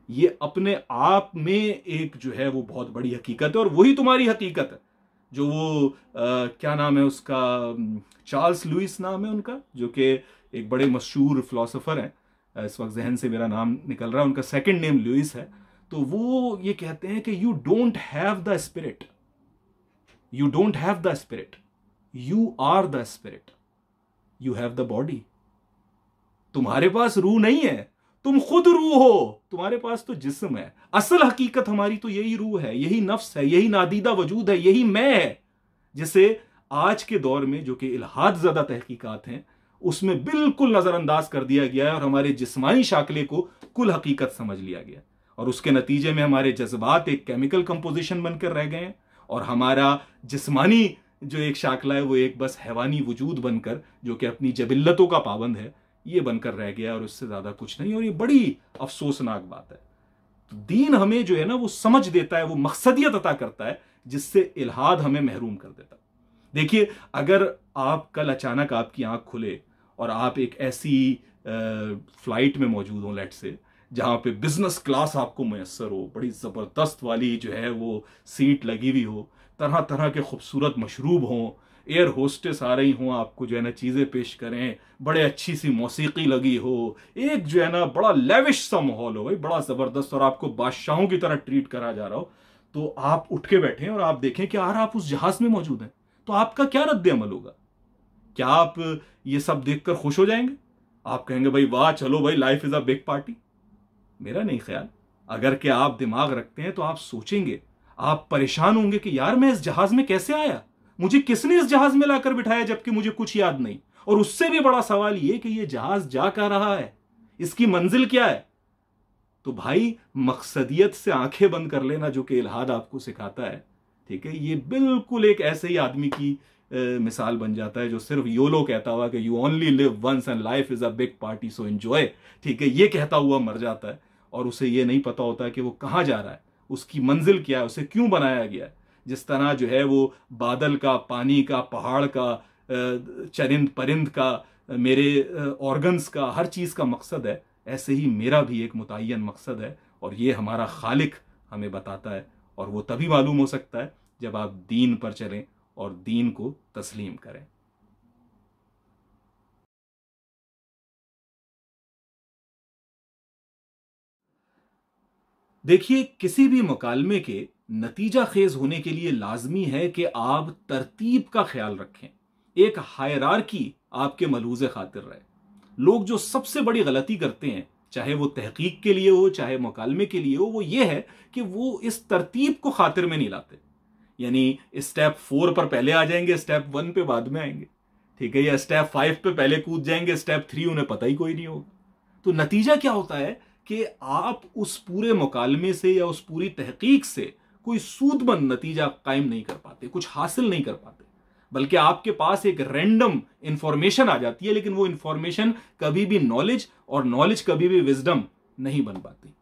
ये अपने आप में एक जो है वो बहुत बड़ी हकीकत है और वही तुम्हारी हकीकत है जो वो आ, क्या नाम है उसका चार्ल्स लुइस नाम है उनका जो कि एक बड़े मशहूर फिलोसोफर हैं इस वक्त जहन से मेरा नाम निकल रहा है उनका सेकंड नेम लुइस है तो वो ये कहते हैं कि you don't have the spirit you don't have the spirit you are the spirit you have the body तुम्हारे पास रूह नहीं है तुम खुद रूह हो तुम्हारे पास तो जिस्म है असल हकीकत हमारी तो यही रूह है यही नफ्स है यही नादीदा वजूद है यही मैं है जिसे आज के दौर में जो कि इलाहाद ज़्यादा तहकीकात हैं उसमें बिल्कुल नज़रअंदाज कर दिया गया है और हमारे जिसमानी शाकले को कुल हकीकत समझ लिया गया और उसके नतीजे में हमारे जज्बात एक केमिकल कंपोजिशन बनकर रह गए हैं और हमारा जिसमानी जो एक शाखला है वो एक बस हैवानी वजूद बनकर जो कि अपनी जबिल्लतों का पाबंद है ये बनकर रह गया और उससे ज़्यादा कुछ नहीं और ये बड़ी अफसोसनाक बात है तो दीन हमें जो है ना वो समझ देता है वो मकसदियत अता करता है जिससे इलाहाद हमें महरूम कर देता देखिए अगर आप कल अचानक आपकी आंख खुले और आप एक ऐसी फ्लाइट में मौजूद हों लेट से जहाँ पे बिजनेस क्लास आपको मैसर हो बड़ी ज़बरदस्त वाली जो है वो सीट लगी हुई हो तरह तरह के खूबसूरत मशरूब हों एयर होस्टेस आ रही हों आपको जो है ना चीज़ें पेश करें बड़े अच्छी सी मौसीकी लगी हो एक जो है ना बड़ा लेविश सा माहौल हो भाई बड़ा ज़बरदस्त और आपको बादशाहों की तरह ट्रीट करा जा रहा हो तो आप उठ के बैठें और आप देखें कि यार आप उस जहाज़ में मौजूद हैं तो आपका क्या रद्द अमल होगा क्या आप ये सब देखकर खुश हो जाएंगे आप कहेंगे भाई वाह चलो भाई life is a big party मेरा नहीं ख्याल अगर के आप दिमाग रखते हैं तो आप सोचेंगे आप परेशान होंगे कि यार मैं इस जहाज में कैसे आया मुझे किसने इस जहाज में लाकर बिठाया जबकि मुझे कुछ याद नहीं और उससे भी बड़ा सवाल यह कि यह जहाज जा कर रहा है इसकी मंजिल क्या है तो भाई मकसदियत से आंखें बंद कर लेना जो कि इलाहाद आपको सिखाता है ठीक है ये बिल्कुल एक ऐसे ही आदमी की मिसाल बन जाता है जो सिर्फ योलो कहता हुआ कि you only live once and life is a big party so enjoy ठीक है ये कहता हुआ मर जाता है और उसे ये नहीं पता होता कि वो कहाँ जा रहा है उसकी मंजिल क्या है उसे क्यों बनाया गया है जिस तरह जो है वो बादल का पानी का पहाड़ का चरिंद परिंद का मेरे ऑर्गन्स का हर चीज़ का मकसद है ऐसे ही मेरा भी एक मुतन मकसद है और ये हमारा खालिक हमें बताता है और वो तभी मालूम हो सकता है जब आप दीन पर चलें और दीन को तस्लीम करें देखिए किसी भी मुकालमे के नतीजा खेज होने के लिए लाजमी है कि आप तरतीब का ख्याल रखें एक हायरार की आपके मलूज खातिर रहे लोग जो सबसे बड़ी गलती करते हैं चाहे वो तहकीक के लिए हो चाहे मुकालमे के लिए हो वो ये है कि वो इस तरतीब को खातिर में नहीं लाते यानी स्टेप फोर पर पहले आ जाएंगे स्टेप वन पे बाद में आएंगे ठीक है या स्टेप फाइव पे पहले कूद जाएंगे स्टेप थ्री उन्हें पता ही कोई नहीं होगा तो नतीजा क्या होता है कि आप उस पूरे मुकालमे से या उस पूरी तहकीक से कोई सूदमंद नतीजा कायम नहीं कर पाते कुछ हासिल नहीं कर पाते बल्कि आपके पास एक रैंडम इंफॉर्मेशन आ जाती है लेकिन वो इंफॉर्मेशन कभी भी नॉलेज और नॉलेज कभी भी विजडम नहीं बन पाती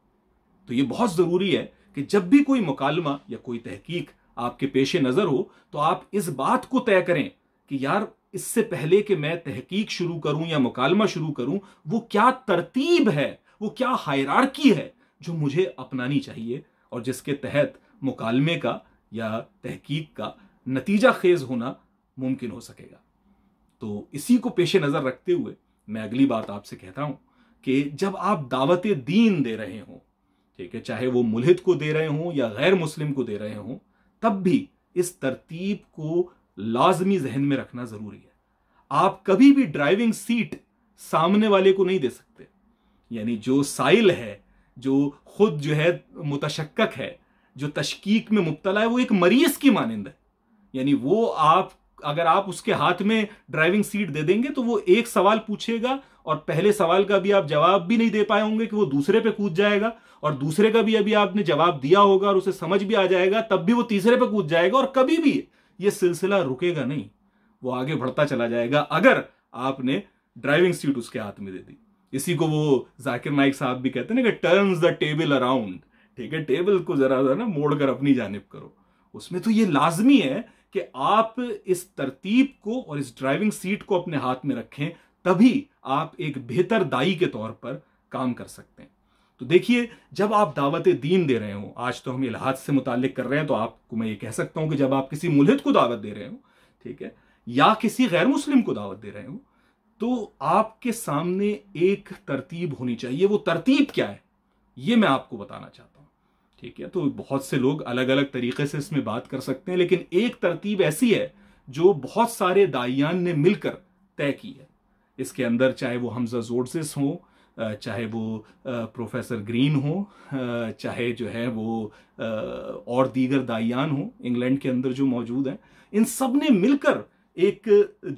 तो ये बहुत ज़रूरी है कि जब भी कोई मुकालमा या कोई तहकीक आपके पेश नज़र हो तो आप इस बात को तय करें कि यार इससे पहले कि मैं तहकीक शुरू करूं या मुकालमा शुरू करूं वो क्या तरतीब है वो क्या हायरार्की है जो मुझे अपनानी चाहिए और जिसके तहत मुकालमे का या तहकीक का नतीजा खेज होना मुमकिन हो सकेगा तो इसी को पेश नज़र रखते हुए मैं अगली बात आपसे कहता हूं कि जब आप दावत दीन दे रहे हों ठीक है चाहे वो मुलहिद को दे रहे हों या गैर मुस्लिम को दे रहे हों तब भी इस तरतीब को लाजमी जहन में रखना जरूरी है आप कभी भी ड्राइविंग सीट सामने वाले को नहीं दे सकते यानी जो साइल है जो खुद जो है मुतशक्क है जो तशकीक में मुबतला है वो एक मरीज की मानंद है यानी वो आप अगर आप उसके हाथ में ड्राइविंग सीट दे देंगे तो वो एक सवाल पूछेगा और पहले सवाल का भी आप जवाब भी नहीं दे पाए होंगे कि वो दूसरे पे कूद जाएगा और दूसरे का भी अभी आपने जवाब दिया होगा और उसे समझ भी आ जाएगा तब भी वो तीसरे पे कूद जाएगा और कभी भी ये सिलसिला रुकेगा नहीं वो आगे बढ़ता चला जाएगा अगर आपने ड्राइविंग सीट उसके हाथ में दे दी इसी को वो जाकिर नाइक साहब भी कहते हैं ना कि टर्न द टेबल अराउंड ठीक है टेबल को जरा जरा ना मोड़ कर अपनी जानब करो उसमें तो ये लाजमी है कि आप इस तरतीब को और इस ड्राइविंग सीट को अपने हाथ में रखें तभी आप एक बेहतर दाई के तौर पर काम कर सकते हैं तो देखिए जब आप दावत दीन दे रहे हो आज तो हम इलाहाज से मुतालिक कर रहे हैं तो आपको मैं ये कह सकता हूं कि जब आप किसी मुलहद को दावत दे रहे हो ठीक है या किसी गैर मुस्लिम को दावत दे रहे हो तो आपके सामने एक तरतीब होनी चाहिए वो तरतीब क्या है ये मैं आपको बताना चाहता हूँ ठीक है तो बहुत से लोग अलग अलग तरीके से इसमें बात कर सकते हैं लेकिन एक तरतीब ऐसी है जो बहुत सारे दाइयान ने मिलकर तय की है इसके अंदर चाहे वो हमजा जोर्सिस हों चाहे वो प्रोफेसर ग्रीन हो चाहे जो है वो और दीगर दायान हो इंग्लैंड के अंदर जो मौजूद हैं इन सब ने मिलकर एक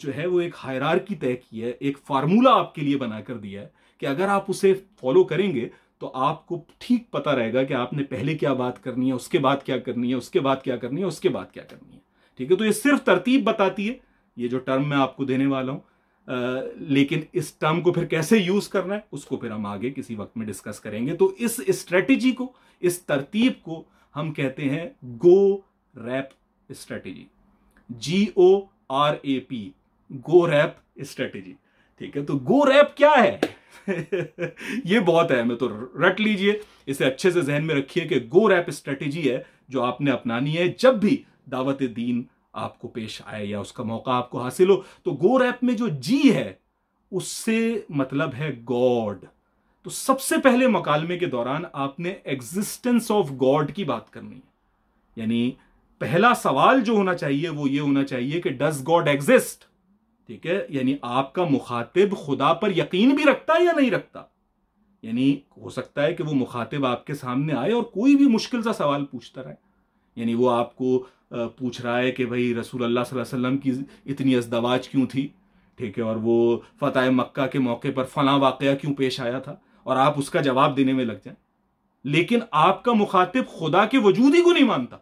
जो है वो एक हायरार की तय की है एक फार्मूला आपके लिए बना कर दिया है कि अगर आप उसे फॉलो करेंगे तो आपको ठीक पता रहेगा कि आपने पहले क्या बात करनी है उसके बाद क्या करनी है उसके बाद क्या करनी है उसके बाद क्या करनी है ठीक है तो ये सिर्फ तरतीब बताती है ये जो टर्म मैं आपको देने वाला हूँ लेकिन इस टर्म को फिर कैसे यूज करना है उसको फिर हम आगे किसी वक्त में डिस्कस करेंगे तो इस स्ट्रेटेजी को इस तरतीब को हम कहते हैं go rap strategy G O R A P go rap strategy ठीक है तो गो रैप क्या है ये बहुत है मैं तो रट लीजिए इसे अच्छे से जहन में रखिए कि गो रैप स्ट्रेटेजी है जो आपने अपनानी है जब भी दावत दीन आपको पेश आए या उसका मौका आपको हासिल हो तो गोर ऐप में जो जी है उससे मतलब है गॉड तो सबसे पहले मकालमे के दौरान आपने एग्जिस्टेंस ऑफ गॉड की बात करनी है यानी पहला सवाल जो होना चाहिए वो ये होना चाहिए कि डज गॉड एग्जिस्ट ठीक है यानी आपका मुखातिब खुदा पर यकीन भी रखता है या नहीं रखता यानी हो सकता है कि वो मुखातिब आपके सामने आए और कोई भी मुश्किल सा सवाल पूछता रहे यानी वो आपको पूछ रहा है कि भाई रसूल अल्लाह वसल्लम की इतनी अजदवाज क्यों थी ठीक है और वो फ़तेह मक्का के मौके पर फ़लाँ वाक़ क्यों पेश आया था और आप उसका जवाब देने में लग जाए लेकिन आपका मुखातिब खुदा के वजूद ही को नहीं मानता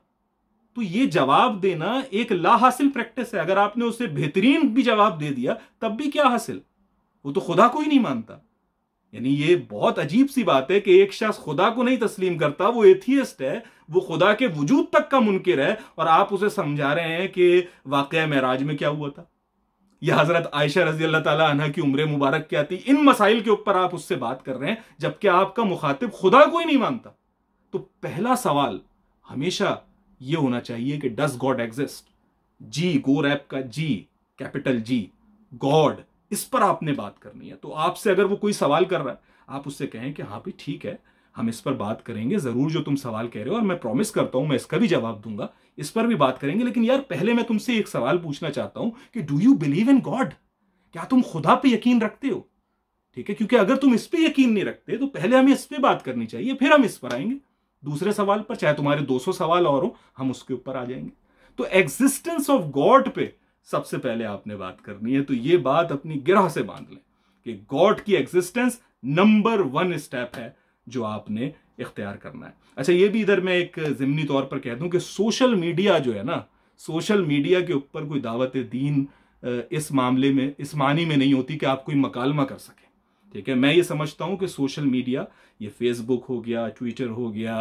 तो ये जवाब देना एक ला हासिल प्रैक्टिस है अगर आपने उसे बेहतरीन भी जवाब दे दिया तब भी क्या हासिल वो तो खुदा को ही नहीं मानता यानी ये बहुत अजीब सी बात है कि एक शख्स खुदा को नहीं तस्लीम करता वो एथियस्ट है वो खुदा के वजूद तक का मुनकर है और आप उसे समझा रहे हैं कि वाक़ महराज में क्या हुआ था यह हज़रत आयशा रजी अल्लाह तला की उम्र मुबारक क्या थी इन मसाइल के ऊपर आप उससे बात कर रहे हैं जबकि आपका मुखातिब खुदा को ही नहीं मानता तो पहला सवाल हमेशा ये होना चाहिए कि does god exist G go rap का जी कैपिटल जी गॉड इस पर आपने बात करनी है तो आपसे अगर वो कोई सवाल कर रहा है आप उससे कहें कि हाँ भाई ठीक है हम इस पर बात करेंगे जरूर जो तुम सवाल कह रहे हो और मैं प्रॉमिस करता हूं मैं इसका भी जवाब दूंगा इस पर भी बात करेंगे लेकिन यार पहले मैं तुमसे एक सवाल पूछना चाहता हूं कि do you believe in god क्या तुम खुदा पे यकीन रखते हो ठीक है क्योंकि अगर तुम इस पर यकीन नहीं रखते तो पहले हमें इस पर बात करनी चाहिए फिर हम इस पर आएंगे दूसरे सवाल पर चाहे तुम्हारे 200 सवाल और हो हम उसके ऊपर आ जाएंगे तो एग्जिस्टेंस ऑफ गॉड पे सबसे पहले आपने बात करनी है तो ये बात अपनी गिरह से बांध लें कि गॉड की एग्जिस्टेंस नंबर वन स्टेप है जो आपने इख्तियार करना है अच्छा ये भी इधर मैं एक जिमनी तौर पर कह दूं कि सोशल मीडिया जो है ना सोशल मीडिया के ऊपर कोई दावत दीन इस मामले में इस मानी में नहीं होती कि आप कोई मकालमा कर सकें ठीक है मैं ये समझता हूँ कि सोशल मीडिया ये फेसबुक हो गया ट्विटर हो गया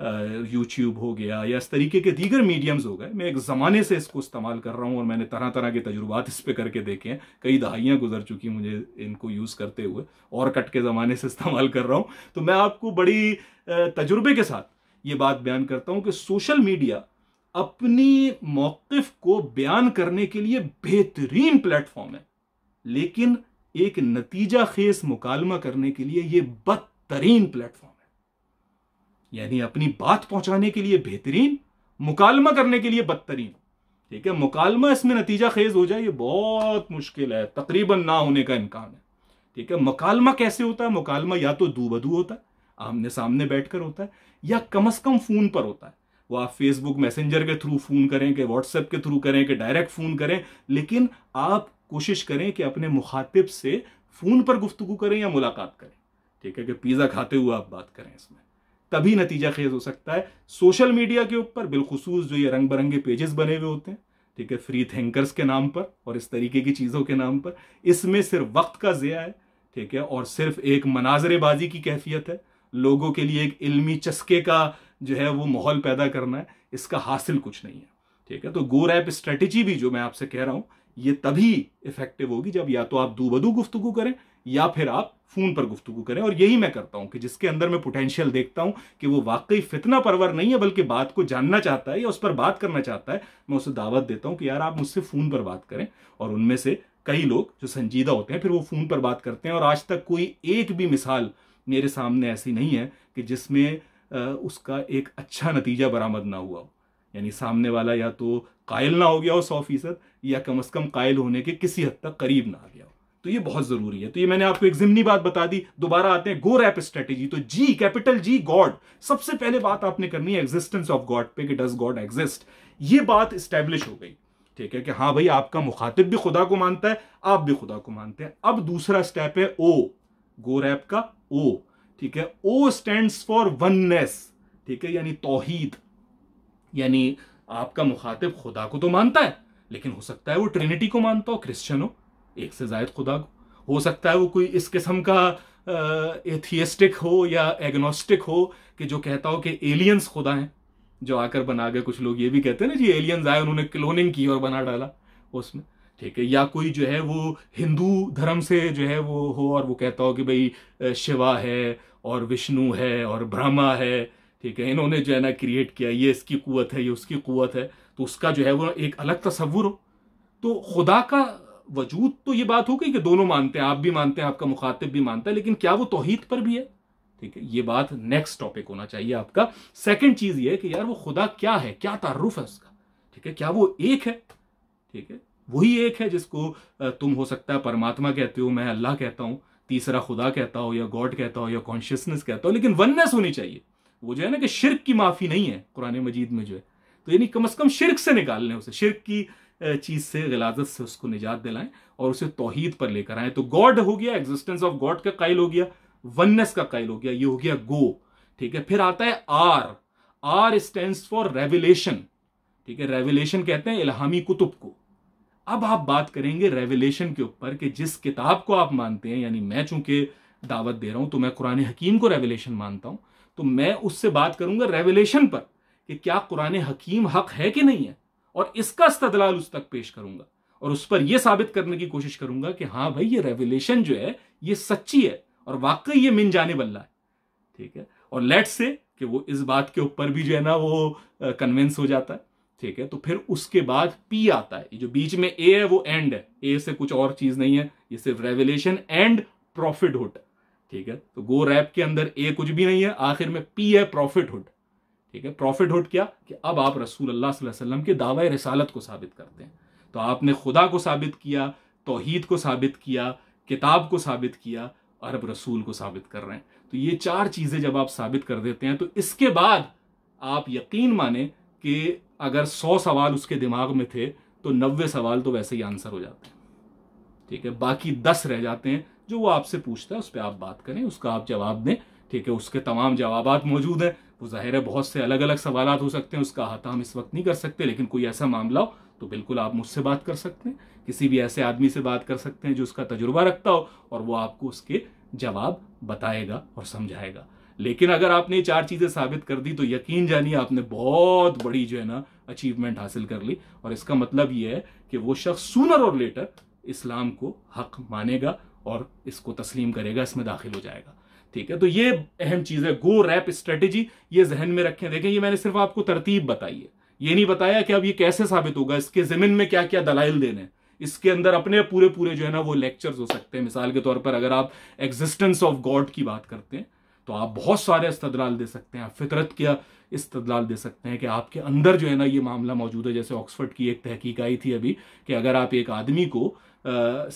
यूट्यूब हो गया या इस तरीके के दीगर मीडियम्स हो गए मैं एक ज़माने से इसको इस्तेमाल कर रहा हूँ और मैंने तरह तरह के तजुर्बात इस पर करके देखे हैं कई दहाइयाँ गुजर चुकी मुझे इनको यूज़ करते हुए और कट के ज़माने से इस्तेमाल कर रहा हूँ तो मैं आपको बड़ी तजुर्बे के साथ ये बात बयान करता हूँ कि सोशल मीडिया अपनी मौक़ को बयान करने के लिए बेहतरीन प्लेटफॉर्म है लेकिन एक नतीजा खेस मुकालमा करने के लिए ये बदतरीन प्लेटफॉर्म यानी अपनी बात पहुंचाने के लिए बेहतरीन मुकालमा करने के लिए बदतरीन ठीक है मुकालमा इसमें नतीजा खेज हो जाए ये बहुत मुश्किल है तकरीबन ना होने का इम्कान है ठीक है मुकालमा कैसे होता है मुकालमा या तो दूबदू होता है आमने सामने बैठकर होता है या कम अज कम फोन पर होता है वो आप फेसबुक मैसेंजर के थ्रू फोन करें कि व्हाट्सएप के थ्रू करें कि डायरेक्ट फोन करें लेकिन आप कोशिश करें कि अपने मुखातिब से फोन पर गुफ्तु करें या मुलाकात करें ठीक है कि पिज़्ज़ा खाते हुए आप बात करें इसमें तभी नतीजा खेज हो सकता है सोशल मीडिया के ऊपर बिलखसूस जो ये रंग बिरंगे पेजेस बने हुए होते हैं ठीक है फ्री थिंकर्स के नाम पर और इस तरीके की चीज़ों के नाम पर इसमें सिर्फ वक्त का ज़िया है ठीक है और सिर्फ एक मनाजरेबाजी की कैफियत है लोगों के लिए एक इल्मी चस्के का जो है वो माहौल पैदा करना है इसका हासिल कुछ नहीं है ठीक है तो गो रैप स्ट्रेटेजी भी जो मैं आपसे कह रहा हूँ ये तभी इफेक्टिव होगी जब या तो आप दूबदू गुफ्तगु करें या फिर आप फोन पर गुफ्तगु करें और यही मैं करता हूं कि जिसके अंदर मैं पोटेंशियल देखता हूं कि वो वाकई फितना परवर नहीं है बल्कि बात को जानना चाहता है या उस पर बात करना चाहता है मैं उसे दावत देता हूं कि यार आप मुझसे फोन पर बात करें और उनमें से कई लोग जो संजीदा होते हैं फिर वो फोन पर बात करते हैं और आज तक कोई एक भी मिसाल मेरे सामने ऐसी नहीं है कि जिसमें उसका एक अच्छा नतीजा बरामद ना हुआ हो यानी सामने वाला या तो कायल ना हो गया हो सौ फीसद या कम अज़ कम कायल होने के किसी हद तक करीब ना आ गया हो तो ये बहुत ज़रूरी है तो ये मैंने आपको एक जिमनी बात बता दी दोबारा आते हैं गो रैप स्ट्रेटेजी तो जी कैपिटल जी गॉड सबसे पहले बात आपने करनी है एग्जिस्टेंस ऑफ गॉड पे कि डज गॉड एग्जिस्ट ये बात इस्टेब्लिश हो गई ठीक है कि हाँ भाई आपका मुखातिब भी खुदा को मानता है आप भी खुदा को मानते हैं अब दूसरा स्टेप है ओ गो रैप का ओ ठीक है ओ स्टैंड फॉर वननेस ठीक है यानी तोहीद यानी आपका मुखातिब खुदा को तो मानता है लेकिन हो सकता है वो ट्रिनिटी को मानता हो क्रिश्चियन हो एक से जायद खुदा को हो सकता है वो कोई इस किस्म का एथियस्टिक हो या एग्नोस्टिक हो कि जो कहता हो कि एलियंस खुदा हैं जो आकर बना गए कुछ लोग ये भी कहते हैं ना जी एलियंस आए उन्होंने क्लोनिंग की और बना डाला उसमें ठीक है या कोई जो है वो हिंदू धर्म से जो है वो हो और वो कहता हो कि भाई शिवा है और विष्णु है और ब्रह्मा है ठीक है इन्होंने जो है ना क्रिएट किया ये इसकी कुत है ये उसकी कुत है तो उसका जो है वो एक अलग तस्वुर हो तो खुदा का वजूद तो ये बात हो गई कि दोनों मानते हैं आप भी मानते हैं आपका मुखातिब भी मानता है लेकिन क्या वो तोहहीद पर भी है ठीक है ये बात नेक्स्ट टॉपिक होना चाहिए आपका सेकंड चीज ये है कि यार वो खुदा क्या है क्या तारुफ है उसका ठीक है क्या वो एक है ठीक है वही एक है जिसको तुम हो सकता है परमात्मा कहते हो मैं अल्लाह कहता हूं तीसरा खुदा कहता हो या गॉड कहता हो या कॉन्शियसनेस कहता हो लेकिन वननेस होनी चाहिए वो जो है ना कि शिरक की माफ़ी नहीं है कुरान मजीद में जो है तो यानी कम अज़ कम शिरक से निकाल लें उसे शिरक की चीज़ से गलाजत से उसको निजात दिलाएं और उसे तोहहीद पर लेकर आए तो गॉड हो गया एग्जिस्टेंस ऑफ गॉड का कायल हो गया वननेस का कायल हो गया ये हो गया गो ठीक है फिर आता है R R stand for revelation ठीक है रेवलेशन कहते हैं इलाहामी कुतुब को अब आप बात करेंगे रेवलेशन के ऊपर कि जिस किताब को आप मानते हैं यानी मैं चूंकि दावत दे रहा हूं तो मैं कुरान हकीम को रेवलेशन मानता हूं तो मैं उससे बात करूंगा रेवलेशन पर कि क्या कुरान हकीम हक है कि नहीं है और इसका इस्तलाल उस तक पेश करूंगा और उस पर यह साबित करने की कोशिश करूंगा कि हाँ भाई ये रेवलेशन जो है ये सच्ची है और वाकई ये मिन जाने बल्ला है ठीक है और लेट से कि वो इस बात के ऊपर भी जो है ना वो कन्विंस हो जाता है ठीक है तो फिर उसके बाद पी आता है जो बीच में ए है वो एंड है ए से कुछ और चीज नहीं है ये सिर्फ रेवलेशन एंड प्रॉफिट होता है ठीक है तो गो रैप के अंदर ए कुछ भी नहीं है आखिर में पी है प्रॉफिट हुड ठीक है प्रॉफिट हुड क्या कि अब आप रसूल अल्लाह वसल्लम के दावा रसालत को साबित करते हैं तो आपने खुदा को साबित किया तोहीद को साबित किया किताब को साबित किया और अब रसूल को साबित कर रहे हैं तो ये चार चीज़ें जब आप साबित कर देते हैं तो इसके बाद आप यकीन माने कि अगर सौ सवाल उसके दिमाग में थे तो नब्बे सवाल तो वैसे ही आंसर हो जाते हैं ठीक है बाकी दस रह जाते हैं जो वो आपसे पूछता है उस पर आप बात करें उसका आप जवाब दें ठीक है उसके तमाम जवाब मौजूद हैं वो जाहिर है बहुत से अलग अलग सवाल हो सकते हैं उसका अहाता हम इस वक्त नहीं कर सकते लेकिन कोई ऐसा मामला हो तो बिल्कुल आप मुझसे बात कर सकते हैं किसी भी ऐसे आदमी से बात कर सकते हैं जो उसका तजुर्बा रखता हो और वो आपको उसके जवाब बताएगा और समझाएगा लेकिन अगर आपने चार चीज़ें साबित कर दी तो यकीन जानिए आपने बहुत बड़ी जो है ना अचीवमेंट हासिल कर ली और इसका मतलब ये है कि वो शख्स सूनर और लेटर इस्लाम को हक मानेगा और इसको तस्लीम करेगा इसमें दाखिल हो जाएगा ठीक है तो ये अहम चीज़ है गो रैप स्ट्रेटेजी ये जहन में रखें देखें ये मैंने सिर्फ आपको तरतीब बताई है ये नहीं बताया कि अब ये कैसे साबित होगा इसके ज़मीन में क्या क्या दलाइल देने इसके अंदर अपने पूरे पूरे जो है ना वो लेक्चर्स हो सकते हैं मिसाल के तौर पर अगर आप एग्जिस्टेंस ऑफ गॉड की बात करते हैं तो आप बहुत सारे इस्तदलाल दे सकते हैं आप फितरत क्या इस्तदलाल दे सकते हैं कि आपके अंदर जो है ना ये मामला मौजूद है जैसे ऑक्सफर्ड की एक तहकीक आई थी अभी कि अगर आप एक आदमी को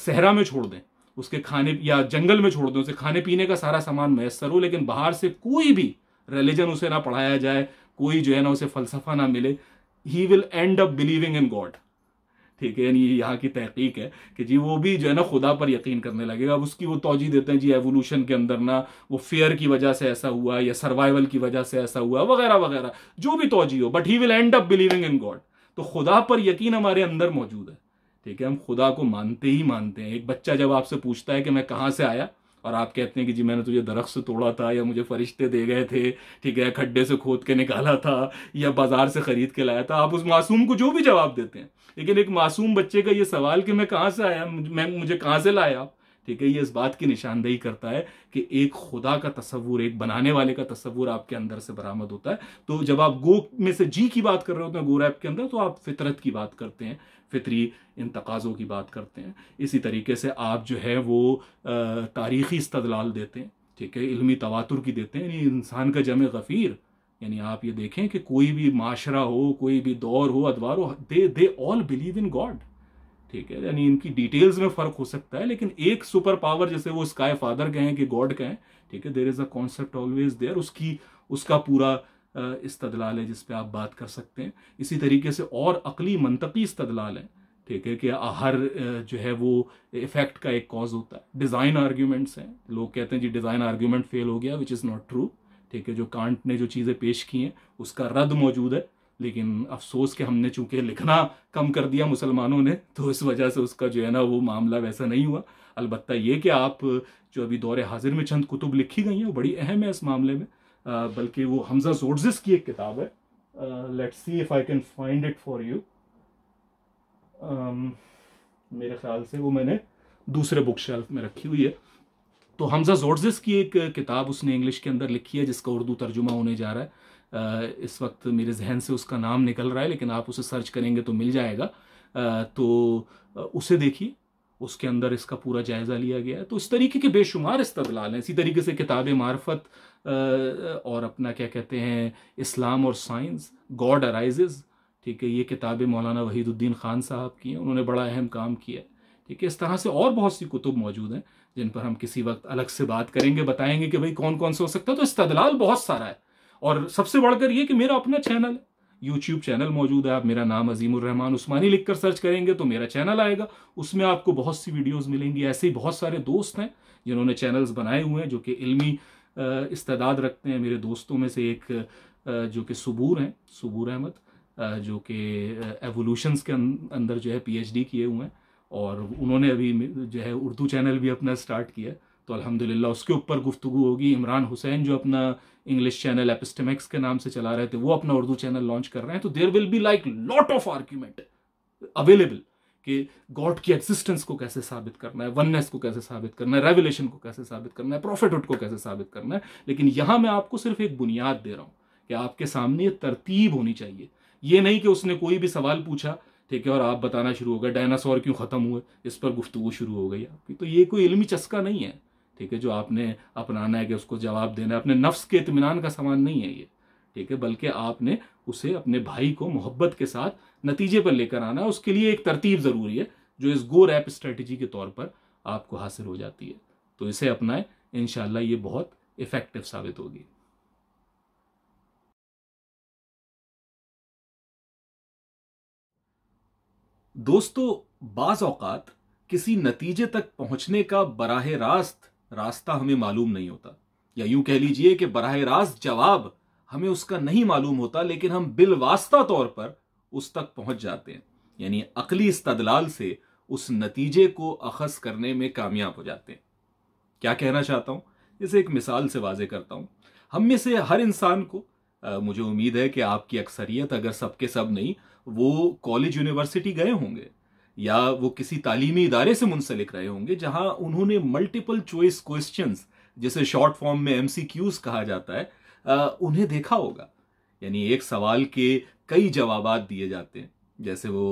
सहरा में छोड़ दें उसके खाने या जंगल में छोड़ दें उसे खाने पीने का सारा सामान मैसर हो लेकिन बाहर से कोई भी रिलीजन उसे ना पढ़ाया जाए कोई जो है ना उसे फलसफा ना मिले he will end up believing in god ठीक है यानी यहाँ की तहकीक है कि जी वो भी जो है ना खुदा पर यकीन करने लगेगा अब उसकी वो तोजी देते हैं जी एवोल्यूशन के अंदर ना वो फेयर की वजह से ऐसा हुआ या सर्वाइवल की वजह से ऐसा हुआ वगैरह वगैरह जो भी तोजी हो but he will end up believing in god तो खुदा पर यकीन हमारे अंदर मौजूद है ठीक है हम खुदा को मानते ही मानते हैं एक बच्चा जब आपसे पूछता है कि मैं कहाँ से आया और आप कहते हैं कि जी मैंने तुझे दरख्त से तोड़ा था या मुझे फरिश्ते दे गए थे ठीक है खड्डे से खोद के निकाला था या बाजार से खरीद के लाया था आप उस मासूम को जो भी जवाब देते हैं लेकिन एक मासूम बच्चे का ये सवाल कि मैं कहाँ से आया मैं मुझे कहाँ से लाया आप ठीक है ये इस बात की निशानदेही करता है कि एक खुदा का तस्वूर एक बनाने वाले का तस्वूर आपके अंदर से बरामद होता है तो जब आप गो में से जी की बात कर रहे होते हैं गोरैप के अंदर तो आप फितरत की बात करते हैं फितरी इन तकाज़ों की बात करते हैं इसी तरीके से आप जो है वो तारीख़ी इस्तलाल देते हैं ठीक है इल्मी तवातुर की देते हैं यानी इंसान का जम गफ़ीर यानी आप ये देखें कि कोई भी माशरा हो कोई भी दौर हो अदवार हो they they all believe in god ठीक है यानी इनकी डिटेल्स में फ़र्क हो सकता है लेकिन एक सुपर पावर जैसे वो स्काई फादर कहें कि गॉड कहें ठीक है there is a concept always there उसकी उसका पूरा इस्तलाल है जिस पर आप बात कर सकते हैं इसी तरीके से और अकली मनतकी इस्तलाल है ठीक है कि हर जो है वो इफेक्ट का एक कॉज होता है डिज़ाइन आर्ग्यूमेंट्स हैं लोग कहते हैं जी डिज़ाइन आर्ग्यूमेंट फेल हो गया विच इज़ नॉट ट्रू ठीक है जो कांट ने जो चीज़ें पेश की हैं उसका रद्द मौजूद है लेकिन अफसोस के हमने चूंकि लिखना कम कर दिया मुसलमानों ने तो इस वजह से उसका जो है ना वो मामला वैसा नहीं हुआ अलबत्त ये कि आप जो अभी दौरे हाजिर में चंद कुतुब लिखी गई हैं वो बड़ी अहम है इस मामले में बल्कि वो हमजा जोर्जिस की एक किताब है let see if I can find it for you मेरे ख्याल से वो मैंने दूसरे बुक शेल्फ में रखी हुई है तो हमजा जोर्जिस की एक किताब उसने इंग्लिश के अंदर लिखी है जिसका उर्दू तर्जुमा होने जा रहा है इस वक्त मेरे जहन से उसका नाम निकल रहा है लेकिन आप उसे सर्च करेंगे तो मिल जाएगा तो उसे देखिए उसके अंदर इसका पूरा जायज़ा लिया गया है तो इस तरीके के बेशुमार इस्तलाल हैं इसी तरीके से किताब मार्फत और अपना क्या कहते हैं इस्लाम और साइंस गॉड अराइजेज़ ठीक है ये किताबें मौलाना वहीदुद्दीन ख़ान साहब की हैं उन्होंने बड़ा अहम काम किया है ठीक है इस तरह से और बहुत सी कुतुब मौजूद हैं जिन पर हम किसी वक्त अलग से बात करेंगे बताएंगे कि भाई कौन कौन सा हो सकता है तो इस्तलाल बहुत सारा है और सबसे बढ़कर ये कि मेरा अपना चैनल है यूट्यूब चैनल मौजूद है आप मेरा नाम अजीमुररहमान उस्मानी कर सर्च करेंगे तो मेरा चैनल आएगा उसमें आपको बहुत सी वीडियोज़ मिलेंगी ऐसे ही बहुत सारे दोस्त हैं जिन्होंने चैनल्स बनाए हुए हैं जो कि इलमी इस्ताद रखते हैं मेरे दोस्तों में से एक जो कि सबूर हैं सबूर अहमद जो कि एवोल्यूशंस के अं-, अंदर जो है पीएचडी किए हुए हैं और उन्होंने अभी जो है उर्दू चैनल भी अपना स्टार्ट किया तो अल्हम्दुलिल्लाह उसके ऊपर गुफ्तु होगी इमरान हुसैन जो अपना इंग्लिश चैनल एपिस्टमेक्स के नाम से चला रहे थे वो अपना उर्दू चैनल लॉन्च कर रहे हैं तो there will be like lot of argument available कि गॉड की एग्जिस्टेंस को कैसे साबित करना है वननेस को कैसे साबित करना है रेवलेशन को कैसे साबित करना है प्रॉफिटहुड को कैसे साबित करना है लेकिन यहां मैं आपको सिर्फ एक बुनियाद दे रहा हूं कि आपके सामने तरतीब होनी चाहिए ये नहीं कि उसने कोई भी सवाल पूछा ठीक है और आप बताना शुरू हो गए डायनासोर क्यों खत्म हुए इस पर गुफ्तु शुरू हो गई आपकी तो ये कोई इलमी चस्का नहीं है ठीक है जो आपने अपनाना है कि उसको जवाब देना है अपने नफ्स के इतमान का सामान नहीं है ये ठीक है बल्कि आपने उसे अपने भाई को मोहब्बत के साथ नतीजे पर लेकर आना है उसके लिए एक तरतीब ज़रूरी है जो इस गो रैप स्ट्रेटजी के तौर पर आपको हासिल हो जाती है तो इसे अपनाएं इन ये बहुत इफ़ेक्टिव साबित होगी दोस्तों बाज़ किसी नतीजे तक पहुंचने का बराह रास्त रास्ता हमें मालूम नहीं होता या यूं कह लीजिए कि बरह रास्त जवाब हमें उसका नहीं मालूम होता लेकिन हम बिलवास्ता तौर पर उस तक पहुंच जाते हैं यानी अकली इस्तदलाल से उस नतीजे को अखज करने में कामयाब हो जाते हैं क्या कहना चाहता हूं इसे एक मिसाल से वाजे करता हूं हम में से हर इंसान को आ, मुझे उम्मीद है कि आपकी अक्सरियत अगर सबके सब नहीं वो कॉलेज यूनिवर्सिटी गए होंगे या वो किसी तालीमी इदारे से मुंसलिक रहे होंगे जहां उन्होंने मल्टीपल चॉइस क्वेश्चंस जिसे शॉर्ट फॉर्म में एम कहा जाता है आ, उन्हें देखा होगा यानी एक सवाल के कई जवाब दिए जाते हैं जैसे वो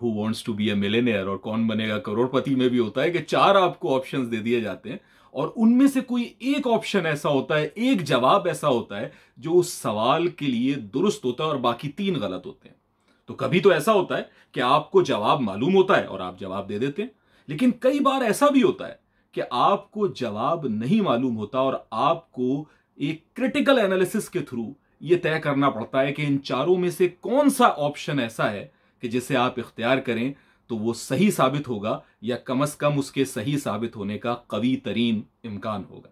who wants to be a millionaire और कौन बनेगा करोड़पति में भी होता है कि चार आपको ऑप्शंस दे दिए जाते हैं और उनमें से कोई एक ऑप्शन ऐसा होता है एक जवाब ऐसा होता है जो उस सवाल के लिए दुरुस्त होता है और बाकी तीन गलत होते हैं तो कभी तो ऐसा होता है कि आपको जवाब मालूम होता है और आप जवाब दे देते हैं लेकिन कई बार ऐसा भी होता है कि आपको जवाब नहीं मालूम होता और आपको एक क्रिटिकल एनालिसिस के थ्रू यह तय करना पड़ता है कि इन चारों में से कौन सा ऑप्शन ऐसा है कि जिसे आप इख्तियार करें तो वो सही साबित होगा या कम अज कम उसके सही साबित होने का कवी तरीन इम्कान होगा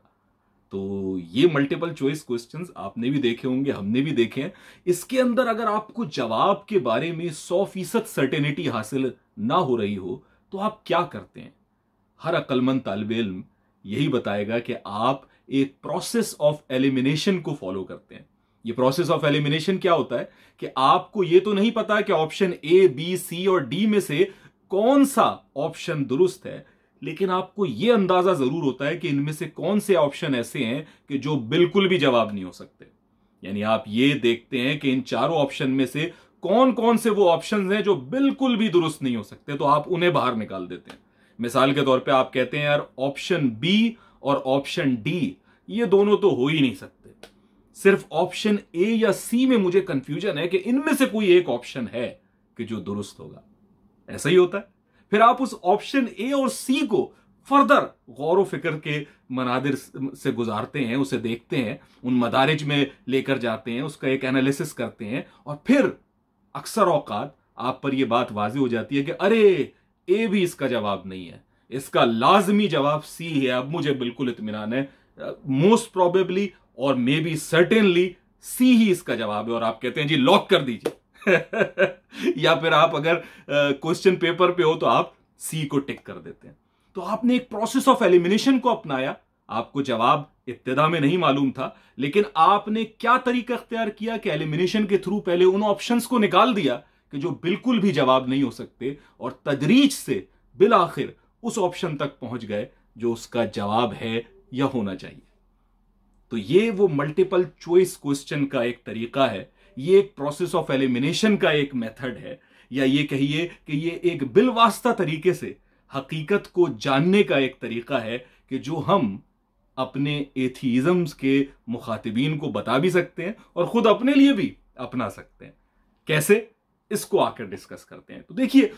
तो ये मल्टीपल चॉइस क्वेश्चन आपने भी देखे होंगे हमने भी देखे हैं इसके अंदर अगर आपको जवाब के बारे में सौ फीसद सर्टेनिटी हासिल ना हो रही हो तो आप क्या करते हैं हर अक्लमंद तालब इम यही बताएगा कि आप एक प्रोसेस ऑफ एलिमिनेशन को फॉलो करते हैं ये प्रोसेस ऑफ एलिमिनेशन क्या होता है कि आपको ये तो नहीं पता कि ऑप्शन ए बी सी और डी में से कौन सा ऑप्शन दुरुस्त है लेकिन आपको ये अंदाजा जरूर होता है कि इनमें से कौन से ऑप्शन ऐसे हैं कि जो बिल्कुल भी जवाब नहीं हो सकते यानी आप ये देखते हैं कि इन चारों ऑप्शन में से कौन कौन से वो ऑप्शन हैं जो बिल्कुल भी दुरुस्त नहीं हो सकते तो आप उन्हें बाहर निकाल देते हैं मिसाल के तौर पर आप कहते हैं यार ऑप्शन बी और ऑप्शन डी ये दोनों तो हो ही नहीं सकते सिर्फ ऑप्शन ए या सी में मुझे कंफ्यूजन है कि इनमें से कोई एक ऑप्शन है कि जो दुरुस्त होगा ऐसा ही होता है फिर आप उस ऑप्शन ए और सी को फर्दर गौर फिक्र के मनादिर से गुजारते हैं उसे देखते हैं उन मदारिज में लेकर जाते हैं उसका एक एनालिसिस करते हैं और फिर अक्सर औकात आप पर यह बात वाजी हो जाती है कि अरे ए भी इसका जवाब नहीं है इसका लाजमी जवाब सी है अब मुझे बिल्कुल इतमान है मोस्ट प्रॉबेबली और मे बी सर्टेनली सी ही इसका जवाब है और आप कहते हैं जी लॉक कर दीजिए या फिर आप अगर क्वेश्चन uh, पेपर पे हो तो आप सी को टिक कर देते हैं तो आपने एक प्रोसेस ऑफ एलिमिनेशन को अपनाया आपको जवाब इब्तदा में नहीं मालूम था लेकिन आपने क्या तरीका अख्तियार किया कि एलिमिनेशन के थ्रू पहले उन ऑप्शंस को निकाल दिया कि जो बिल्कुल भी जवाब नहीं हो सकते और तदरीज से बिल आखिर उस ऑप्शन तक पहुंच गए जो उसका जवाब है या होना चाहिए तो ये वो मल्टीपल चॉइस क्वेश्चन का एक तरीका है ये एक प्रोसेस ऑफ एलिमिनेशन का एक मेथड है या ये कहिए कि ये एक बिलवास्ता तरीके से हकीकत को जानने का एक तरीका है कि जो हम अपने एथीज़म्स के मुखातिबीन को बता भी सकते हैं और ख़ुद अपने लिए भी अपना सकते हैं कैसे इसको आकर डिस्कस करते हैं तो देखिए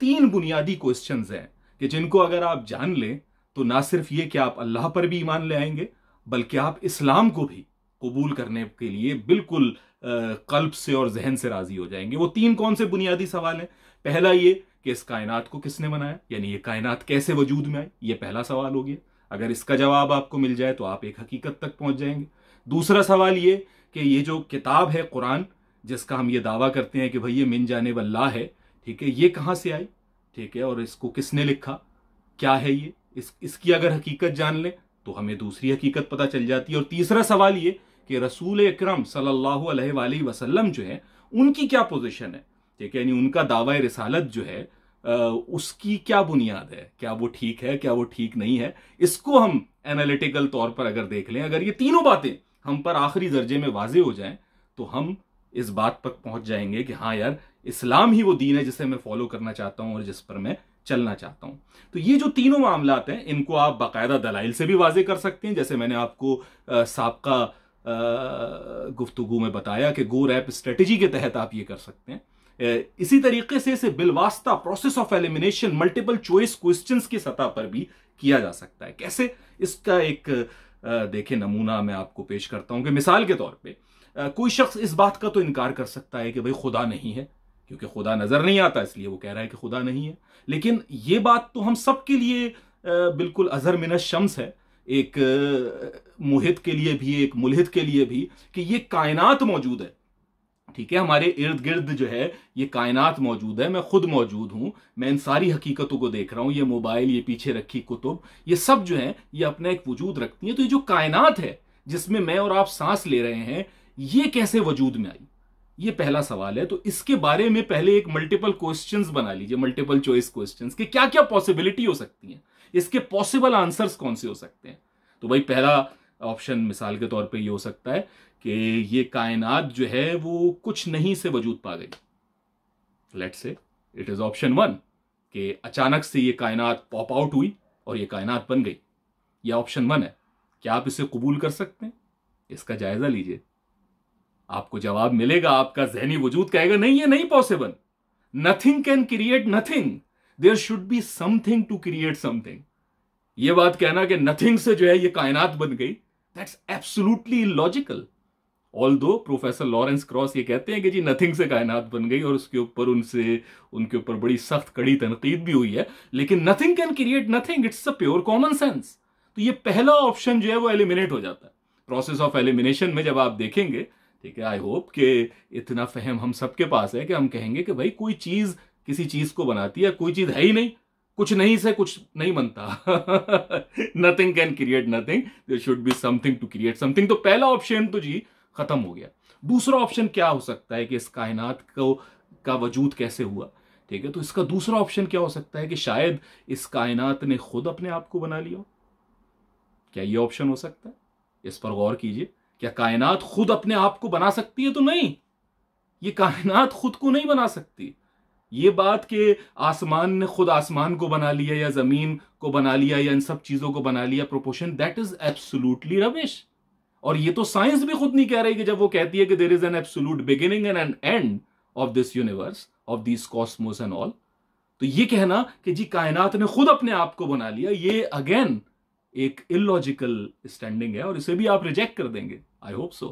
तीन बुनियादी क्वेश्चंस हैं कि जिनको अगर आप जान लें तो ना सिर्फ ये कि आप अल्लाह पर भी ईमान ले आएंगे बल्कि आप इस्लाम को भी कबूल करने के लिए बिल्कुल कल्प से और जहन से राजी हो जाएंगे वो तीन कौन से बुनियादी सवाल हैं पहला ये कि इस कायनात को किसने बनाया यानी ये कायनात कैसे वजूद में आई ये पहला सवाल हो गया अगर इसका जवाब आपको मिल जाए तो आप एक हकीकत तक पहुंच जाएंगे दूसरा सवाल ये कि ये जो किताब है कुरान जिसका हम ये दावा करते हैं कि भाई ये मिन जाने वल्ला है ठीक है ये कहाँ से आई ठीक है और इसको किसने लिखा क्या है ये इस इसकी अगर हकीकत जान लें तो हमें दूसरी हकीकत पता चल जाती है और तीसरा सवाल ये कि रसूल अक्रम सल्लल्लाहु वसल्लम जो है उनकी क्या पोजीशन है ठीक है यानी उनका दावा रिसालत जो है उसकी क्या बुनियाद है क्या वो ठीक है क्या वो ठीक नहीं है इसको हम एनालिटिकल तौर पर अगर देख लें अगर ये तीनों बातें हम पर आखिरी दर्जे में वाजे हो जाएं तो हम इस बात पर पहुंच जाएंगे कि हाँ यार इस्लाम ही वो दीन है जिसे मैं फॉलो करना चाहता हूं और जिस पर मैं चलना चाहता हूं तो ये जो तीनों मामलात हैं इनको आप बाकायदा दलाइल से भी वाजे कर सकते हैं जैसे मैंने आपको सबका गुफ्तगु में बताया कि गो रैप स्ट्रेटजी के तहत आप ये कर सकते हैं इसी तरीके से इसे बिलवास्ता process of elimination multiple choice question की सतह पर भी किया जा सकता है कैसे इसका एक देखे नमूना मैं आपको पेश करता हूं कि मिसाल के तौर पे कोई शख्स इस बात का तो इनकार कर सकता है कि भाई खुदा नहीं है क्योंकि खुदा नजर नहीं आता इसलिए वो कह रहा है कि खुदा नहीं है लेकिन ये बात तो हम सबके लिए बिल्कुल अजहर मिनत शम्स है एक मोहित के लिए भी एक मुलहित के लिए भी कि ये कायनात मौजूद है ठीक है हमारे इर्द गिर्द जो है ये कायनात मौजूद है मैं खुद मौजूद हूं मैं इन सारी हकीकतों को देख रहा हूं ये मोबाइल ये पीछे रखी कुतुब ये सब जो है ये अपना एक वजूद रखती है तो ये जो कायनात है जिसमें मैं और आप सांस ले रहे हैं ये कैसे वजूद में आई ये पहला सवाल है तो इसके बारे में पहले एक मल्टीपल क्वेश्चंस बना लीजिए मल्टीपल चॉइस क्वेश्चंस कि क्या क्या पॉसिबिलिटी हो सकती हैं इसके पॉसिबल आंसर्स कौन से हो सकते हैं तो भाई पहला ऑप्शन मिसाल के तौर पे ये हो सकता है कि ये कायनात जो है वो कुछ नहीं से वजूद पा गई लेट से इट इज ऑप्शन वन कि अचानक से ये कायनात पॉप आउट हुई और ये कायनात बन गई यह ऑप्शन वन है क्या आप इसे कबूल कर सकते हैं इसका जायजा लीजिए आपको जवाब मिलेगा आपका जहनी वजूद कहेगा नहीं ये नहीं possible nothing can create nothing there should be something to create something ये बात कहना कि नथिंग से जो है ये कायनात बन गई that's absolutely logical although professor Lawrence Krauss ये कहते हैं कि जी नथिंग से कायनात बन गई और उसके ऊपर उनसे उनके ऊपर बड़ी सख्त कड़ी तनकीद भी हुई है लेकिन nothing can create nothing it's a pure common sense तो ये पहला ऑप्शन जो है वो एलिमिनेट हो जाता है प्रोसेस ऑफ एलिमिनेशन में जब आप देखेंगे ठीक है आई होप कि इतना फहम हम सबके पास है कि हम कहेंगे कि भाई कोई चीज़ किसी चीज को बनाती है कोई चीज है ही नहीं कुछ नहीं से कुछ नहीं बनता nothing can create nothing there should be something to create something तो पहला ऑप्शन तो जी खत्म हो गया दूसरा ऑप्शन क्या हो सकता है कि इस कायनात को का वजूद कैसे हुआ ठीक है तो इसका दूसरा ऑप्शन क्या हो सकता है कि शायद इस कायनात ने खुद अपने आप को बना लिया क्या ये ऑप्शन हो सकता है इस पर गौर कीजिए क्या कायनात खुद अपने आप को बना सकती है तो नहीं ये कायनात खुद को नहीं बना सकती ये बात कि आसमान ने खुद आसमान को बना लिया या जमीन को बना लिया या इन सब चीजों को बना लिया proportion that is absolutely rubbish और ये तो साइंस भी खुद नहीं कह रही कि जब वो कहती है कि there is an absolute beginning and an end of this universe of this cosmos and all तो ये कहना कि जी कायनात ने खुद अपने आप को बना लिया ये अगेन एक इलॉजिकल स्टैंडिंग है और इसे भी आप रिजेक्ट कर देंगे आई होप सो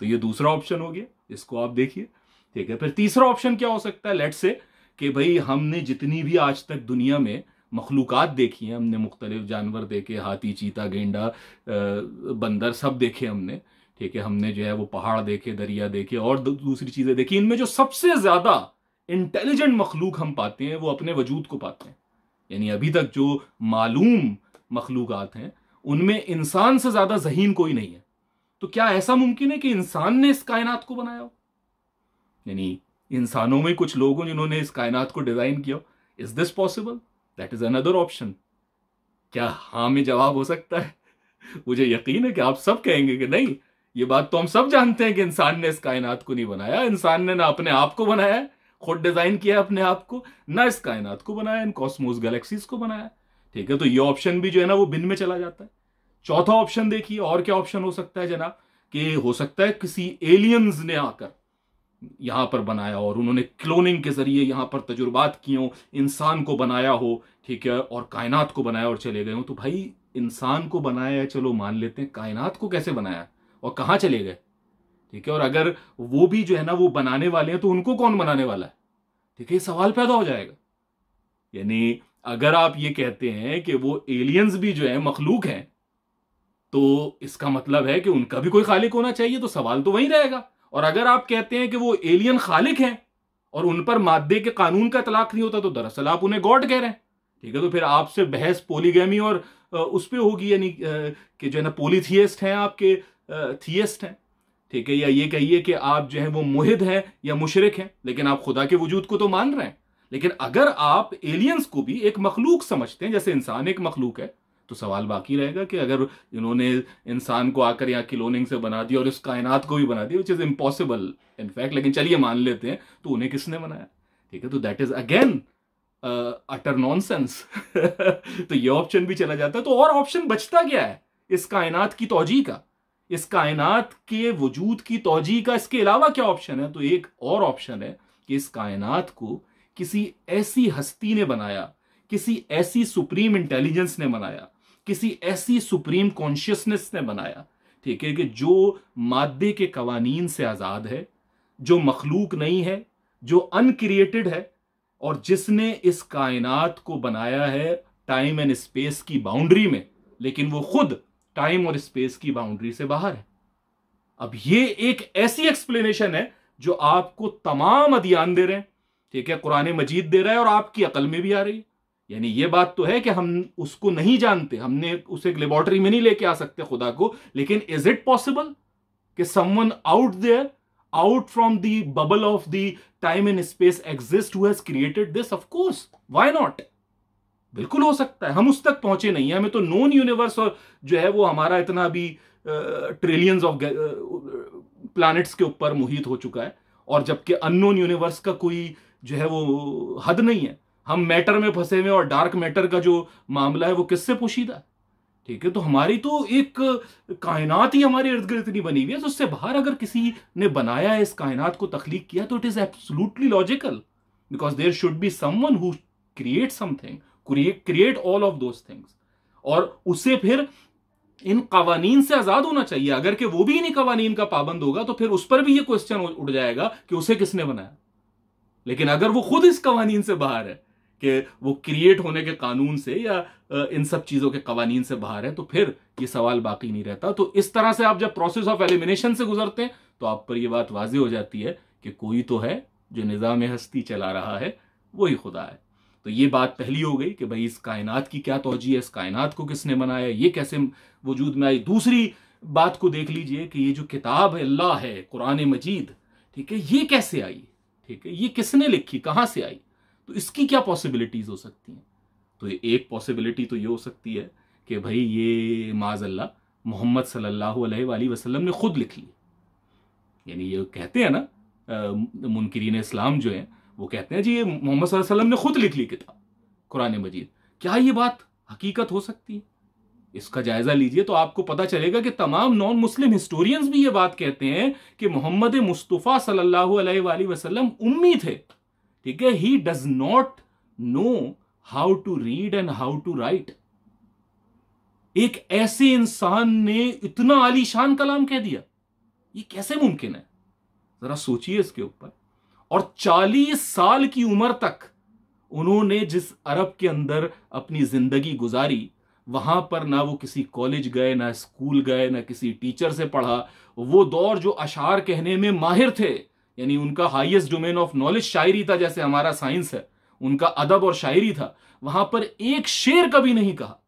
तो ये दूसरा ऑप्शन हो गया इसको आप देखिए ठीक है फिर तीसरा ऑप्शन क्या हो सकता है लेट से कि भाई हमने जितनी भी आज तक दुनिया में मखलूक देखी हैं हमने मुख्तलिफ जानवर देखे हाथी चीता गेंडा बंदर सब देखे हमने ठीक है हमने जो है वो पहाड़ देखे दरिया देखे और दूसरी चीज़ें देखी इनमें जो सबसे ज़्यादा इंटेलिजेंट मखलूक हम पाते हैं वो अपने वजूद को पाते हैं यानी अभी तक जो मालूम मखलूक हैं उनमें इंसान से ज़्यादा जहीन कोई नहीं है तो क्या ऐसा मुमकिन है कि इंसान ने इस कायनात को बनाया हो यानी इंसानों में कुछ लोग हों जिन्होंने इस कायनात को डिजाइन किया is this possible that is another option क्या हाँ में जवाब हो सकता है मुझे यकीन है कि आप सब कहेंगे कि नहीं ये बात तो हम सब जानते हैं कि इंसान ने इस कायनात को नहीं बनाया इंसान ने ना अपने आप को बनाया खुद डिजाइन किया अपने आप को ना इस कायनात को बनाया इन कॉस्मोस गैलेक्सीज को बनाया ठीक है तो ये ऑप्शन भी जो है ना वो बिन में चला जाता है चौथा ऑप्शन देखिए और क्या ऑप्शन हो सकता है जनाब कि हो सकता है किसी एलियंस ने आकर यहाँ पर बनाया और उन्होंने क्लोनिंग के ज़रिए यहाँ पर तजुर्बात किए हों इंसान को बनाया हो ठीक है और कायनात को बनाया और चले गए हों तो भाई इंसान को बनाया चलो मान लेते हैं कायनात को कैसे बनाया और कहाँ चले गए ठीक है और अगर वो भी जो है ना वो बनाने वाले हैं तो उनको कौन बनाने वाला है ठीक है सवाल पैदा हो जाएगा यानी अगर आप ये कहते हैं कि वो एलियंस भी जो है मखलूक हैं तो इसका मतलब है कि उनका भी कोई खालिक होना चाहिए तो सवाल तो वहीं रहेगा और अगर आप कहते हैं कि वो एलियन खालिक हैं और उन पर मादे के कानून का तलाक नहीं होता तो दरअसल आप उन्हें गॉड कह रहे हैं ठीक है तो फिर आपसे बहस पोलीगैमी और उस पर होगी यानी कि जो है ना पोलीथियस्ट हैं आपके थियस्ट हैं ठीक है या ये कहिए कि आप जो है वो मुहिद हैं या मुशरक हैं लेकिन आप खुदा के वजूद को तो मान रहे हैं लेकिन अगर आप एलियंस को भी एक मखलूक समझते हैं जैसे इंसान एक मखलूक है तो सवाल बाकी रहेगा कि अगर इन्होंने इंसान को आकर यहाँ क्लोनिंग से बना दिया और इस कायनात को भी बना दिया विच इज़ इम्पॉसिबल इनफैक्ट लेकिन चलिए मान लेते हैं तो उन्हें किसने बनाया ठीक है तो that is again utter nonsense तो ये ऑप्शन भी चला जाता है तो और ऑप्शन बचता क्या है इस कायनात की तोजी का इस कायनात के वजूद की तोजी का इसके अलावा क्या ऑप्शन है तो एक और ऑप्शन है कि इस कायनात को किसी ऐसी हस्ती ने बनाया किसी ऐसी सुप्रीम इंटेलिजेंस ने बनाया किसी ऐसी सुप्रीम कॉन्शियसनेस ने बनाया ठीक है कि जो मादे के कवानीन से आज़ाद है जो मखलूक नहीं है जो अनक्रिएटेड है और जिसने इस कायनात को बनाया है टाइम एंड स्पेस की बाउंड्री में लेकिन वो खुद टाइम और स्पेस की बाउंड्री से बाहर है अब ये एक ऐसी एक्सप्लेनेशन है जो आपको तमाम अधियान दे रहे हैं ठीक है कुरान मजीद दे रहा है और आपकी अकल में भी आ रही है यानी ये बात तो है कि हम उसको नहीं जानते हमने उसे एक में नहीं लेके आ सकते खुदा को लेकिन इज इट पॉसिबल कि someone out there out from the bubble of the time and space exist whose created this of course why not बिल्कुल हो सकता है हम उस तक पहुंचे नहीं है हमें तो नॉन यूनिवर्स और जो है वो हमारा इतना भी ट्रिलियंस ऑफ प्लैनेट्स के ऊपर मुहित हो चुका है और जबकि अननोन यूनिवर्स का कोई जो है वो हद नहीं है हम मैटर में फंसे हुए और डार्क मैटर का जो मामला है वो किससे पोशीदा ठीक है तो हमारी तो एक कायनात ही हमारे इर्द गिर्द इतनी बनी हुई है तो उससे बाहर अगर किसी ने बनाया है इस कायनात को तख्लीक किया तो it is absolutely logical because there should be someone who create something create all of those things और उसे फिर इन कवानीन से आज़ाद होना चाहिए अगर कि वो भी इन्हीं कवानीन का पाबंद होगा तो फिर उस पर भी ये क्वेश्चन उठ जाएगा कि उसे किसने बनाया लेकिन अगर वो खुद इस कवानीन से बाहर है कि वो क्रिएट होने के कानून से या इन सब चीज़ों के कवानीन से बाहर है तो फिर ये सवाल बाकी नहीं रहता तो इस तरह से आप जब प्रोसेस ऑफ एलिमिनेशन से गुजरते हैं तो आप पर यह बात वाजी हो जाती है कि कोई तो है जो निज़ाम हस्ती चला रहा है वही खुदा है तो ये बात पहली हो गई कि भाई इस कायनात की क्या तोजी है इस कायनात को किसने बनाया ये कैसे वजूद में आई दूसरी बात को देख लीजिए कि ये जो किताब है अल्लाह है कुरान मजीद ठीक है ये कैसे आई ठीक है ये किसने लिखी कहाँ से आई तो इसकी क्या पॉसिबिलिटीज हो सकती हैं तो एक पॉसिबिलिटी तो ये हो सकती है कि भाई ये माजल्ला मोहम्मद सल्लल्लाहु अलैहि वसल्लम ने खुद लिख ली यानी ये कहते हैं ना मुनकरीन इस्लाम जो है वो कहते हैं जी ये मोहम्मद वसल्लम ने खुद लिख ली किताब कुरान मजीद क्या ये बात हकीकत हो सकती है इसका जायजा लीजिए तो आपको पता चलेगा कि तमाम नॉन मुस्लिम हिस्टोरियंस भी ये बात कहते हैं कि मोहम्मद मुस्तफ़ा सल्लल्लाहु अलैहि वसल्लम उम्मी थे ठीक है he does not know how to read and how to write एक ऐसे इंसान ने इतना आलीशान कलाम कह दिया ये कैसे मुमकिन है जरा सोचिए इसके ऊपर और 40 साल की उम्र तक उन्होंने जिस अरब के अंदर अपनी जिंदगी गुजारी वहां पर ना वो किसी कॉलेज गए ना स्कूल गए ना किसी टीचर से पढ़ा वो दौर जो अशार कहने में माहिर थे यानी उनका हाईएस्ट डोमेन ऑफ नॉलेज शायरी था जैसे हमारा साइंस है उनका अदब और शायरी था वहां पर एक शेर कभी नहीं कहा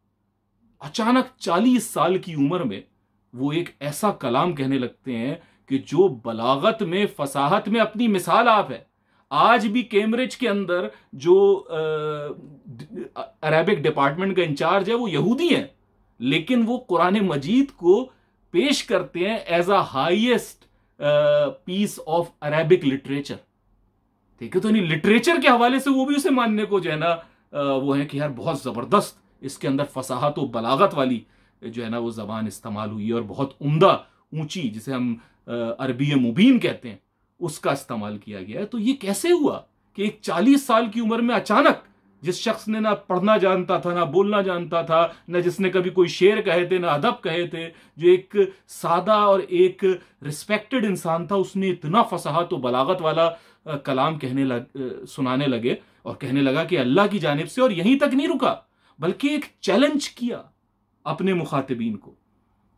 अचानक चालीस साल की उम्र में वो एक ऐसा कलाम कहने लगते हैं कि जो बलागत में फसाहत में अपनी मिसाल आप है आज भी कैम्ब्रिज के अंदर जो अरेबिक डिपार्टमेंट का इंचार्ज है वो यहूदी हैं लेकिन वो कुरान मजीद को पेश करते हैं as a highest piece of Arabic literature ठीक है तो यानी लिटरेचर के हवाले से वो भी उसे मानने को जो है ना वो है कि यार बहुत ज़बरदस्त इसके अंदर फसाहत व बलागत वाली जो है ना वो ज़बान इस्तेमाल हुई और बहुत उम्दा ऊंची जिसे हम अरबी मुबीन कहते हैं उसका इस्तेमाल किया गया है तो ये कैसे हुआ कि एक चालीस साल की उम्र में अचानक जिस शख्स ने ना पढ़ना जानता था ना बोलना जानता था ना जिसने कभी कोई शेर कहे थे ना अदब कहे थे जो एक सादा और एक रिस्पेक्टेड इंसान था उसने इतना फसाहत तो बलागत वाला कलाम कहने लग सुनाने लगे और कहने लगा कि अल्लाह की जानब से और यहीं तक नहीं रुका बल्कि एक चैलेंज किया अपने मुखातबीन को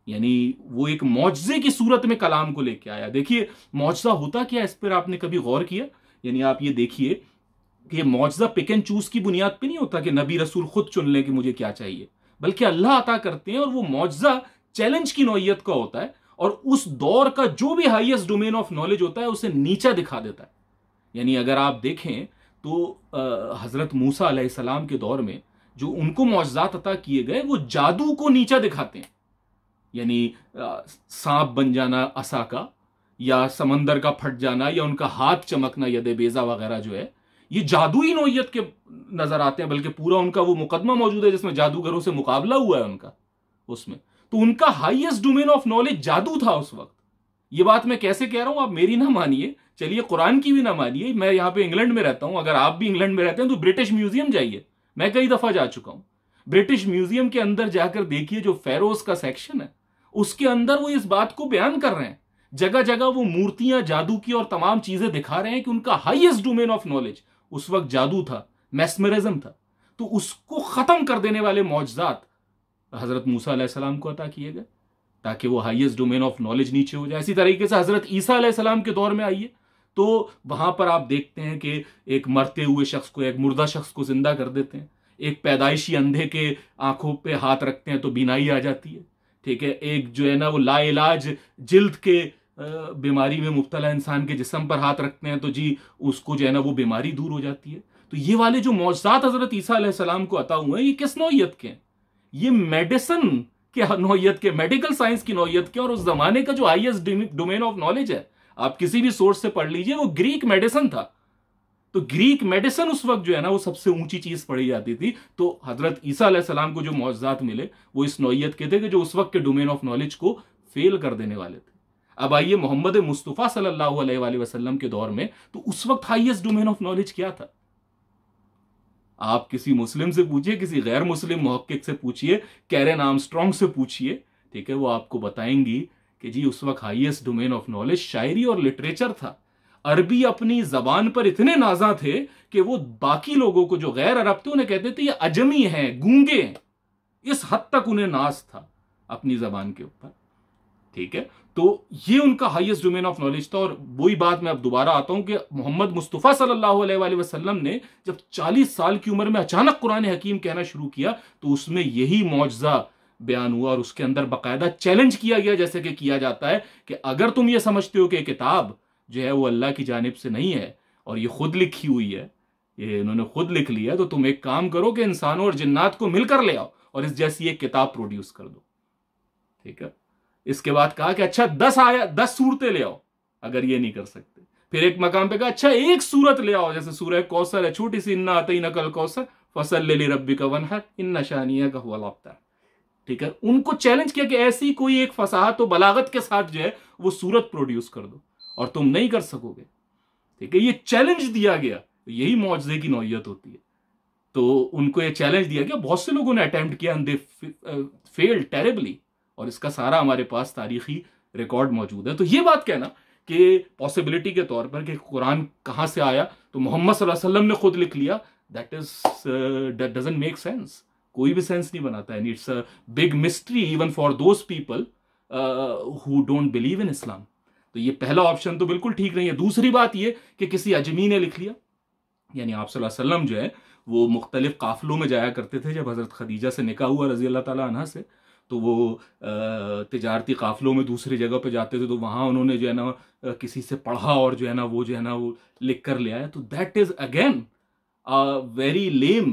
यानी वो एक मुआजे की सूरत में कलाम को लेके आया देखिए मुआवजा होता क्या इस पर आपने कभी गौर किया यानी आप ये देखिए ये मुआवजा पिक एंड चूज की बुनियाद पे नहीं होता कि नबी रसूल खुद चुन लें कि मुझे क्या चाहिए बल्कि अल्लाह अता करते हैं और वो मुआवजा चैलेंज की नोयत का होता है और उस दौर का जो भी हाईएस्ट डोमेन ऑफ नॉलेज होता है उसे नीचा दिखा देता है यानी अगर आप देखें तो हज़रत मूसा सलाम के दौर में जो उनको मुआवजात अता किए गए वो जादू को नीचा दिखाते हैं यानी सांप बन जाना असा का या समंदर का फट जाना या उनका हाथ चमकना यदे बेजा वगैरह जो है ये जादुई नोयत के नजर आते हैं बल्कि पूरा उनका वो मुकदमा मौजूद है जिसमें जादूगरों से मुकाबला हुआ है उनका उसमें तो उनका हाईएस्ट डोमेन ऑफ नॉलेज जादू था उस वक्त ये बात मैं कैसे कह रहा हूं आप मेरी ना मानिए चलिए कुरान की भी ना मानिए मैं यहां पे इंग्लैंड में रहता हूं अगर आप भी इंग्लैंड में रहते हैं तो ब्रिटिश म्यूजियम जाइए मैं कई दफा जा चुका हूं ब्रिटिश म्यूजियम के अंदर जाकर देखिए जो फेरोज का सेक्शन है उसके अंदर वो इस बात को बयान कर रहे हैं जगह जगह वो मूर्तियां जादू की और तमाम चीजें दिखा रहे हैं कि उनका हाईएस्ट डोमेन ऑफ नॉलेज उस वक्त जादू था मैस्मरिज्म था तो उसको ख़त्म कर देने वाले मौजात हज़रत मूसा को अता किए गए ताकि वो हाईएस्ट डोमेन ऑफ नॉलेज नीचे हो जाए इसी तरीके से हज़रत ईसा के दौर में आइए तो वहां पर आप देखते हैं कि एक मरते हुए शख्स को एक मुर्दा शख्स को ज़िंदा कर देते हैं एक पैदाइशी अंधे के आंखों पे हाथ रखते हैं तो बीनाई आ जाती है ठीक है एक जो है ना वो लाइलाज जिल्द के बीमारी में मुबतला इंसान के जिसम पर हाथ रखते हैं तो जी उसको जो है ना वो बीमारी दूर हो जाती है तो ये वाले जो मौजात हज़रत ईसा सलाम को अता हुए हैं ये किस नौीयत के हैं ये मेडिसन के नौीयत के मेडिकल साइंस की नौीयत के और उस जमाने का जो हाइएस्ट डोमेन ऑफ नॉलेज है आप किसी भी सोर्स से पढ़ लीजिए वो ग्रीक मेडिसन था तो ग्रीक मेडिसन उस वक्त जो है ना वो सबसे ऊंची चीज पढ़ी जाती थी तो हजरत ईसा सलाम को जो मुआवजात मिले वो इस नोयत के थे कि जो उस वक्त के डोमेन ऑफ नॉलेज को फेल कर देने वाले थे अब आइए मोहम्मद मुस्तफ़ा सल्लल्लाहु अलैहि वसल्लम के दौर में तो उस वक्त हाईएस्ट डोमेन ऑफ नॉलेज क्या था आप किसी मुस्लिम से पूछिए किसी गैर मुस्लिम मोहक्क से पूछिए कैरन स्ट्रॉन्ग से पूछिए ठीक है वो आपको बताएंगी कि जी उस वक्त हाइएस्ट डोमेन ऑफ नॉलेज शायरी और लिटरेचर था अरबी अपनी जबान पर इतने नाजा थे कि वो बाकी लोगों को जो गैर अरब थे उन्हें कहते थे ये अजमी हैं गूंगे हैं इस हद तक उन्हें नाज था अपनी जबान के ऊपर ठीक है तो ये उनका हाईएस्ट डोमेन ऑफ नॉलेज था और वही बात मैं अब दोबारा आता हूं कि मोहम्मद मुस्तफ़ा सल्लल्लाहु अलैहि वसल्लम ने जब 40 साल की उम्र में अचानक कुरान हकीम कहना शुरू किया तो उसमें यही मुआवजा बयान हुआ और उसके अंदर बाकायदा चैलेंज किया गया जैसे कि किया जाता है कि अगर तुम ये समझते हो कि किताब जो है वो अल्लाह की जानब से नहीं है और ये खुद लिखी हुई है ये इन्होंने खुद लिख लिया तो तुम एक काम करो कि इंसानों और जन्नात को मिलकर ले आओ और इस जैसी एक किताब प्रोड्यूस कर दो ठीक है इसके बाद कहा कि अच्छा दस आया दस सूरतें ले आओ अगर ये नहीं कर सकते फिर एक मकाम पे कहा अच्छा एक सूरत ले आओ जैसे सूरह कौसर है छोटी सी इन्ना ही नकल कौसर फसल ले ली रबी का वन है इन नशानिया का हुआ लापता ठीक है उनको चैलेंज किया कि ऐसी कोई एक फसाहत तो बलागत के साथ जो है वो सूरत प्रोड्यूस कर दो और तुम नहीं कर सकोगे ठीक है ये चैलेंज दिया गया यही मुआवजे की नौयत होती है तो उनको ये चैलेंज दिया गया बहुत से लोगों ने अटैम्प्ट किया एंड दे फेल्ड टेरेबली और इसका सारा हमारे पास तारीखी रिकॉर्ड मौजूद है तो ये बात कहना कि पॉसिबिलिटी के तौर पर कि कुरान कहाँ से आया तो मोहम्मद वसल्लम ने खुद लिख लिया that is that doesn't make sense कोई भी सेंस नहीं बनाता है it's a big mystery even for those people who don't believe in Islam तो ये पहला ऑप्शन तो बिल्कुल ठीक नहीं है दूसरी बात ये कि किसी अजमी ने लिख लिया यानी आप सल्लम जो है वो मुख्तलिफ काफिलों में जाया करते थे जब हज़रत खदीजा से निका हुआ रजी अल्लाह तला से तो वो तजारती काफ़िलों में दूसरी जगह पे जाते थे तो वहाँ उन्होंने जो है ना किसी से पढ़ा और जो है ना वो जो है ना वो लिख कर ले आया तो that is again a very lame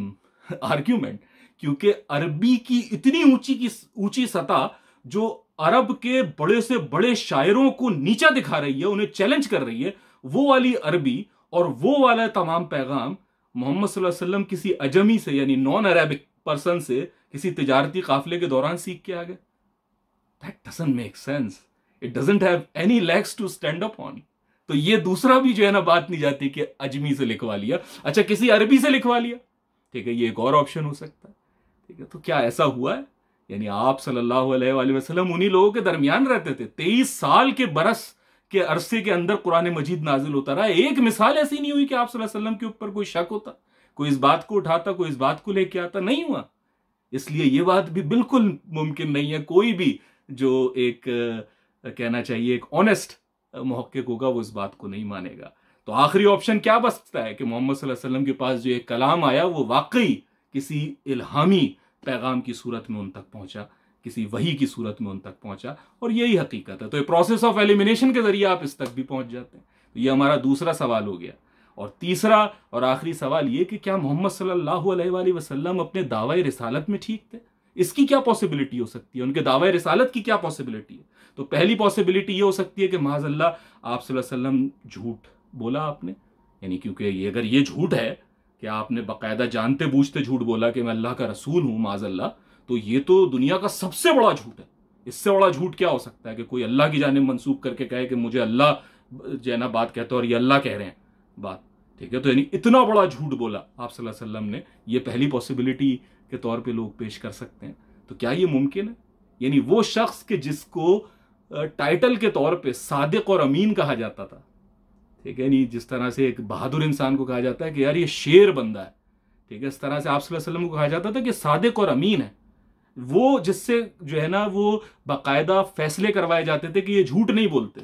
argument क्योंकि अरबी की इतनी ऊंची की ऊंची सतह जो अरब के बड़े से बड़े शायरों को नीचा दिखा रही है उन्हें चैलेंज कर रही है वो वाली अरबी और वो वाला तमाम पैगाम मोहम्मद वसल्लम किसी अजमी से यानी नॉन अरेबिक पर्सन से किसी तजारती काफिले के दौरान सीख के आ गए that doesn't make sense it doesn't have any legs to stand up on तो ये दूसरा भी जो है ना बात नहीं जाती कि अजमी से लिखवा लिया अच्छा किसी अरबी से लिखवा लिया ठीक है ये एक और ऑप्शन हो सकता है ठीक है तो क्या ऐसा हुआ है यानी आप सल्लल्लाहु अलैहि वसल्लम उन्हीं लोगों के दरमियान रहते थे तेईस साल के बरस के अरसे के अंदर कुरान मजीद नाजिल होता रहा एक मिसाल ऐसी नहीं हुई कि आप वसल्लम के ऊपर कोई शक होता कोई इस बात को उठाता कोई इस बात को लेके आता नहीं हुआ इसलिए ये बात भी बिल्कुल मुमकिन नहीं है कोई भी जो एक कहना चाहिए एक ऑनेस्ट महक्क होगा वो इस बात को नहीं मानेगा तो आखिरी ऑप्शन क्या बचता है कि मोहम्मद वसल्लम के पास जो एक कलाम आया वो वाकई किसी इल्हामी पैगाम की सूरत में उन तक पहुंचा किसी वही की सूरत में उन तक पहुंचा और यही हकीकत है तो ये प्रोसेस ऑफ एलिमिनेशन के जरिए आप इस तक भी पहुंच जाते हैं तो ये हमारा दूसरा सवाल हो गया और तीसरा और आखिरी सवाल ये कि क्या मोहम्मद सल्लल्लाहु अलैहि वसल्लम अपने दावा रिसालत में ठीक थे इसकी क्या पॉसिबिलिटी हो सकती है उनके दावा रिसालत की क्या पॉसिबिलिटी है तो पहली पॉसिबिलिटी ये हो सकती है कि महाजल्ला आप वसल्लम झूठ बोला आपने यानी क्योंकि ये अगर ये झूठ है कि आपने बाकायदा जानते बूझते झूठ बोला कि मैं अल्लाह का रसूल हूँ माजल्ला तो ये तो दुनिया का सबसे बड़ा झूठ है इससे बड़ा झूठ क्या हो सकता है कि कोई अल्लाह की जानब मनसूख करके कहे कि मुझे अल्लाह जैना बात कहता है और ये अल्लाह कह रहे हैं बात ठीक है तो यानी इतना बड़ा झूठ बोला आप सल्लल्लाहु अलैहि वसल्लम ने ये पहली पॉसिबिलिटी के तौर पे लोग पेश कर सकते हैं तो क्या ये मुमकिन है यानी वो शख्स के जिसको टाइटल के तौर पे सादिक और अमीन कहा जाता था ठीक है यानी जिस तरह से एक बहादुर इंसान को कहा जाता है कि यार ये शेर बंदा है ठीक है इस तरह से आप वसल्लम को कहा जाता था कि सादिक और अमीन है वो जिससे जो है ना वो बाकायदा फैसले करवाए जाते थे कि ये झूठ नहीं बोलते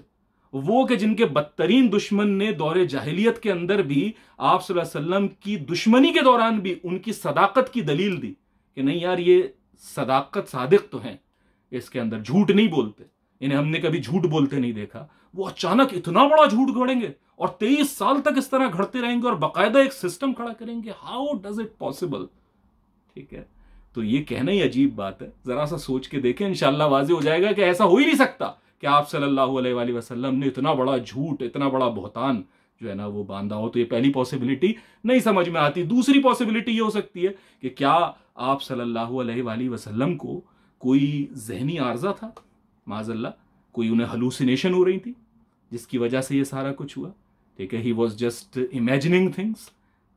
वो कि जिनके बदतरीन दुश्मन ने दौरे जाहिलियत के अंदर भी आप वसल्लम की दुश्मनी के दौरान भी उनकी सदाकत की दलील दी कि नहीं यार ये सदाकत सादिक तो हैं इसके अंदर झूठ नहीं बोलते इन्हें हमने कभी झूठ बोलते नहीं देखा वो अचानक इतना बड़ा झूठ घड़ेंगे और तेईस साल तक इस तरह घड़ते रहेंगे और बाकायदा एक सिस्टम खड़ा करेंगे हाउ डज इट पॉसिबल ठीक है तो ये कहना ही अजीब बात है जरा सा सोच के देखें इंशाला वाजे हो जाएगा कि ऐसा हो ही नहीं सकता कि आप सल्लल्लाहु अलैहि वसल्लम ने इतना बड़ा झूठ इतना बड़ा बहतान जो है ना वो बांधा हो तो ये पहली पॉसिबिलिटी नहीं समझ में आती दूसरी पॉसिबिलिटी ये हो सकती है कि क्या आप सल्लल्लाहु अलैहि वसल्लम को कोई जहनी आर्जा था माजल्ला कोई उन्हें हलूसिनेशन हो रही थी जिसकी वजह से ये सारा कुछ हुआ ठीक है he was just imagining things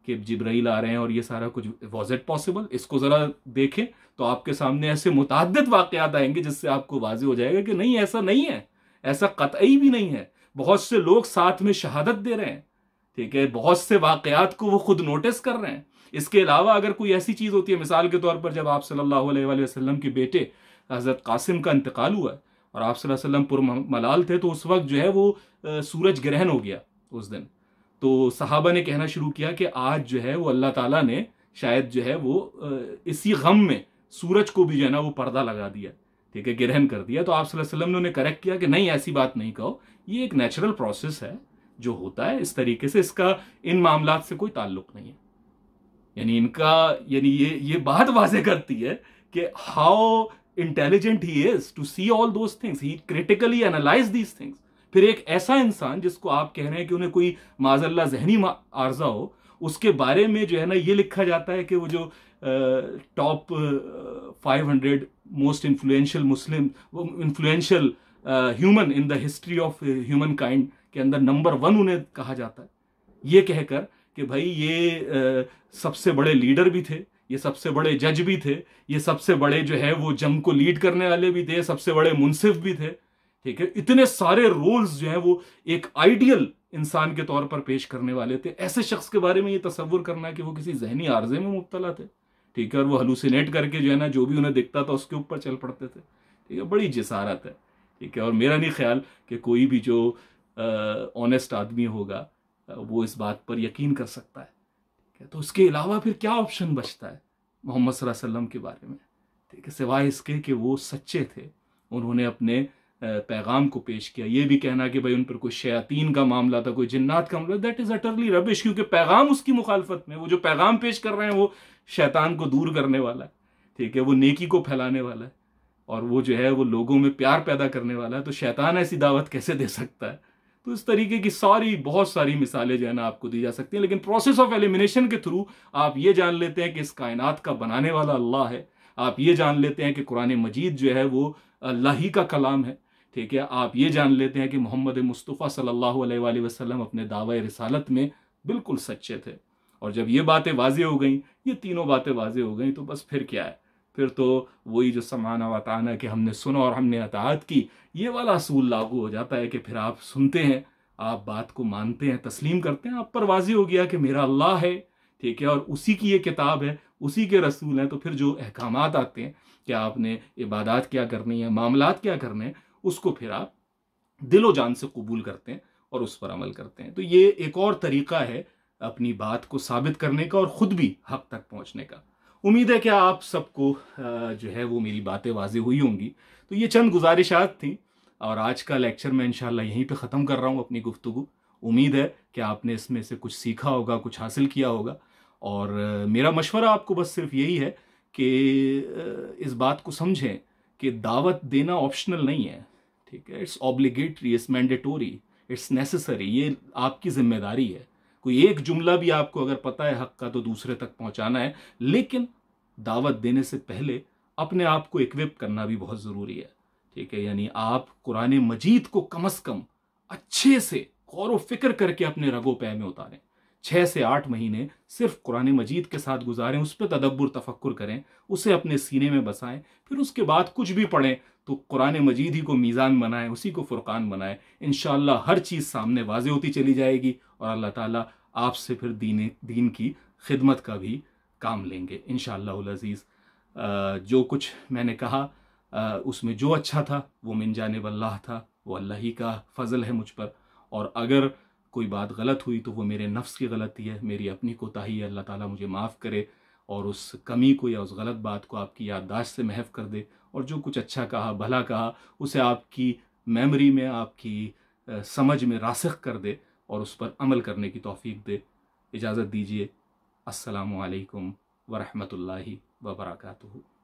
कि जिब्राइल आ रहे हैं और ये सारा कुछ वॉज इट पॉसिबल इसको ज़रा देखें तो आपके सामने ऐसे मुतद वाक़ात आएंगे जिससे आपको वाज हो जाएगा कि नहीं ऐसा नहीं है ऐसा कतई भी नहीं है बहुत से लोग साथ में शहादत दे रहे हैं ठीक है बहुत से वाक़ात को वो खुद नोटिस कर रहे हैं इसके अलावा अगर कोई ऐसी चीज़ होती है मिसाल के तौर पर जब आप सल्लल्लाहु अलैहि वसल्लम के बेटे हज़रत कासिम का इंतकाल हुआ है और आप वसल्लम पुर मलाल थे तो उस वक्त जो है वो सूरज ग्रहण हो गया उस दिन तो साहबा ने कहना शुरू किया कि आज जो है वो अल्लाह ताला ने शायद जो है वो इसी गम में सूरज को भी जो है ना वो पर्दा लगा दिया ठीक है ग्रहण कर दिया तो आप वसल्लम ने उन्हें करेक्ट किया कि नहीं ऐसी बात नहीं कहो ये एक नेचुरल प्रोसेस है जो होता है इस तरीके से इसका इन मामला से कोई ताल्लुक नहीं है यानी इनका यानी ये ये बात वाजे करती है कि how intelligent he is to see all those things he critically analyse these things फिर एक ऐसा इंसान जिसको आप कह रहे हैं कि उन्हें कोई माजल्ला जहनी आर्जा हो उसके बारे में जो है ना ये लिखा जाता है कि वो जो five 500 most influential Muslim influential human in the history of human kind के अंदर नंबर वन उन्हें कहा जाता है ये कहकर कि भाई ये uh, सबसे बड़े लीडर भी थे ये सबसे बड़े जज भी थे ये सबसे बड़े जो है वो जंग को लीड करने वाले भी थे सबसे बड़े मुनसिफ भी थे ठीक है इतने सारे रोल्स जो हैं वो एक आइडियल इंसान के तौर पर पेश करने वाले थे ऐसे शख्स के बारे में ये तस्वुर करना कि वो किसी जहनी आर्जे में मुबतला थे ठीक है और वो हलूसिनेट करके जो है ना जो भी उन्हें दिखता था उसके ऊपर चल पड़ते थे ठीक है बड़ी जसारत है ठीक है और मेरा नहीं ख्याल कि कोई भी जो ऑनेस्ट आदमी होगा वो इस बात पर यकीन कर सकता है ठीक है तो उसके अलावा फिर क्या ऑप्शन बचता है मोहम्मद वसल्लम के बारे में ठीक है सिवाय इसके कि वो सच्चे थे उन्होंने अपने पैगाम को पेश किया ये भी कहना कि भाई उन पर कोई शयातीन का मामला था कोई जिन्नात का मामला दैट इज़ अटरली रबिश क्योंकि पैगाम उसकी मुखालफत में वो जो पैगाम पेश कर रहे हैं वो शैतान को दूर करने वाला है ठीक है वो नेकी को फैलाने वाला है और वो जो है वो लोगों में प्यार पैदा करने वाला है तो शैतान ऐसी दावत कैसे दे सकता है तो इस तरीके की सारी बहुत सारी मिसालें जो है ना आपको दी जा सकती हैं लेकिन प्रोसेस ऑफ एलिमिनेशन के थ्रू आप ये जान लेते हैं कि इस कायनात का बनाने वाला अल्लाह है आप ये जान लेते हैं कि कुरान मजीद जो है वो अल्लाह ही का कलाम है ठीक है आप ये जान लेते हैं कि मोहम्मद मुस्तफ़ा सल्लल्लाहु अलैहि वसल्लम अपने दावा रिसालत में बिल्कुल सच्चे थे और जब ये बातें वाजे हो गई ये तीनों बातें वाजे हो गई तो बस फिर क्या है फिर तो वही जो समाना वताना कि हमने सुना और हमने अतात की ये वाला असूल लागू हो जाता है कि फिर आप सुनते हैं आप बात को मानते हैं तस्लीम करते हैं आप पर वाजे हो गया कि मेरा अल्लाह है ठीक है और उसी की ये किताब है उसी के रसूल हैं तो फिर जो अहकाम आते हैं कि आपने इबादत क्या करनी है मामलात क्या करने हैं उसको फिर आप दिलो जान से कबूल करते हैं और उस पर अमल करते हैं तो ये एक और तरीका है अपनी बात को साबित करने का और ख़ुद भी हक तक पहुंचने का उम्मीद है कि आप सबको जो है वो मेरी बातें वाजी हुई होंगी तो ये चंद गुजारिशात थी और आज का लेक्चर मैं इन यहीं पे ख़त्म कर रहा हूँ अपनी गुफ्तु उम्मीद है कि आपने इसमें से कुछ सीखा होगा कुछ हासिल किया होगा और मेरा मशवरा आपको बस सिर्फ यही है कि इस बात को समझें कि दावत देना ऑप्शनल नहीं है ठीक है it's obligatory it's mandatory it's necessary ये आपकी जिम्मेदारी है कोई एक जुमला भी आपको अगर पता है हक का तो दूसरे तक पहुंचाना है लेकिन दावत देने से पहले अपने आप को इक्विप करना भी बहुत ज़रूरी है ठीक है यानी आप कुरान मजीद को कम अज़ कम अच्छे से गौर व फिक्र करके अपने रगो पे में उतारें छः से आठ महीने सिर्फ कुरान मजीद के साथ गुजारें उस पर तदब्बर तफक्र करें उसे अपने सीने में बसाएं फिर उसके बाद कुछ भी पढ़ें तो कुरान मजीद ही को मीज़ान बनाएं उसी को फ़ुरक़ान बनाएं इन हर चीज़ सामने वाजे होती चली जाएगी और अल्लाह ताला आपसे फिर दीन दीन की खिदमत का भी काम लेंगे इन शज़ीज़ जो कुछ मैंने कहा उसमें जो अच्छा था वो मिन जाने वल्लाह था वो अल्लाह ही का फ़ल है मुझ पर और अगर कोई बात गलत हुई तो वो मेरे नफ्स की गलती है मेरी अपनी कोताही है अल्लाह ताला मुझे माफ़ करे और उस कमी को या उस गलत बात को आपकी याददाश्त से महफ़ कर दे और जो कुछ अच्छा कहा भला कहा उसे आपकी मेमोरी में आपकी समझ में रासख कर दे और उस पर अमल करने की तोफ़ी दे इजाज़त दीजिए असलकम वरहमल वबरकू